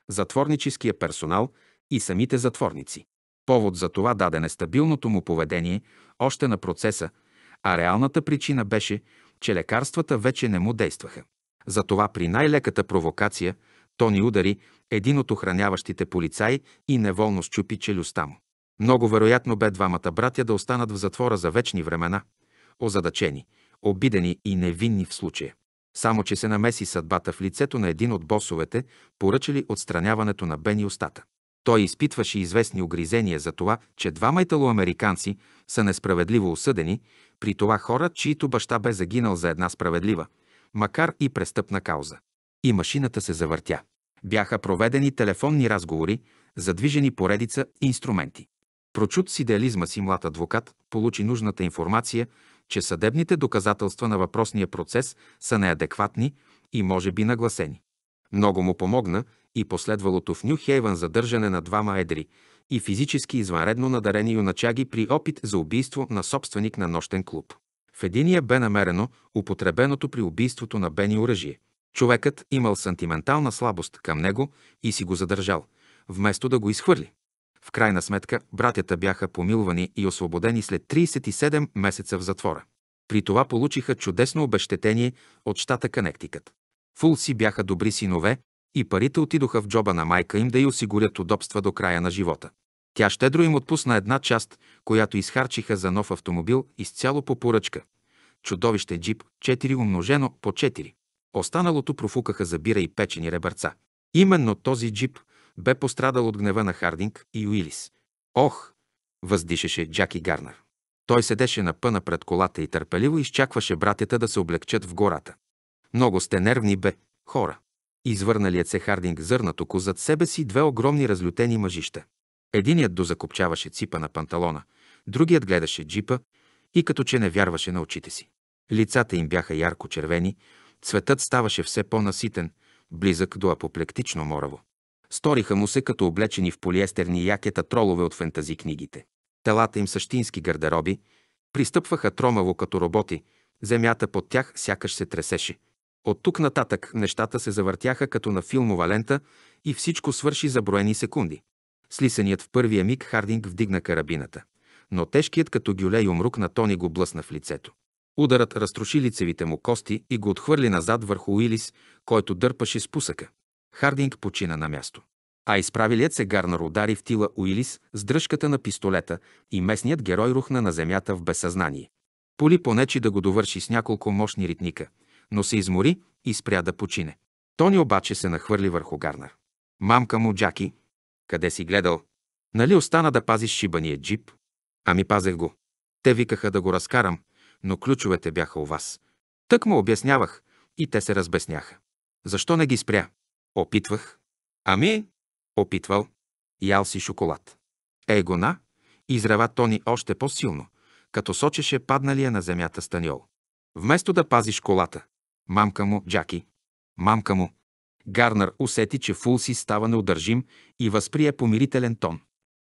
Затворническия персонал и самите затворници. Повод за това даде нестабилното му поведение още на процеса, а реалната причина беше, че лекарствата вече не му действаха. Затова при най-леката провокация то ни удари един от охраняващите полицаи и неволно щупи челюстта му. Много вероятно бе двамата братя да останат в затвора за вечни времена, озадачени, обидени и невинни в случая. Само, че се намеси съдбата в лицето на един от босовете, поръчали отстраняването на Бени устата. Той изпитваше известни огризения за това, че двама италоамериканци са несправедливо осъдени, при това хора, чието баща бе загинал за една справедлива, макар и престъпна кауза. И машината се завъртя. Бяха проведени телефонни разговори, задвижени поредица и инструменти. Прочут с идеализма си млад адвокат получи нужната информация, че съдебните доказателства на въпросния процес са неадекватни и може би нагласени. Много му помогна и последвалото в Нюхейвън задържане на двама едри и физически извънредно надарени юначаги при опит за убийство на собственик на нощен клуб. В единия бе намерено употребеното при убийството на Бени оръжие. Човекът имал сантиментална слабост към него и си го задържал, вместо да го изхвърли. В крайна сметка, братята бяха помилвани и освободени след 37 месеца в затвора. При това получиха чудесно обещетение от щата Канектикът. Фулси бяха добри синове и парите отидоха в джоба на майка им да й осигурят удобства до края на живота. Тя щедро им отпусна една част, която изхарчиха за нов автомобил изцяло по поръчка. Чудовище джип 4 умножено по 4. Останалото профукаха за бира и печени ребърца. Именно този джип бе пострадал от гнева на Хардинг и Уилис. Ох! въздишеше Джаки Гарнер. Той седеше на пъна пред колата и търпеливо изчакваше братята да се облегчат в гората. Много сте нервни бе, хора извърналият се Хардинг зърнато ко зад себе си две огромни разлютени мъжища. Единият дозакопчаваше ципа на панталона, другият гледаше джипа и като че не вярваше на очите си. Лицата им бяха ярко червени, цветът ставаше все по-наситен, близък до апоплектично мораво. Сториха му се като облечени в полиестерни якета тролове от фентази книгите. Телата им същински гардероби, пристъпваха тромаво като роботи, земята под тях сякаш се тресеше – от тук нататък нещата се завъртяха като на филмова лента и всичко свърши за броени секунди. Слисаният в първия миг Хардинг вдигна карабината, но тежкият като гюлей умрук на Тони го блъсна в лицето. Ударът разруши лицевите му кости и го отхвърли назад върху Уилис, който дърпаше спусъка. Хардинг почина на място. А изправилият се Гарнар удари в тила Уилис с дръжката на пистолета и местният герой рухна на земята в безсъзнание. Поли понечи да го довърши с няколко мощни ритника, но се измори и спря да почине. Тони обаче се нахвърли върху Гарнер. Мамка му, Джаки, къде си гледал? Нали остана да пазиш шибания джип? Ами пазех го. Те викаха да го разкарам, но ключовете бяха у вас. Тък му обяснявах и те се разбесняха. Защо не ги спря? Опитвах. Ами, опитвал. Ял си шоколад. Ей гона, изрева Тони още по-силно, като сочеше падналия на земята станьол. Вместо да пазиш колата, Мамка му, Джаки. Мамка му. Гарнер усети, че Фулси става неудържим и възприе помирителен тон.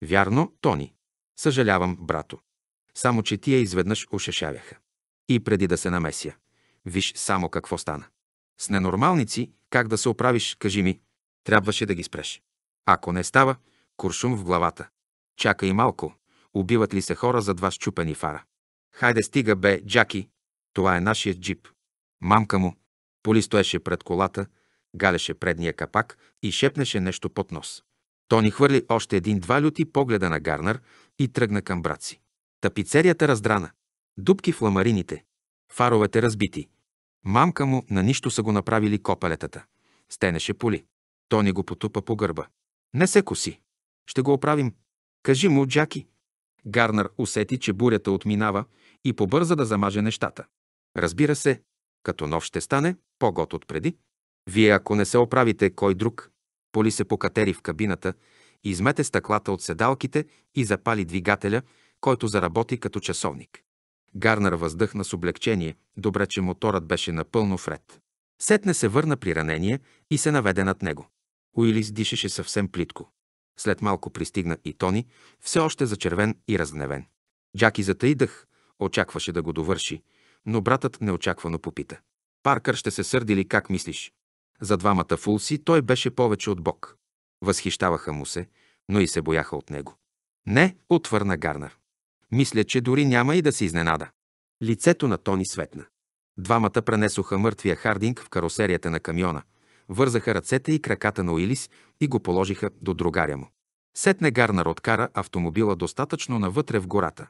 Вярно, Тони. Съжалявам, брато. Само, че тия изведнъж ушешавяха. И преди да се намеся. Виж само какво стана. С ненормалници, как да се оправиш, кажи ми. Трябваше да ги спреш. Ако не става, куршум в главата. Чакай малко. Убиват ли се хора за два щупени фара? Хайде стига бе, Джаки. Това е нашият джип. Мамка му. Поли стоеше пред колата, галеше предния капак и шепнеше нещо под нос. То ни хвърли още един-два люти погледа на Гарнер и тръгна към брат си. Тапицерията раздрана. Дубки в ламарините. Фаровете разбити. Мамка му на нищо са го направили копалетата. Стенеше поли. Тони го потупа по гърба. Не се коси. Ще го оправим. Кажи му, Джаки. Гарнер усети, че бурята отминава и побърза да замаже нещата. Разбира се, като нов ще стане, по год от преди. Вие, ако не се оправите, кой друг? Поли се покатери в кабината, измете стъклата от седалките и запали двигателя, който заработи като часовник. Гарнер въздъхна с облегчение, добре, че моторът беше напълно вред. Сетне се върна при ранение и се наведе над него. Уилис дишаше съвсем плитко. След малко пристигна и Тони, все още зачервен и разгневен. Джаки затаи дъх, очакваше да го довърши, но братът неочаквано попита. Паркър ще се сърди ли как мислиш? За двамата фулси той беше повече от Бог. Възхищаваха му се, но и се бояха от него. Не, отвърна Гарнер. Мисля, че дори няма и да се изненада. Лицето на Тони светна. Двамата пренесоха мъртвия Хардинг в каросерията на камиона, вързаха ръцете и краката на Уилис и го положиха до другаря му. Сетне Гарнер откара автомобила достатъчно навътре в гората,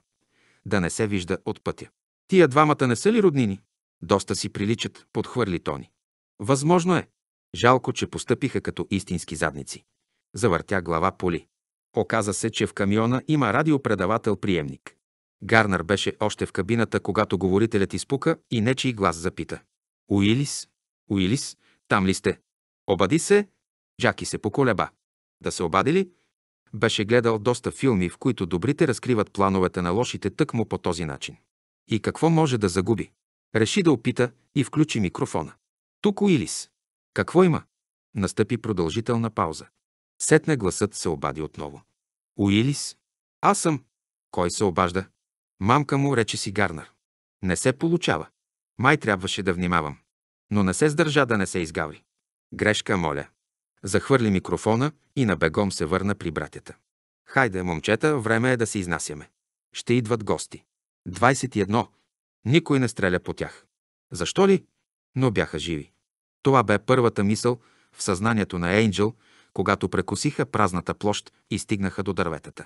да не се вижда от пътя. Тия двамата не са ли роднини? Доста си приличат, подхвърли Тони. Възможно е. Жалко, че постъпиха като истински задници. Завъртя глава Поли. Оказа се, че в камиона има радиопредавател-приемник. Гарнер беше още в кабината, когато говорителят изпука и нечий глас запита. Уилис? Уилис, там ли сте? Обади се. Джаки се поколеба. Да се обади ли? Беше гледал доста филми, в които добрите разкриват плановете на лошите тъкмо по този начин и какво може да загуби. Реши да опита и включи микрофона. Тук Уилис. Какво има? Настъпи продължителна пауза. Сетне гласът се обади отново. Уилис? Аз съм. Кой се обажда? Мамка му рече си Гарнар. Не се получава. Май трябваше да внимавам. Но не се сдържа да не се изгаври. Грешка, моля. Захвърли микрофона и на бегом се върна при братята. Хайде, момчета, време е да се изнасяме. Ще идват гости. 21. Никой не стреля по тях. Защо ли? Но бяха живи. Това бе първата мисъл в съзнанието на Ейнджел, когато прекусиха празната площ и стигнаха до дърветата.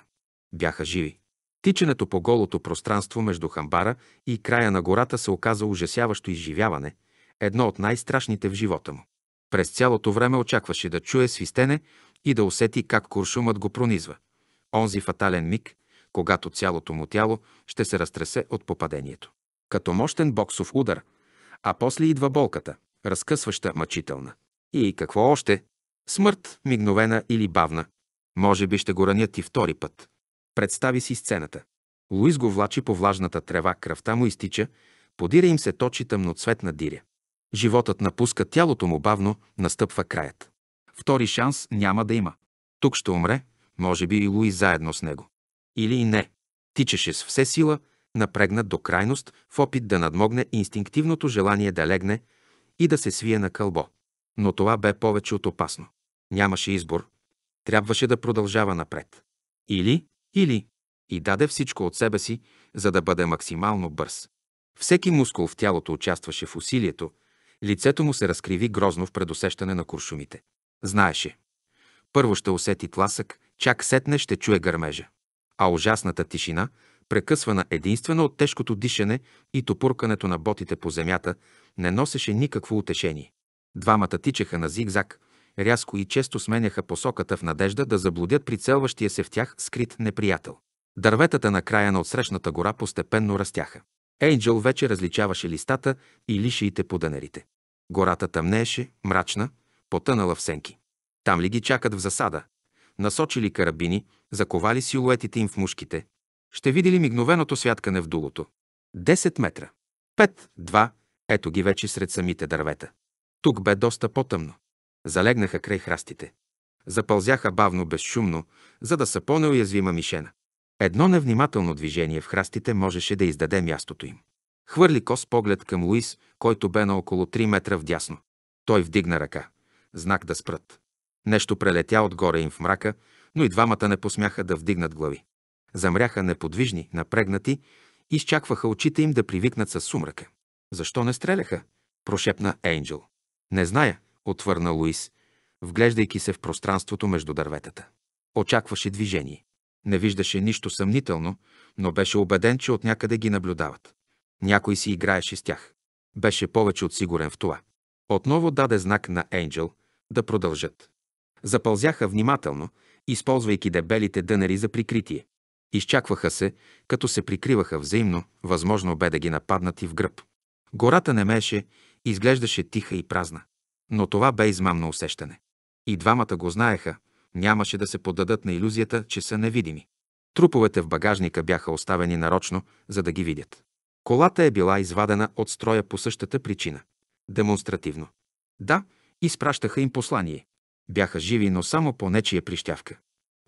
Бяха живи. Тичането по голото пространство между хамбара и края на гората се оказа ужасяващо изживяване, едно от най-страшните в живота му. През цялото време очакваше да чуе свистене и да усети как куршумът го пронизва. Онзи фатален миг, когато цялото му тяло ще се разтресе от попадението. Като мощен боксов удар, а после идва болката, разкъсваща, мъчителна. И какво още? Смърт, мигновена или бавна. Може би ще го ранят и втори път. Представи си сцената. Луис го влачи по влажната трева, кръвта му изтича, подира им се точи тъмноцветна диря. Животът напуска тялото му бавно, настъпва краят. Втори шанс няма да има. Тук ще умре, може би и Луи заедно с него или и не. Тичеше с все сила, напрегнат до крайност, в опит да надмогне инстинктивното желание да легне и да се свие на кълбо. Но това бе повече от опасно. Нямаше избор. Трябваше да продължава напред. Или, или. И даде всичко от себе си, за да бъде максимално бърз. Всеки мускул в тялото участваше в усилието, лицето му се разкриви грозно в предусещане на куршумите. Знаеше. Първо ще усети тласък, чак сетне ще чуе гърмежа а ужасната тишина, прекъсвана единствено от тежкото дишане и топуркането на ботите по земята, не носеше никакво утешение. Двамата тичаха на зигзаг, рязко и често сменяха посоката в надежда да заблудят прицелващия се в тях скрит неприятел. Дърветата на края на отсрещната гора постепенно растяха. Ейнджел вече различаваше листата и лишиите по дънерите. Гората тъмнееше, мрачна, потънала в сенки. Там ли ги чакат в засада? Насочили карабини, заковали силуетите им в мушките. Ще види ли мигновеното святкане в дулото? 10 метра. 5, 2, ето ги вече сред самите дървета. Тук бе доста по-тъмно. Залегнаха край храстите. Запълзяха бавно, безшумно, за да са по-неуязвима мишена. Едно невнимателно движение в храстите можеше да издаде мястото им. Хвърли кос поглед към Луис, който бе на около 3 метра вдясно. Той вдигна ръка. Знак да спрат. Нещо прелетя отгоре им в мрака, но и двамата не посмяха да вдигнат глави. Замряха неподвижни, напрегнати, и изчакваха очите им да привикнат с сумрака. Защо не стреляха? прошепна Ейнджел. Не зная, отвърна Луис, вглеждайки се в пространството между дърветата. Очакваше движение. Не виждаше нищо съмнително, но беше убеден, че от някъде ги наблюдават. Някой си играеше с тях. Беше повече от сигурен в това. Отново даде знак на Ейнджел да продължат. Запълзяха внимателно използвайки дебелите дънери за прикритие. Изчакваха се, като се прикриваха взаимно, възможно бе да ги нападнат и в гръб. Гората не мееше, изглеждаше тиха и празна. Но това бе измамно усещане. И двамата го знаеха, нямаше да се подадат на иллюзията, че са невидими. Труповете в багажника бяха оставени нарочно, за да ги видят. Колата е била извадена от строя по същата причина. Демонстративно. Да, изпращаха им послание. Бяха живи, но само по нечия прищявка.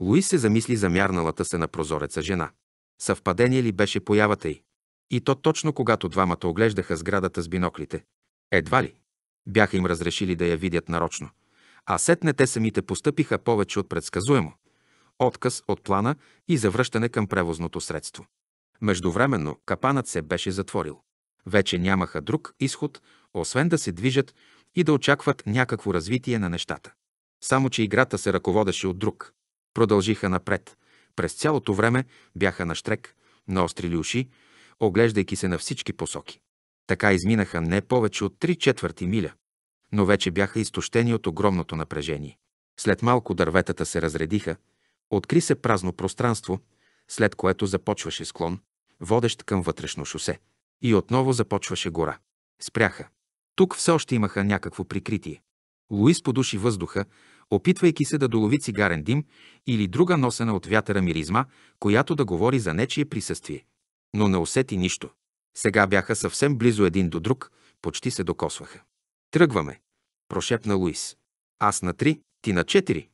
Луис се замисли за мярналата се на прозореца жена. Съвпадение ли беше появата й? И то точно когато двамата оглеждаха сградата с биноклите. Едва ли. Бяха им разрешили да я видят нарочно. А сетне те самите постъпиха повече от предсказуемо. Отказ от плана и завръщане към превозното средство. Междувременно капанът се беше затворил. Вече нямаха друг изход, освен да се движат и да очакват някакво развитие на нещата. Само, че играта се ръководеше от друг. Продължиха напред. През цялото време бяха на штрек, наострили уши, оглеждайки се на всички посоки. Така изминаха не повече от три четвърти миля, но вече бяха изтощени от огромното напрежение. След малко дърветата се разредиха, откри се празно пространство, след което започваше склон, водещ към вътрешно шосе. И отново започваше гора. Спряха. Тук все още имаха някакво прикритие. Луис подуши въздуха, опитвайки се да долови цигарен дим или друга носена от вятъра миризма, която да говори за нечие присъствие. Но не усети нищо. Сега бяха съвсем близо един до друг, почти се докосваха. Тръгваме, прошепна Луис. Аз на три, ти на четири.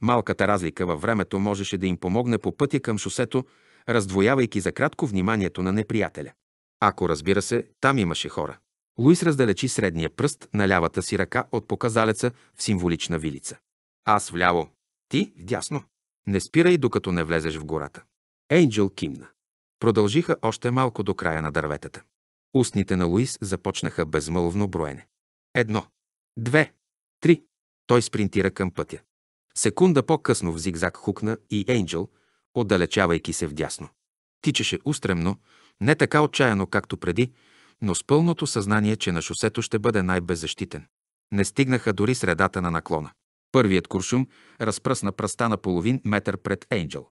Малката разлика във времето можеше да им помогне по пътя към шосето, раздвоявайки за кратко вниманието на неприятеля. Ако разбира се, там имаше хора. Луис раздалечи средния пръст на лявата си ръка от показалеца в символична вилица. Аз вляво, ти вдясно. Не спирай, докато не влезеш в гората. Ейнджел кимна. Продължиха още малко до края на дърветата. Устните на Луис започнаха безмълвно броене. Едно, две, три. Той спринтира към пътя. Секунда по-късно в зигзаг хукна и Ейнджел, отдалечавайки се вдясно. Тичаше устремно, не така отчаяно както преди, но с пълното съзнание, че на шосето ще бъде най-беззащитен. Не стигнаха дори средата на наклона. Първият куршум разпръсна пръста на половин метър пред Енджел.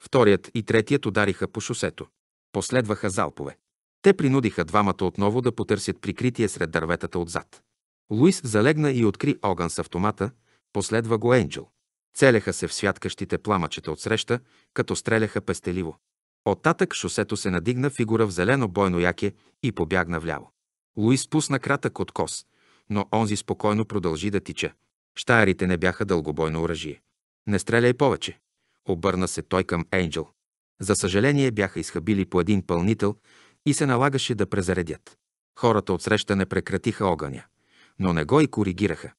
Вторият и третият удариха по шосето. Последваха залпове. Те принудиха двамата отново да потърсят прикритие сред дърветата отзад. Луис залегна и откри огън с автомата, последва го Енджел. Целеха се в святкащите пламъчета отсреща, като стреляха пестеливо. Оттатък шосето се надигна фигура в зелено бойно яке и побягна вляво. Луис пусна кратък откос, но онзи спокойно продължи да тича – Штаарите не бяха дългобойно оръжие. Не стреляй повече. Обърна се той към Енджел. За съжаление бяха изхабили по един пълнител и се налагаше да презаредят. Хората отсреща не прекратиха огъня, но не го и коригираха.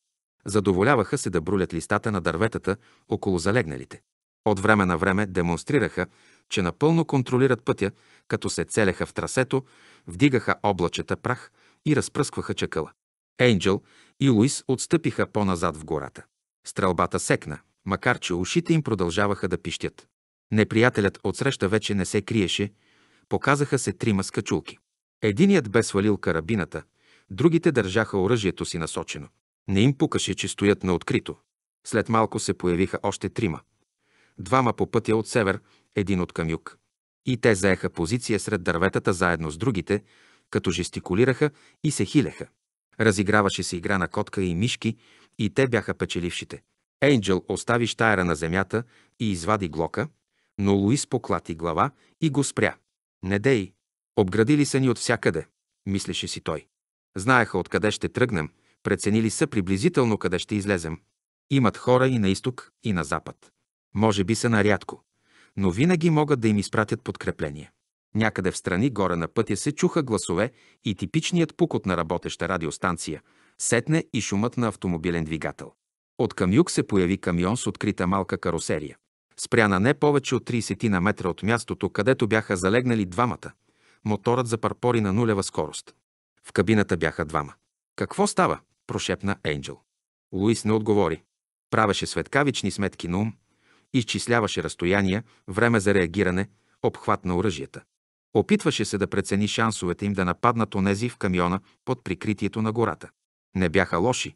Задоволяваха се да брулят листата на дърветата около залегналите. От време на време демонстрираха, че напълно контролират пътя, като се целеха в трасето, вдигаха облачета прах и разпръскваха чакъла. Енджел и Луис отстъпиха по-назад в гората. Стрелбата секна, макар че ушите им продължаваха да пищят. Неприятелят отсреща вече не се криеше, показаха се трима скачулки. Единият бе свалил карабината, другите държаха оръжието си насочено. Не им пукаше, че стоят на открито. След малко се появиха още трима. Двама по пътя от север, един от към юг. И те заеха позиция сред дърветата заедно с другите, като жестикулираха и се хилеха. Разиграваше се игра на котка и мишки и те бяха печелившите. Ейнджел остави штайра на земята и извади глока, но Луис поклати глава и го спря. Не дей! Обградили са ни от всякъде, мислеше си той. Знаеха откъде ще тръгнем, преценили са приблизително къде ще излезем. Имат хора и на изток, и на запад. Може би са нарядко, но винаги могат да им изпратят подкрепление. Някъде в страни горе на пътя се чуха гласове и типичният пукот на работеща радиостанция, сетне и шумът на автомобилен двигател. От към юг се появи камион с открита малка карусерия. Спря на не повече от 30 на метра от мястото, където бяха залегнали двамата. Моторът запарпори на нулева скорост. В кабината бяха двама. «Какво става?» – прошепна Енджел. Луис не отговори. Правеше светкавични сметки на ум, изчисляваше разстояния, време за реагиране, обхват на оръжията. Опитваше се да прецени шансовете им да нападнат онези в камиона под прикритието на гората. Не бяха лоши,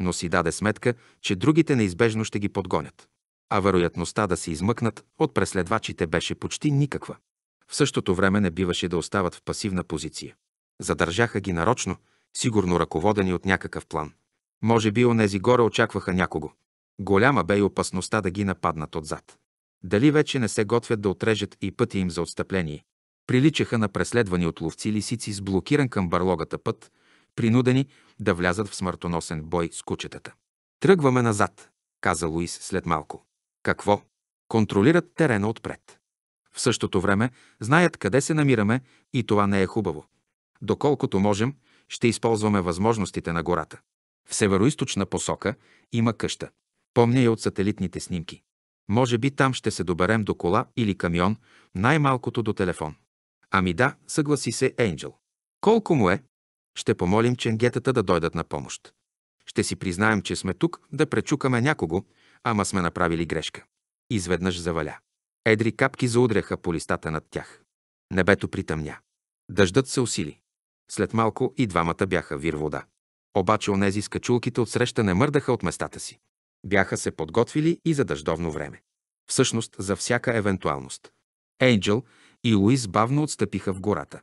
но си даде сметка, че другите неизбежно ще ги подгонят. А вероятността да се измъкнат от преследвачите беше почти никаква. В същото време не биваше да остават в пасивна позиция. Задържаха ги нарочно, сигурно ръководени от някакъв план. Може би онези горе очакваха някого. Голяма бе и опасността да ги нападнат отзад. Дали вече не се готвят да отрежат и пъти им за отстъпление? приличаха на преследвани от ловци лисици с блокиран към барлогата път, принудени да влязат в смъртоносен бой с кучетата. Тръгваме назад, каза Луис след малко. Какво? Контролират терена отпред. В същото време знаят къде се намираме и това не е хубаво. Доколкото можем, ще използваме възможностите на гората. В северо посока има къща. Помня я от сателитните снимки. Може би там ще се доберем до кола или камион, най-малкото до телефон. Ами да, съгласи се Енджел. Колко му е? Ще помолим ченгетата да дойдат на помощ. Ще си признаем, че сме тук да пречукаме някого, ама сме направили грешка. Изведнъж заваля. Едри капки заудряха по листата над тях. Небето притъмня. Дъждът се усили. След малко и двамата бяха вир вода. Обаче онези с качулките отсреща не мърдаха от местата си. Бяха се подготвили и за дъждовно време. Всъщност за всяка евентуалност. Ейнджел и Луис бавно отстъпиха в гората.